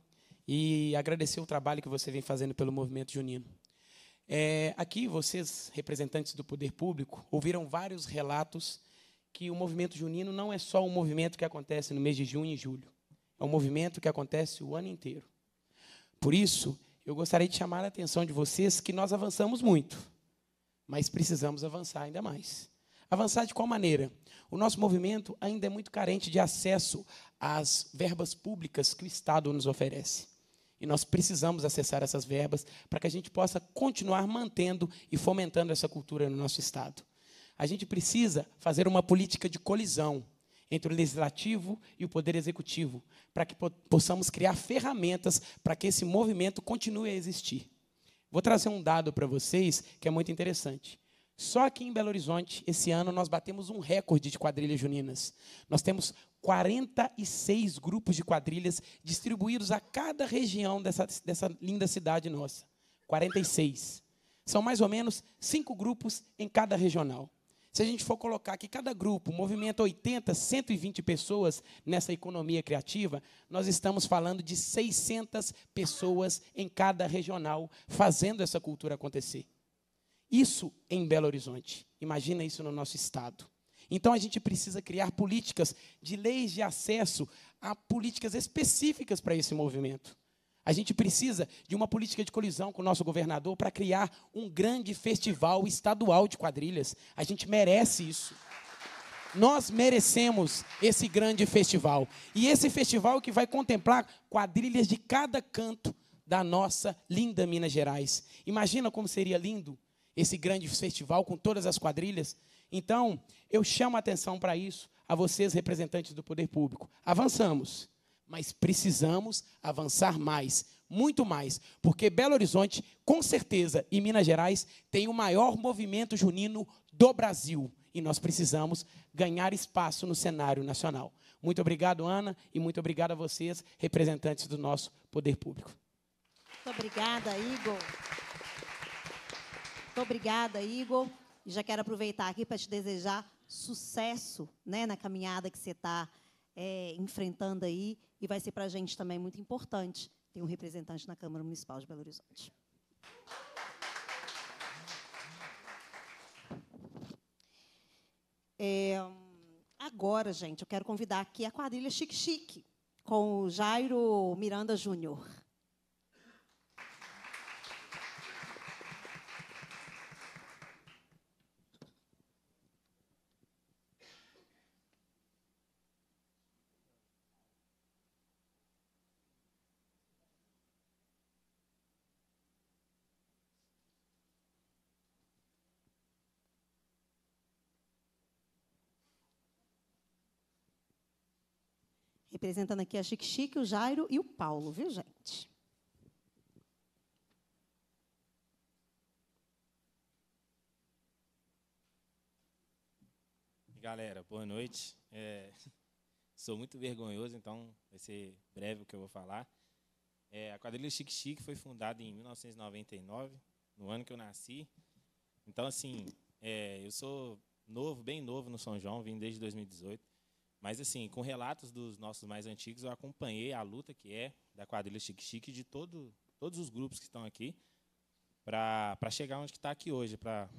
e agradecer o trabalho que você vem fazendo pelo movimento junino. É, aqui vocês, representantes do poder público, ouviram vários relatos que o movimento junino não é só um movimento que acontece no mês de junho e julho. É um movimento que acontece o ano inteiro. Por isso, eu gostaria de chamar a atenção de vocês que nós avançamos muito mas precisamos avançar ainda mais. Avançar de qual maneira? O nosso movimento ainda é muito carente de acesso às verbas públicas que o Estado nos oferece. E nós precisamos acessar essas verbas para que a gente possa continuar mantendo e fomentando essa cultura no nosso Estado. A gente precisa fazer uma política de colisão entre o legislativo e o poder executivo, para que possamos criar ferramentas para que esse movimento continue a existir. Vou trazer um dado para vocês que é muito interessante. Só aqui em Belo Horizonte, esse ano, nós batemos um recorde de quadrilhas juninas. Nós temos 46 grupos de quadrilhas distribuídos a cada região dessa, dessa linda cidade nossa. 46. São mais ou menos cinco grupos em cada regional. Se a gente for colocar que cada grupo movimenta 80, 120 pessoas nessa economia criativa, nós estamos falando de 600 pessoas em cada regional fazendo essa cultura acontecer. Isso em Belo Horizonte. Imagina isso no nosso estado. Então a gente precisa criar políticas de leis de acesso a políticas específicas para esse movimento. A gente precisa de uma política de colisão com o nosso governador para criar um grande festival estadual de quadrilhas. A gente merece isso. Nós merecemos esse grande festival. E esse festival que vai contemplar quadrilhas de cada canto da nossa linda Minas Gerais. Imagina como seria lindo esse grande festival com todas as quadrilhas. Então, eu chamo a atenção para isso, a vocês, representantes do poder público. Avançamos mas precisamos avançar mais, muito mais, porque Belo Horizonte, com certeza, e Minas Gerais tem o maior movimento junino do Brasil e nós precisamos ganhar espaço no cenário nacional. Muito obrigado, Ana, e muito obrigado a vocês, representantes do nosso poder público. Muito obrigada, Igor. Muito obrigada, Igor. E já quero aproveitar aqui para te desejar sucesso né, na caminhada que você está é, enfrentando aí e vai ser para a gente também muito importante ter um representante na Câmara Municipal de Belo Horizonte. É, agora, gente, eu quero convidar aqui a quadrilha Chique Chique, com o Jairo Miranda Júnior. Representando aqui a Chique Chique, o Jairo e o Paulo, viu, gente? Galera, boa noite. É, [laughs] sou muito vergonhoso, então vai ser breve o que eu vou falar. É, a quadrilha Chique Chique foi fundada em 1999, no ano que eu nasci. Então, assim, é, eu sou novo, bem novo no São João, vim desde 2018. Mas, assim, com relatos dos nossos mais antigos, eu acompanhei a luta que é da quadrilha Chique Chique de todo, todos os grupos que estão aqui para chegar onde está aqui hoje, para,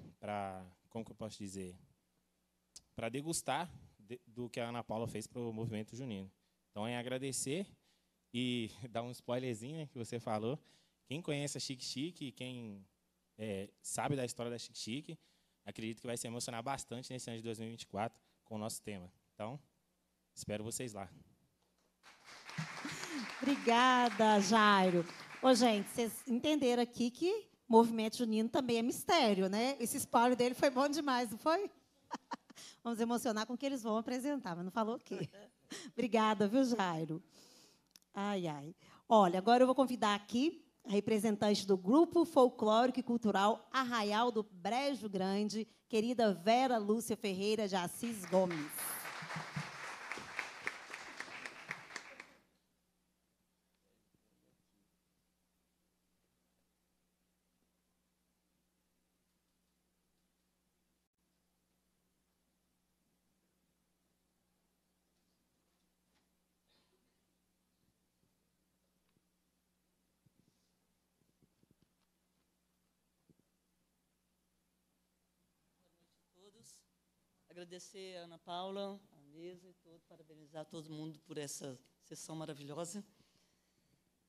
como que eu posso dizer, para degustar de, do que a Ana Paula fez para o movimento junino. Então, é agradecer e [laughs] dar um spoilerzinho né, que você falou. Quem conhece a Chique Chique, quem é, sabe da história da Chique Chique, acredito que vai se emocionar bastante nesse ano de 2024 com o nosso tema. Então, Espero vocês lá. Obrigada, Jairo. Ô, gente, vocês entenderam aqui que movimento junino também é mistério, né? Esse spoiler dele foi bom demais, não foi? [laughs] Vamos emocionar com o que eles vão apresentar, mas não falou o quê. [laughs] Obrigada, viu, Jairo? Ai, ai. Olha, agora eu vou convidar aqui a representante do Grupo Folclórico e Cultural Arraial do Brejo Grande, querida Vera Lúcia Ferreira de Assis Gomes. Agradecer a Ana Paula, a mesa e todo, parabenizar todo mundo por essa sessão maravilhosa.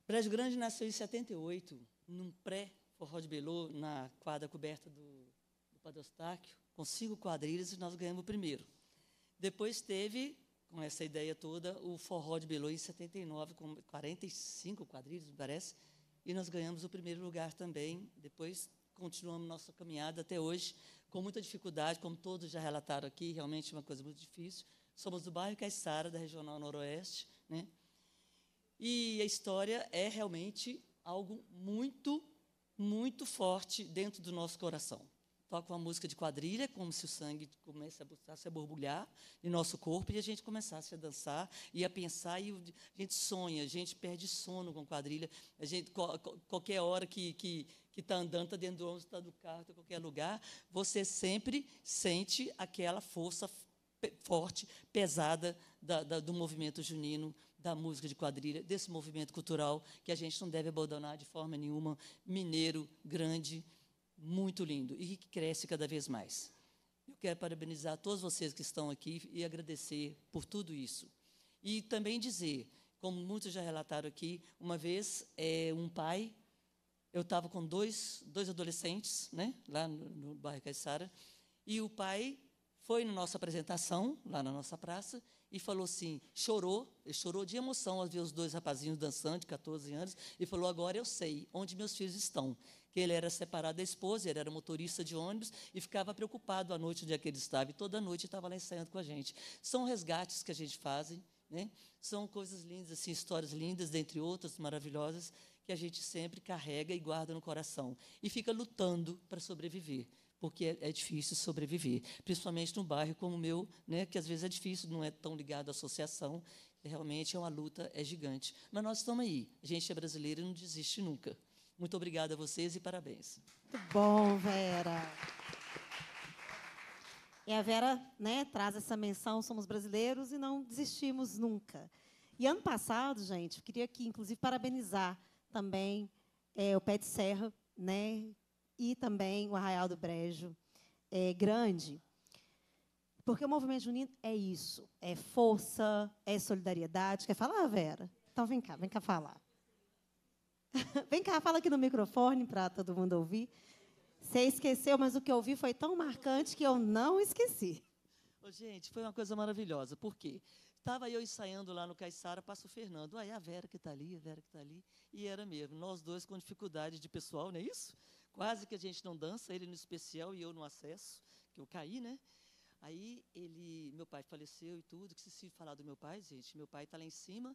Prédio Grande nasceu em 78, num pré-forró de Belô, na quadra coberta do, do com cinco quadrilhas, e nós ganhamos o primeiro. Depois teve, com essa ideia toda, o forró de Belô em 79, com 45 quadrilhas, me parece, e nós ganhamos o primeiro lugar também. Depois continuamos nossa caminhada até hoje, com muita dificuldade, como todos já relataram aqui, realmente uma coisa muito difícil. Somos do bairro Caixara, da Regional Noroeste, né? E a história é realmente algo muito, muito forte dentro do nosso coração toca uma música de quadrilha, como se o sangue começasse a borbulhar em nosso corpo e a gente começasse a dançar e a pensar. E a gente sonha, a gente perde sono com quadrilha. A gente, qualquer hora que, que que está andando, está dentro do ônibus, está no carro, está em qualquer lugar, você sempre sente aquela força forte, pesada da, da, do movimento junino, da música de quadrilha, desse movimento cultural que a gente não deve abandonar de forma nenhuma. Mineiro, grande, muito lindo e que cresce cada vez mais. Eu quero parabenizar todos vocês que estão aqui e agradecer por tudo isso. E também dizer, como muitos já relataram aqui, uma vez é, um pai, eu estava com dois, dois adolescentes, né, lá no, no bairro Caiçara, e o pai foi na nossa apresentação, lá na nossa praça, e falou assim, chorou, chorou de emoção ao ver os dois rapazinhos dançando, de 14 anos, e falou, agora eu sei onde meus filhos estão que ele era separado da esposa, ele era motorista de ônibus e ficava preocupado à noite onde é que ele estava. E toda noite estava lá ensaiando com a gente. São resgates que a gente faz, né? são coisas lindas, assim, histórias lindas, dentre outras maravilhosas, que a gente sempre carrega e guarda no coração. E fica lutando para sobreviver porque é, é difícil sobreviver, principalmente num bairro como o meu, né, que às vezes é difícil, não é tão ligado à associação, realmente é uma luta, é gigante. Mas nós estamos aí, a gente é brasileiro e não desiste nunca. Muito obrigada a vocês e parabéns. Muito bom, Vera. E a Vera né, traz essa menção, somos brasileiros e não desistimos nunca. E ano passado, gente, eu queria aqui, inclusive, parabenizar também é, o Pé de Serra né, e também o Arraial do Brejo é, Grande, porque o movimento junino é isso, é força, é solidariedade. Quer falar, Vera? Então vem cá, vem cá falar. [laughs] Vem cá, fala aqui no microfone para todo mundo ouvir. Você esqueceu, mas o que eu ouvi foi tão marcante que eu não esqueci. Ô, gente, foi uma coisa maravilhosa. Por quê? Estava eu ensaiando lá no Caixara, passa o Fernando. Aí a Vera que está ali, a Vera que está ali. E era mesmo. Nós dois com dificuldade de pessoal, não é isso? Quase que a gente não dança, ele no especial e eu no acesso, que eu caí, né? Aí ele, meu pai faleceu e tudo. Que se falar do meu pai, gente, meu pai está lá em cima,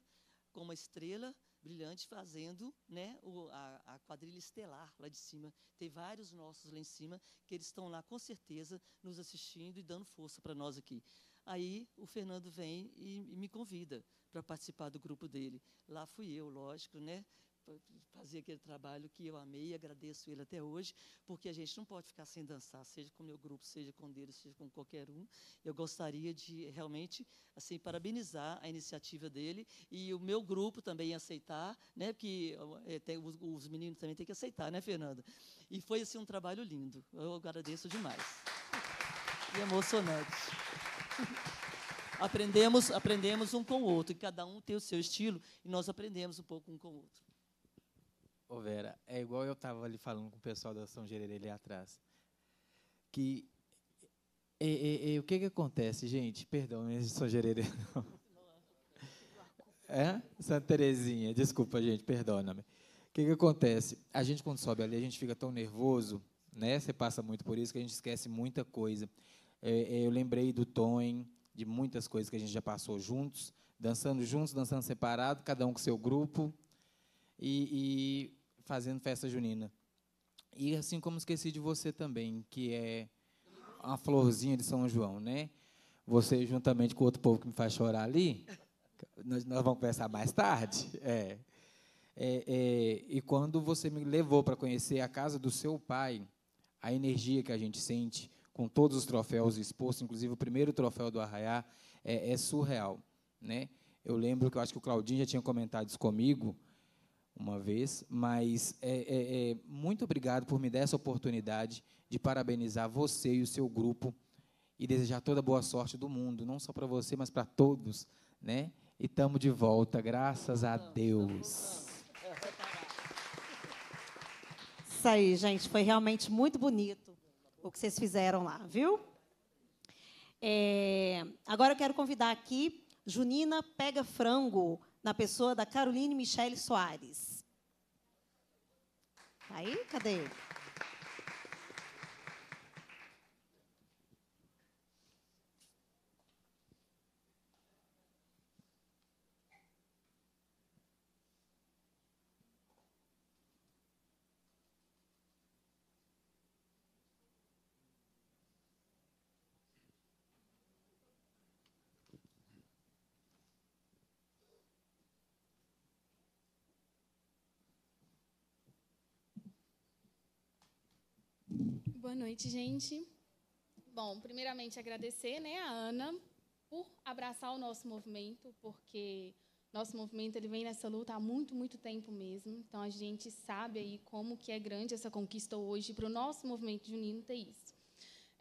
com uma estrela, brilhante fazendo né, o, a, a, quadrilha estelar lá de cima. Tem vários nossos lá em cima que eles estão lá com certeza nos assistindo e dando força para nós aqui. Aí o Fernando vem e, e me convida para participar do grupo dele. Lá fui eu, lógico, né? fazia aquele trabalho que eu amei e agradeço ele até hoje, porque a gente não pode ficar sem dançar, seja com o meu grupo, seja com dele, seja com qualquer um. Eu gostaria de realmente assim parabenizar a iniciativa dele e o meu grupo também aceitar, né? Porque eh, tem, os, os, meninos também têm que aceitar, né, Fernanda? E foi assim um trabalho lindo. Eu agradeço demais. E emocionante aprendemos aprendemos um com o outro e cada um tem o seu estilo e nós aprendemos um pouco um com o outro Ô Vera, é igual eu estava ali falando com o pessoal da São Gererê ali atrás. Que. E, e, e, o que, que acontece, gente? Perdão, é São Gererê, [laughs] É? Santa Terezinha, desculpa, gente, perdona-me. O que, que acontece? A gente, quando sobe ali, a gente fica tão nervoso, né? Você passa muito por isso que a gente esquece muita coisa. É, é eu lembrei do Tom, de muitas coisas que a gente já passou juntos, dançando juntos, dançando separado, cada um com seu grupo. E, e, fazendo festa junina. E assim como esqueci de você também, que é a florzinha de São João, né? Você juntamente com outro povo que me faz chorar ali, nós, nós vamos conversar mais tarde. É. É, é, e quando você me levou para conhecer a casa do seu pai, a energia que a gente sente com todos os troféus expostos, inclusive o primeiro troféu do Arraiá, é, é surreal. Né? Eu lembro que eu acho que o Claudinho já tinha comentado isso comigo, uma vez, mas é, é, é, muito obrigado por me dar essa oportunidade de parabenizar você e o seu grupo e desejar toda a boa sorte do mundo, não só para você, mas para todos, né? E estamos de volta, graças a Deus. Isso aí, gente, foi realmente muito bonito o que vocês fizeram lá, viu? É, agora eu quero convidar aqui Junina Pega Frango na pessoa da Caroline Michele Soares. Tá aí? Cadê? Boa noite, gente. Bom, primeiramente agradecer, né, a Ana por abraçar o nosso movimento, porque nosso movimento ele vem nessa luta há muito, muito tempo mesmo. Então a gente sabe aí como que é grande essa conquista hoje para o nosso movimento junino ter isso.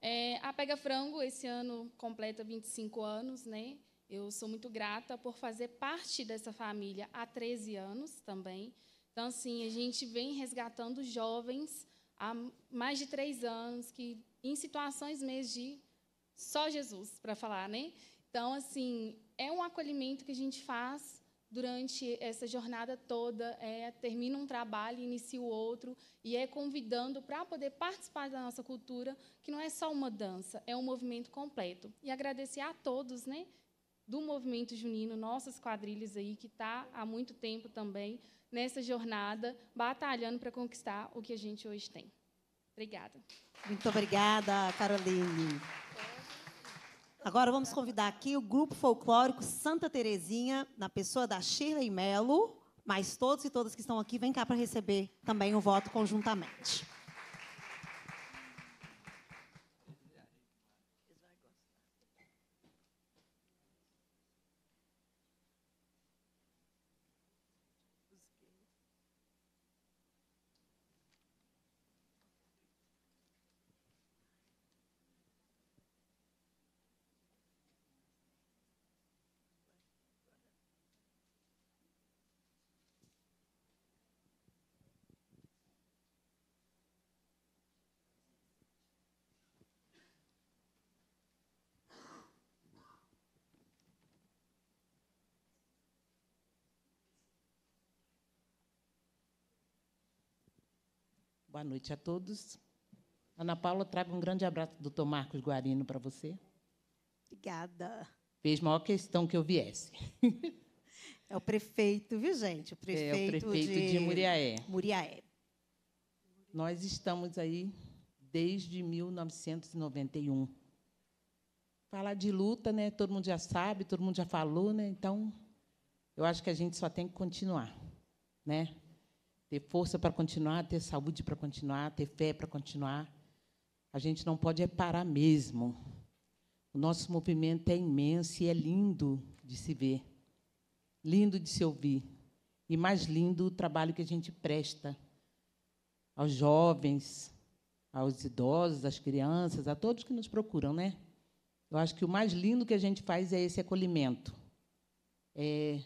É, a Pega Frango esse ano completa 25 anos, né? Eu sou muito grata por fazer parte dessa família há 13 anos também. Então assim a gente vem resgatando jovens há mais de três anos, que em situações mesmo de só Jesus para falar, né? Então, assim, é um acolhimento que a gente faz durante essa jornada toda, é, termina um trabalho, inicia o outro, e é convidando para poder participar da nossa cultura, que não é só uma dança, é um movimento completo. E agradecer a todos, né? do movimento junino, nossas quadrilhas aí, que está há muito tempo também nessa jornada, batalhando para conquistar o que a gente hoje tem. Obrigada. Muito obrigada, Caroline. Agora vamos convidar aqui o grupo folclórico Santa Terezinha, na pessoa da Shirley Melo, mas todos e todas que estão aqui, vem cá para receber também o voto conjuntamente. Boa noite a todos. Ana Paula, trago um grande abraço do Dr. Marcos Guarino para você. Obrigada. Fez maior questão que eu viesse. [laughs] É o prefeito, viu, gente? O prefeito, é, o prefeito de, de Muriaé. Muriaé. Nós estamos aí desde 1991. Falar de luta, né? Todo mundo já sabe, todo mundo já falou, né? Então, eu acho que a gente só tem que continuar, né? ter força para continuar, ter saúde para continuar, ter fé para continuar. A gente não pode é parar mesmo. O nosso movimento é imenso e é lindo de se ver, lindo de se ouvir, e mais lindo o trabalho que a gente presta aos jovens, aos idosos, às crianças, a todos que nos procuram, né? Eu acho que o mais lindo que a gente faz é esse acolhimento. É,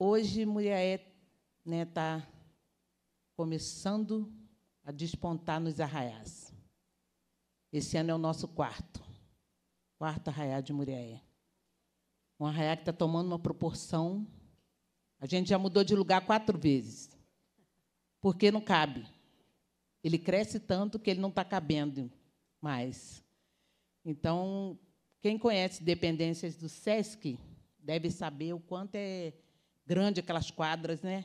hoje, mulher é, né, tá começando a despontar nos arraiais. Esse ano é o nosso quarto, quarto arraial de Muriaé. Um arraial que está tomando uma proporção. A gente já mudou de lugar quatro vezes, porque não cabe. Ele cresce tanto que ele não está cabendo mais. Então, quem conhece dependências do SESC deve saber o quanto é grande aquelas quadras, né?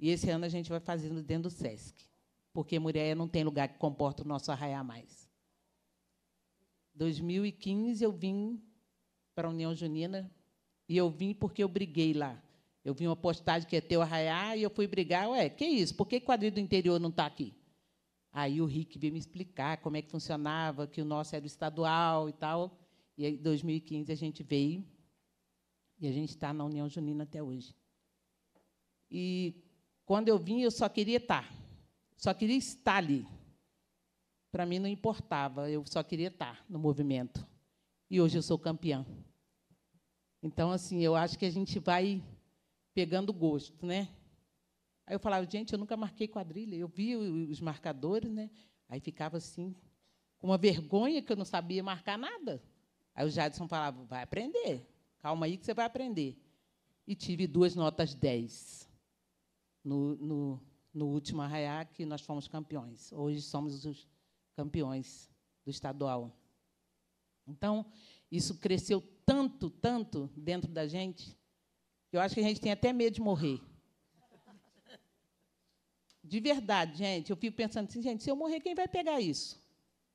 E esse ano a gente vai fazendo dentro do SESC, porque Murié não tem lugar que comporta o nosso arraiar mais. 2015 eu vim para a União Junina e eu vim porque eu briguei lá. Eu vi uma postagem que ia é ter o arraiar e eu fui brigar. Ué, que isso? Por que quadril do interior não está aqui? Aí o Rick veio me explicar como é que funcionava, que o nosso era o estadual e tal. E em 2015 a gente veio e a gente está na União Junina até hoje. E quando eu vim, eu só queria estar. Tá. Só queria estar ali. Para mim não importava, eu só queria estar tá no movimento. E hoje eu sou campeã. Então, assim, eu acho que a gente vai pegando gosto, né? Aí eu falava, gente, eu nunca marquei quadrilha. Eu vi os marcadores, né? Aí ficava assim, com uma vergonha que eu não sabia marcar nada. Aí o Jadson falava, vai aprender. Calma aí que você vai aprender. E tive duas notas 10 no, no, no último arraiá que nós fomos campeões. Hoje somos os campeões do estadual. Então, isso cresceu tanto, tanto dentro da gente, que eu acho que a gente tem até medo de morrer. De verdade, gente, eu fico pensando assim, gente, se eu morrer, quem vai pegar isso?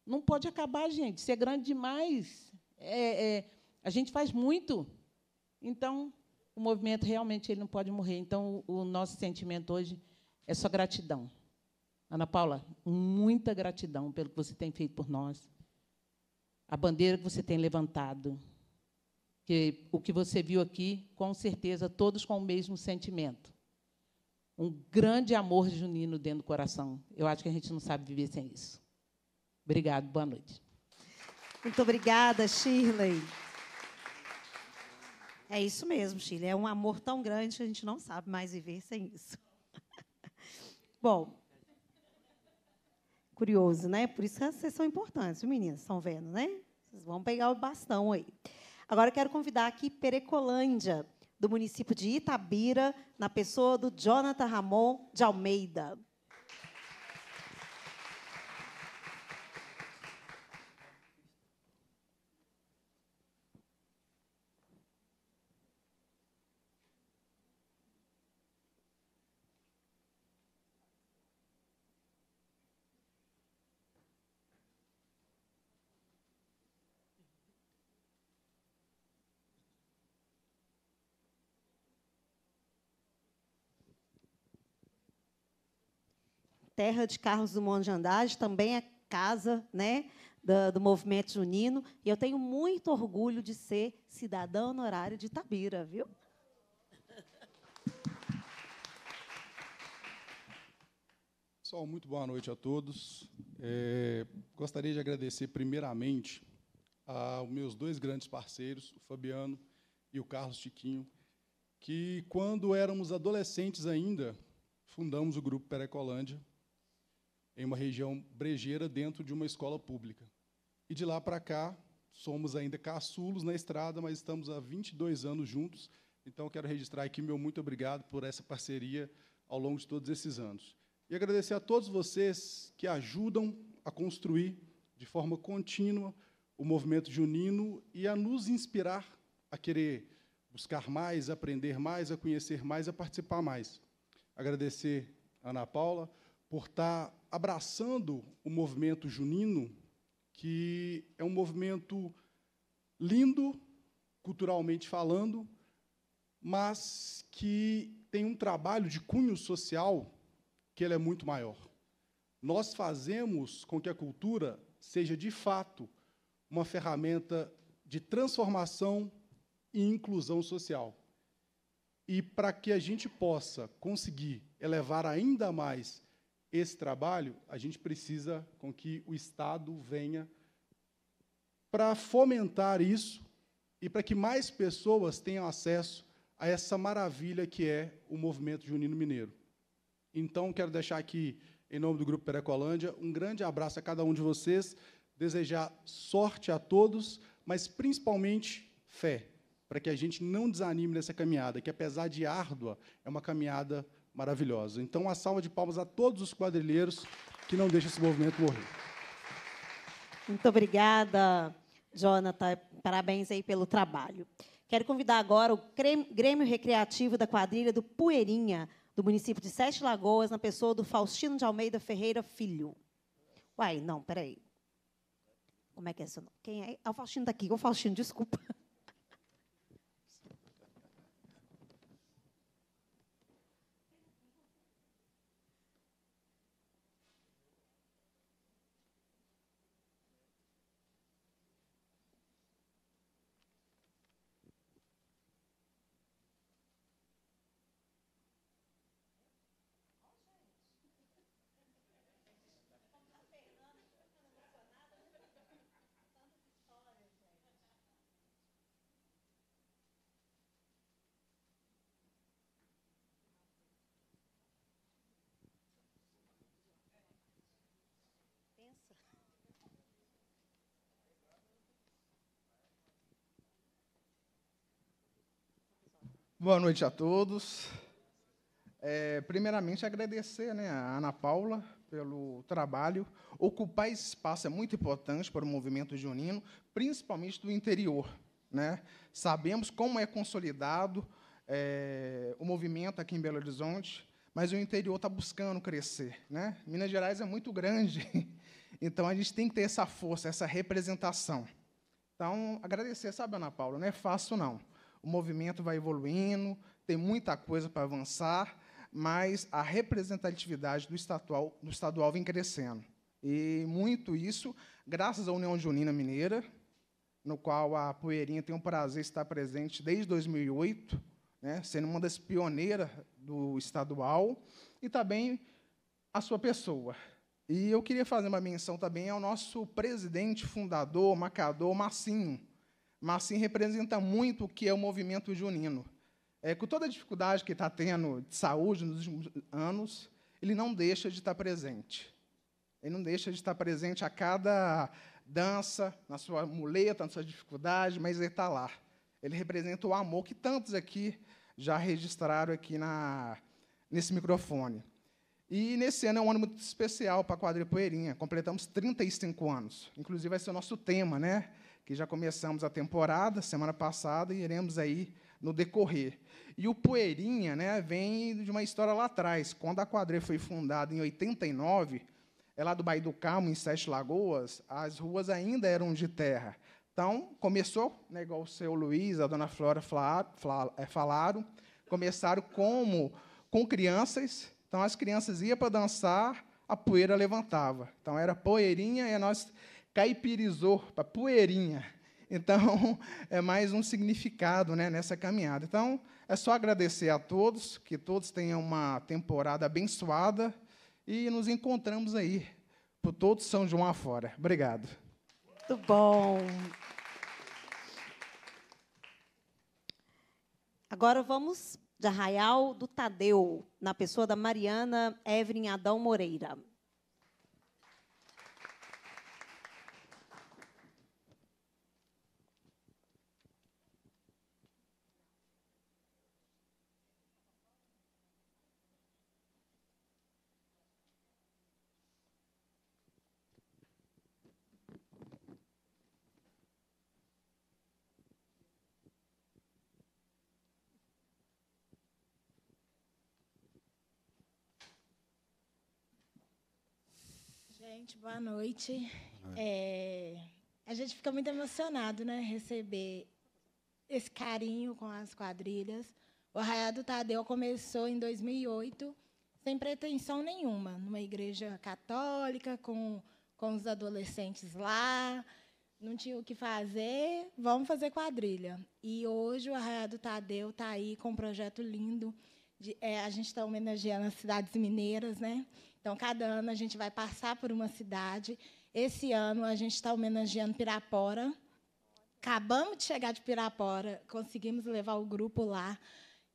Não pode acabar, gente, ser é grande demais. É, é, a gente faz muito. Então, o movimento realmente ele não pode morrer. Então, o, nosso sentimento hoje é só gratidão. Ana Paula, muita gratidão pelo que você tem feito por nós, a bandeira que você tem levantado, que o que você viu aqui, com certeza, todos com o mesmo sentimento. Um grande amor junino dentro do coração. Eu acho que a gente não sabe viver sem isso. Obrigado, boa noite. Muito obrigada, Shirley. É isso mesmo, Chile. É um amor tão grande que a gente não sabe mais viver sem isso. [laughs] Bom, curioso, né? Por isso que vocês são importantes, meninas, estão vendo, né? Vocês vão pegar o bastão aí. Agora quero convidar aqui Perecolândia, do município de Itabira, na pessoa do Jonathan Ramon de Almeida. terra de Carlos Dumont de Andrade, também é casa né, do, do movimento junino, e eu tenho muito orgulho de ser cidadã honorária de Itabira, viu? Pessoal, muito boa noite a todos. É, gostaria de agradecer primeiramente aos meus dois grandes parceiros, o Fabiano e o Carlos Chiquinho, que, quando éramos adolescentes ainda, fundamos o Grupo Perecolândia, em uma região brejeira dentro de uma escola pública. E de lá para cá, somos ainda caçulos na estrada, mas estamos há 22 anos juntos. Então, quero registrar aqui meu muito obrigado por essa parceria ao longo de todos esses anos. E agradecer a todos vocês que ajudam a construir de forma contínua o movimento junino e a nos inspirar a querer buscar mais, aprender mais, a conhecer mais, a participar mais. Agradecer a Ana Paula, por estar abraçando o movimento junino, que é um movimento lindo, culturalmente falando, mas que tem um trabalho de cunho social que ele é muito maior. Nós fazemos com que a cultura seja, de fato, uma ferramenta de transformação e inclusão social. E para que a gente possa conseguir elevar ainda mais esse trabalho, a gente precisa com que o Estado venha para fomentar isso e para que mais pessoas tenham acesso a essa maravilha que é o movimento junino mineiro. Então, quero deixar aqui, em nome do Grupo Perecolândia, um grande abraço a cada um de vocês, desejar sorte a todos, mas principalmente fé, para que a gente não desanime nessa caminhada, que apesar de árdua, é uma caminhada maravilhosa. Então, uma salva de palmas a todos os quadrilheiros que não deixam esse movimento morrer. Muito obrigada, Jonathan. Parabéns aí pelo trabalho. Quero convidar agora o Grêmio Recreativo da Quadrilha do Poeirinha, do município de Sete Lagoas, na pessoa do Faustino de Almeida Ferreira Filho. Uai, não, peraí. Como é que é seu nome? Quem é? Ah, o Faustino está aqui. O Faustino, desculpa. Boa noite a todos. É, primeiramente, agradecer né, a Ana Paula pelo trabalho. Ocupar espaço é muito importante para o movimento junino, principalmente do interior. Né? Sabemos como é consolidado é, o movimento aqui em Belo Horizonte, mas o interior está buscando crescer. Né? Minas Gerais é muito grande, [laughs] então a gente tem que ter essa força, essa representação. Então, agradecer, sabe, Ana Paula, não é fácil, não o movimento vai evoluindo, tem muita coisa para avançar, mas a representatividade do estadual, do estadual vem crescendo. E muito isso graças à União Junina Mineira, no qual a Poeirinha tem o prazer de estar presente desde 2008, né, sendo uma das pioneiras do estadual, e também a sua pessoa. E eu queria fazer uma menção também ao nosso presidente, fundador, marcador, Massinho, mas sim representa muito o que é o movimento junino. É, com toda a dificuldade que está tendo de saúde nos últimos anos, ele não deixa de estar tá presente. Ele não deixa de estar tá presente a cada dança, na sua muleta, na sua dificuldade, mas ele está lá. Ele representa o amor que tantos aqui já registraram aqui na, nesse microfone. E nesse ano é um ano muito especial para a Quadripoeirinha. Completamos 35 anos. Inclusive, vai ser o nosso tema, né? que já começamos a temporada semana passada e iremos aí no decorrer. E o Poeirinha né, vem de uma história lá atrás. Quando a quadrilha foi fundada em 89, é lá do Bairro do Carmo, em Sete Lagoas, as ruas ainda eram de terra. Então, começou, né, igual o seu Luiz, a dona Flora eh, falaram, começaram como com crianças. Então, as crianças iam para dançar, a poeira levantava. Então, era poeirinha e nós caipirizou para poeirinha. Então, [laughs] é mais um significado né, nessa caminhada. Então, é só agradecer a todos, que todos tenham uma temporada abençoada e nos encontramos aí, por todos São João afora. Obrigado. Muito bom. Agora vamos de Arraial do Tadeu, na pessoa da Mariana Evelyn Adão Moreira. gente, boa noite. É, a gente fica muito emocionado, né? Receber esse carinho com as quadrilhas. O Arraiado Tadeu começou em 2008, sem pretensão nenhuma, numa igreja católica, com, com os adolescentes lá. Não tinha o que fazer, vamos fazer quadrilha. E hoje o Arraiado Tadeu está aí com um projeto lindo. De, é, a gente está homenageando as cidades mineiras, né? Então, cada ano a gente vai passar por uma cidade. Esse ano a gente está homenageando Pirapora. Acabamos de chegar de Pirapora, conseguimos levar o grupo lá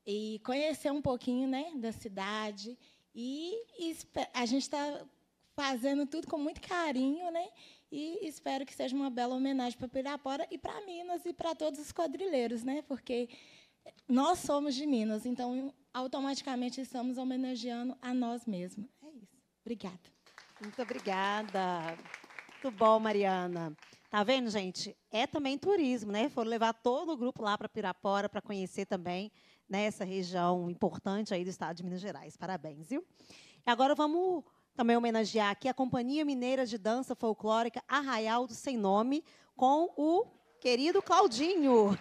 e conhecer um pouquinho né, da cidade. E a gente está fazendo tudo com muito carinho, né? E espero que seja uma bela homenagem para Pirapora e para Minas e para todos os quadrilheiros, né? Porque nós somos de Minas, então automaticamente estamos homenageando a nós mesmos. É isso. Obrigada. Muito obrigada. Muito bom, Mariana. Tá vendo, gente? É também turismo, né? Foram levar todo o grupo lá para Pirapora para conhecer também nessa né, região importante aí do estado de Minas Gerais. Parabéns, viu? E agora vamos também homenagear aqui a Companhia Mineira de Dança Folclórica Arraial do Sem Nome com o querido Claudinho.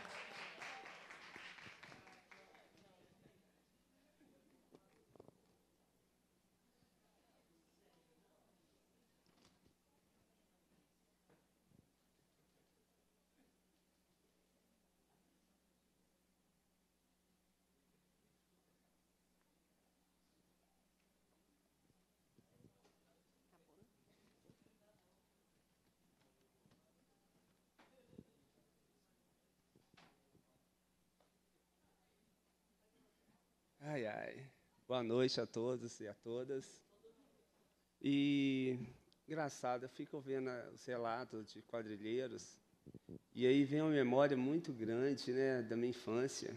Ai, ai. Boa noite a todos e a todas. E, engraçado, eu fico vendo os relatos de quadrilheiros, e aí vem uma memória muito grande né, da minha infância.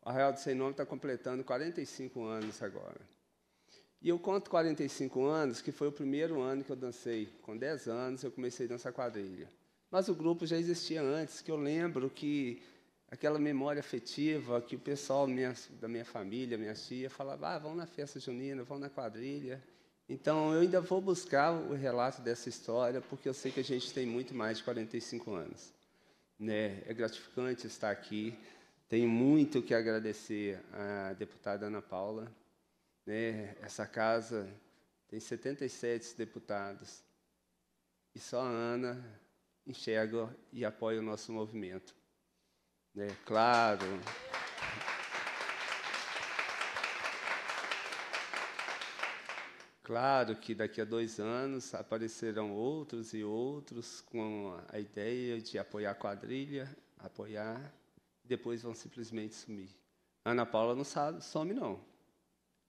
O Arraial do Sem Nome está completando 45 anos agora. E eu conto 45 anos, que foi o primeiro ano que eu dancei. Com 10 anos, eu comecei a dançar quadrilha. Mas o grupo já existia antes, que eu lembro que aquela memória afetiva que o pessoal minha, da minha família, minha tia, falava, ah, vão na festa junina, vão na quadrilha. Então, eu ainda vou buscar o relato dessa história, porque eu sei que a gente tem muito mais de 45 anos. Né? É gratificante estar aqui. Tenho muito que agradecer à deputada Ana Paula. Né? Essa casa tem 77 deputados. E só a Ana enxerga e apoia o nosso movimento né? Claro. Claro que daqui a dois anos aparecerão outros e outros com a ideia de apoiar a quadrilha, apoiar, depois vão simplesmente sumir. Ana Paula não sabe, some não.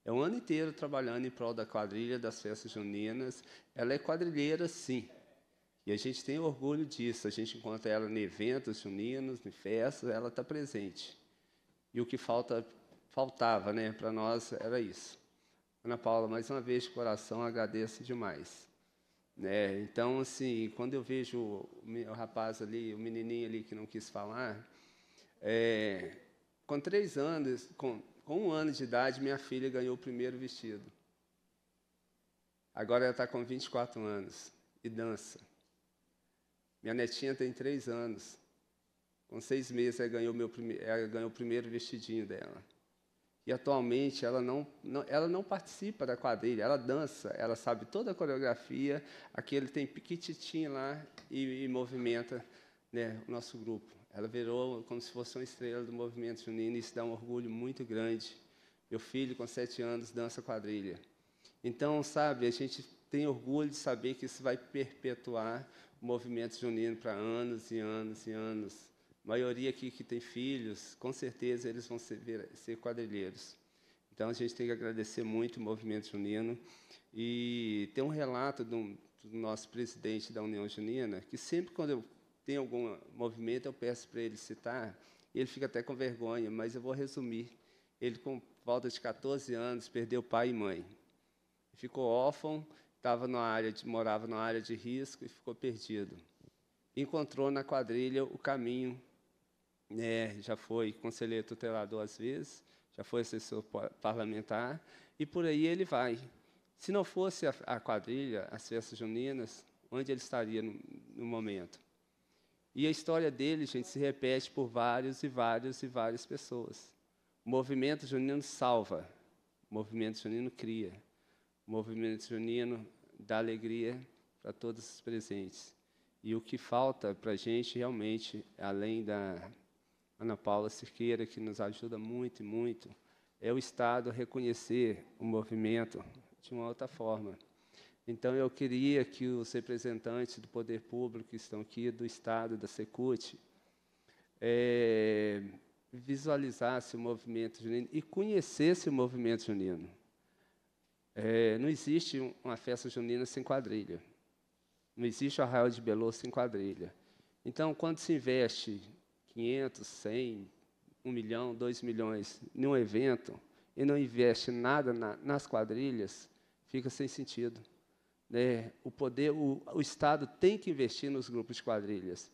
É um ano inteiro trabalhando em prol da quadrilha, das festas juninas. Ela é quadrilheira, sim. E a gente tem orgulho disso. A gente encontra ela em eventos juninos, em festas, ela está presente. E o que falta, faltava né, para nós era isso. Ana Paula, mais uma vez, de coração, agradeço demais. Né? Então, assim, quando eu vejo o, rapaz ali, o menininho ali que não quis falar, é, com três anos, com, com um ano de idade, minha filha ganhou o primeiro vestido. Agora ela está com 24 anos e dança. Minha netinha tem três anos. Com seis meses, ela ganhou, meu ela ganhou o primeiro vestidinho dela. E atualmente ela não, não, ela não participa da quadrilha, ela dança, ela sabe toda a coreografia. Aqui ele tem piquititinho lá e, e movimenta né, o nosso grupo. Ela virou como se fosse uma estrela do movimento junino e isso dá um orgulho muito grande. Meu filho, com sete anos, dança quadrilha. Então, sabe, a gente tem orgulho de saber que isso vai perpetuar movimento junino para anos e anos e anos. A maioria aqui que tem filhos, com certeza eles vão ser, ser quadrilheiros. Então a gente tem que agradecer muito o movimento junino. E tem um relato do, do nosso presidente da União Junina, que sempre quando eu tenho algum movimento, eu peço para ele citar, ele fica até com vergonha, mas eu vou resumir. Ele, com volta de 14 anos, perdeu pai e mãe. Ficou órfão estava numa área de, morava numa área de risco e ficou perdido. Encontrou na quadrilha o caminho. Né, já foi conselheiro tutelador às vezes, já foi assessor parlamentar, e por aí ele vai. Se não fosse a, a quadrilha, as festas juninas, onde ele estaria no, no momento? E a história dele, gente, se repete por vários e vários e várias pessoas. O movimento junino salva, o movimento junino cria movimento junino dá alegria para todos os presentes. E o que falta para a gente realmente, além da Ana Paula Siqueira, que nos ajuda muito e muito, é o Estado reconhecer o movimento de uma outra forma. Então, eu queria que os representantes do poder público que estão aqui, do Estado, da Secult, é, o movimento junino e conhecessem o movimento junino. É, não existe uma festa junina sem quadrilha. Não existe o arraial de Belo sem quadrilha. Então, quando se investe 500, 100, 1 milhão, 2 milhões em um evento e não investe nada na, nas quadrilhas, fica sem sentido. Né? O poder, o, o Estado tem que investir nos grupos de quadrilhas.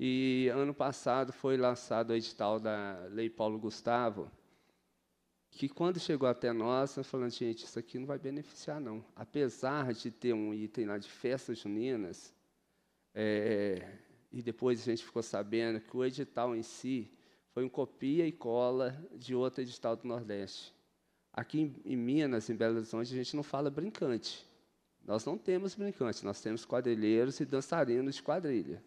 E ano passado foi lançado o edital da Lei Paulo Gustavo, que quando chegou até nós, nós falando, gente, isso aqui não vai beneficiar, não. Apesar de ter um item lá de festas juninas, é, e depois a gente ficou sabendo que o edital em si foi um copia e cola de outro edital do Nordeste. Aqui em, em Minas, em Belo Horizonte, a gente não fala brincante. Nós não temos brincante, nós temos quadrilheiros e dançarinos de quadrilha.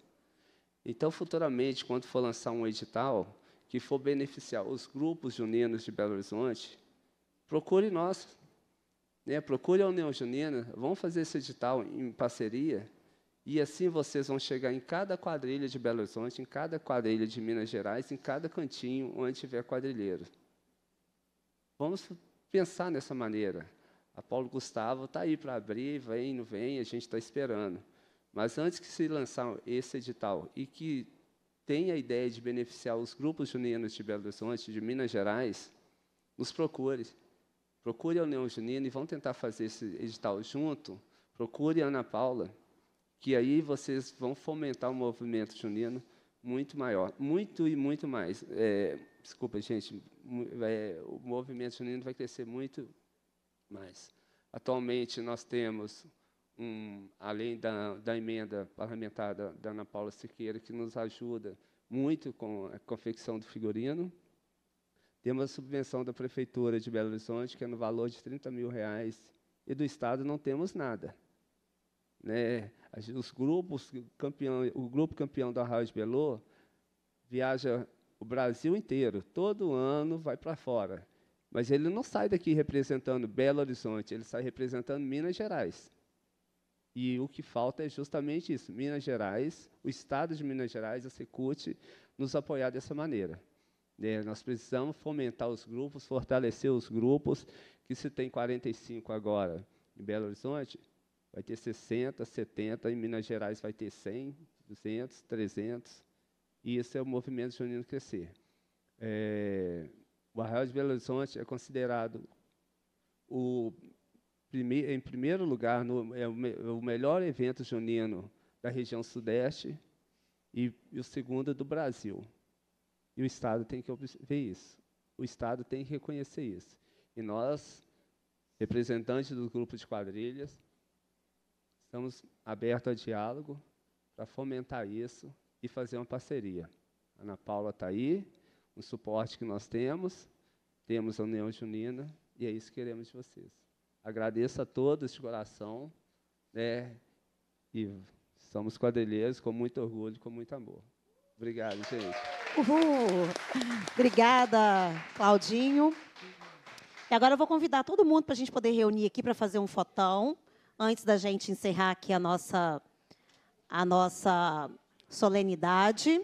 Então, futuramente, quando for lançar um edital, que for beneficiar os grupos juninos de Belo Horizonte, procure nós. Né? Procure a União Junina, vamos fazer esse edital em parceria, e assim vocês vão chegar em cada quadrilha de Belo Horizonte, em cada quadrilha de Minas Gerais, em cada cantinho onde tiver quadrilheiro. Vamos pensar nessa maneira. A Paulo Gustavo está aí para abrir, vem, não vem, a gente está esperando. Mas antes que se lançar esse edital e que tem a ideia de beneficiar os grupos juninos de Belo Horizonte, de Minas Gerais, nos procure. Procure a União Junina e vão tentar fazer esse edital junto. Procure a Ana Paula, que aí vocês vão fomentar o um movimento junino muito maior, muito e muito mais. É, desculpa, gente, é, o movimento junino vai crescer muito mais. Atualmente nós temos um, além da, da, emenda parlamentar da, da, Ana Paula Siqueira, que nos ajuda muito com a confecção do figurino. Temos a subvenção da Prefeitura de Belo Horizonte, que é no valor de 30 mil reais, e do Estado não temos nada. Né? Os grupos campeão, o grupo campeão da Arraio de Belo viaja o Brasil inteiro, todo ano vai para fora. Mas ele não sai daqui representando Belo Horizonte, ele sai representando Minas Gerais. E o que falta é justamente isso, Minas Gerais, o Estado de Minas Gerais, a Secult, nos apoiar dessa maneira. É, nós precisamos fomentar os grupos, fortalecer os grupos, que se tem 45 agora em Belo Horizonte, vai ter 60, 70, em Minas Gerais vai ter 100, 200, 300, e esse é o movimento junino crescer. É, o Arraial de Belo Horizonte é considerado o primeir, em primeiro lugar, no, é o, me, é o melhor evento junino da região sudeste e, e o segundo do Brasil. E o Estado tem que ver isso. O Estado tem que reconhecer isso. E nós, representantes do grupo de quadrilhas, estamos abertos a diálogo para fomentar isso e fazer uma parceria. A Ana Paula está aí, o suporte que nós temos, temos a União Junina, e é isso que queremos de vocês. Agradeço a todos de coração. Né? E somos quadrilheiros com muito orgulho, com muito amor. Obrigado, gente. Uhul. Obrigada, Claudinho. E agora eu vou convidar todo mundo para a gente poder reunir aqui para fazer um fotão, antes da gente encerrar aqui a nossa, a nossa solenidade.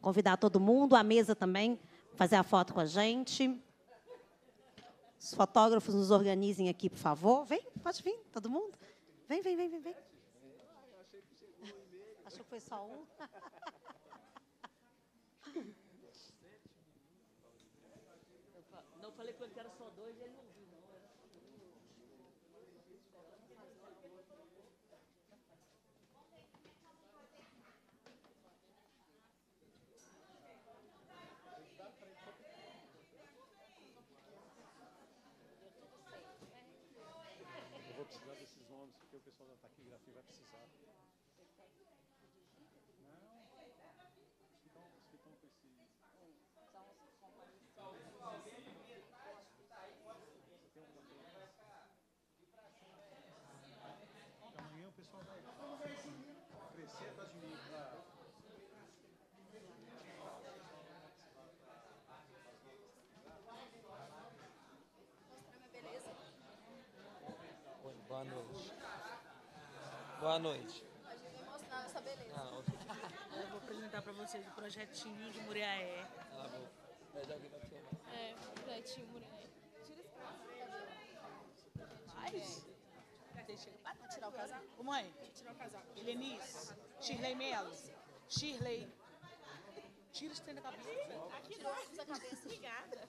Convidar todo mundo, a mesa também, fazer a foto com a gente os fotógrafos nos organizem aqui, por favor. Vem, pode vir, todo mundo. Vem, vem, vem, vem, vem. Achou que foi só um? [laughs] Não falei com ele que era Boa noite. Essa beleza. Ah, ok. Eu vou apresentar para vocês o projetinho de Muriaé. Ah, vou. Pede alguém pra filmar. É, projetinho Muriaé. Tira esse casaco. gente. Tá Deixa eu tirar o casaco. Ô mãe. Tirar o casaco. Helenice. Shirley Melo. Shirley. Tira esse trem da cabeça. Aqui, nossa, cabeça. Obrigada.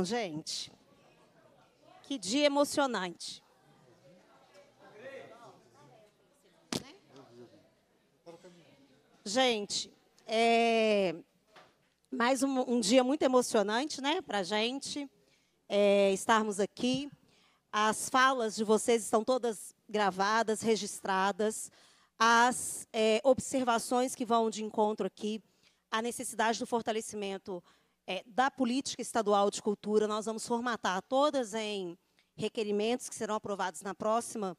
bom, gente? Que dia emocionante. Gente, é mais um, um dia muito emocionante, né, para a gente é, estarmos aqui. As falas de vocês estão todas gravadas, registradas. As é, observações que vão de encontro aqui, a necessidade do fortalecimento é, da política estadual de cultura, nós vamos formatar todas em requerimentos que serão aprovados na próxima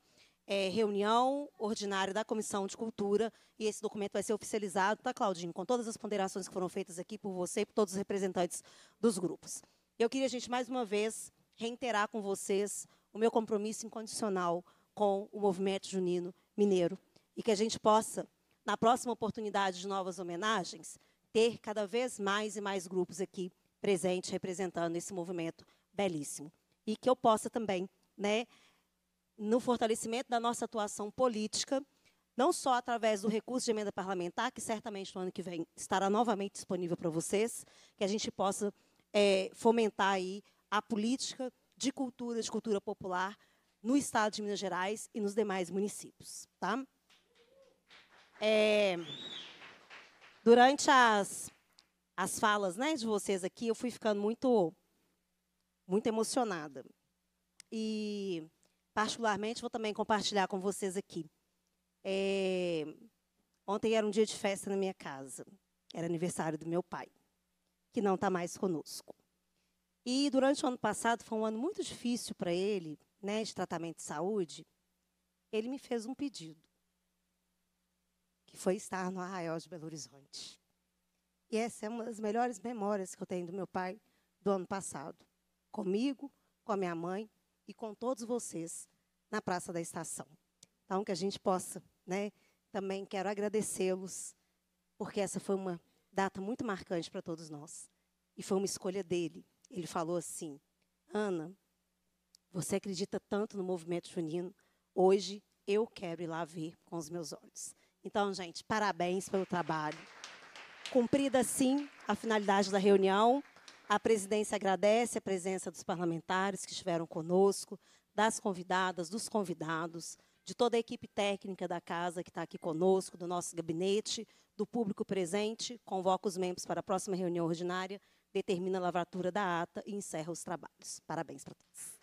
é, reunião ordinária da Comissão de Cultura, e esse documento vai ser oficializado, tá, Claudinho, com todas as ponderações que foram feitas aqui por você e por todos os representantes dos grupos. Eu queria, gente, mais uma vez, reiterar com vocês o meu compromisso incondicional com o movimento junino mineiro, e que a gente possa, na próxima oportunidade de novas homenagens, ter cada vez mais e mais grupos aqui presentes, representando esse movimento belíssimo. E que eu possa também, né, no fortalecimento da nossa atuação política, não só através do recurso de emenda parlamentar, que certamente no ano que vem estará novamente disponível para vocês, que a gente possa é, fomentar aí a política de cultura, de cultura popular, no estado de Minas Gerais e nos demais municípios. Tá? É... Durante as, as falas né, de vocês aqui, eu fui ficando muito, muito emocionada. E, particularmente, vou também compartilhar com vocês aqui. É, ontem era um dia de festa na minha casa. Era aniversário do meu pai, que não está mais conosco. E durante o ano passado foi um ano muito difícil para ele, né, de tratamento de saúde. Ele me fez um pedido que foi estar no Arraial de Belo Horizonte. E essa é uma das melhores memórias que eu tenho do meu pai do ano passado. Comigo, com a minha mãe e com todos vocês na Praça da Estação. Então, que a gente possa, né? Também quero agradecê-los, porque essa foi uma data muito marcante para todos nós. E foi uma escolha dele. Ele falou assim: Ana, você acredita tanto no movimento junino, hoje eu quero ir lá ver com os meus olhos. Então, gente, parabéns pelo trabalho. Cumprida, sim, a finalidade da reunião. A presidência agradece a presença dos parlamentares que estiveram conosco, das convidadas, dos convidados, de toda a equipe técnica da casa que está aqui conosco, do nosso gabinete, do público presente. Convoca os membros para a próxima reunião ordinária, determina a lavratura da ata e encerra os trabalhos. Parabéns para todos.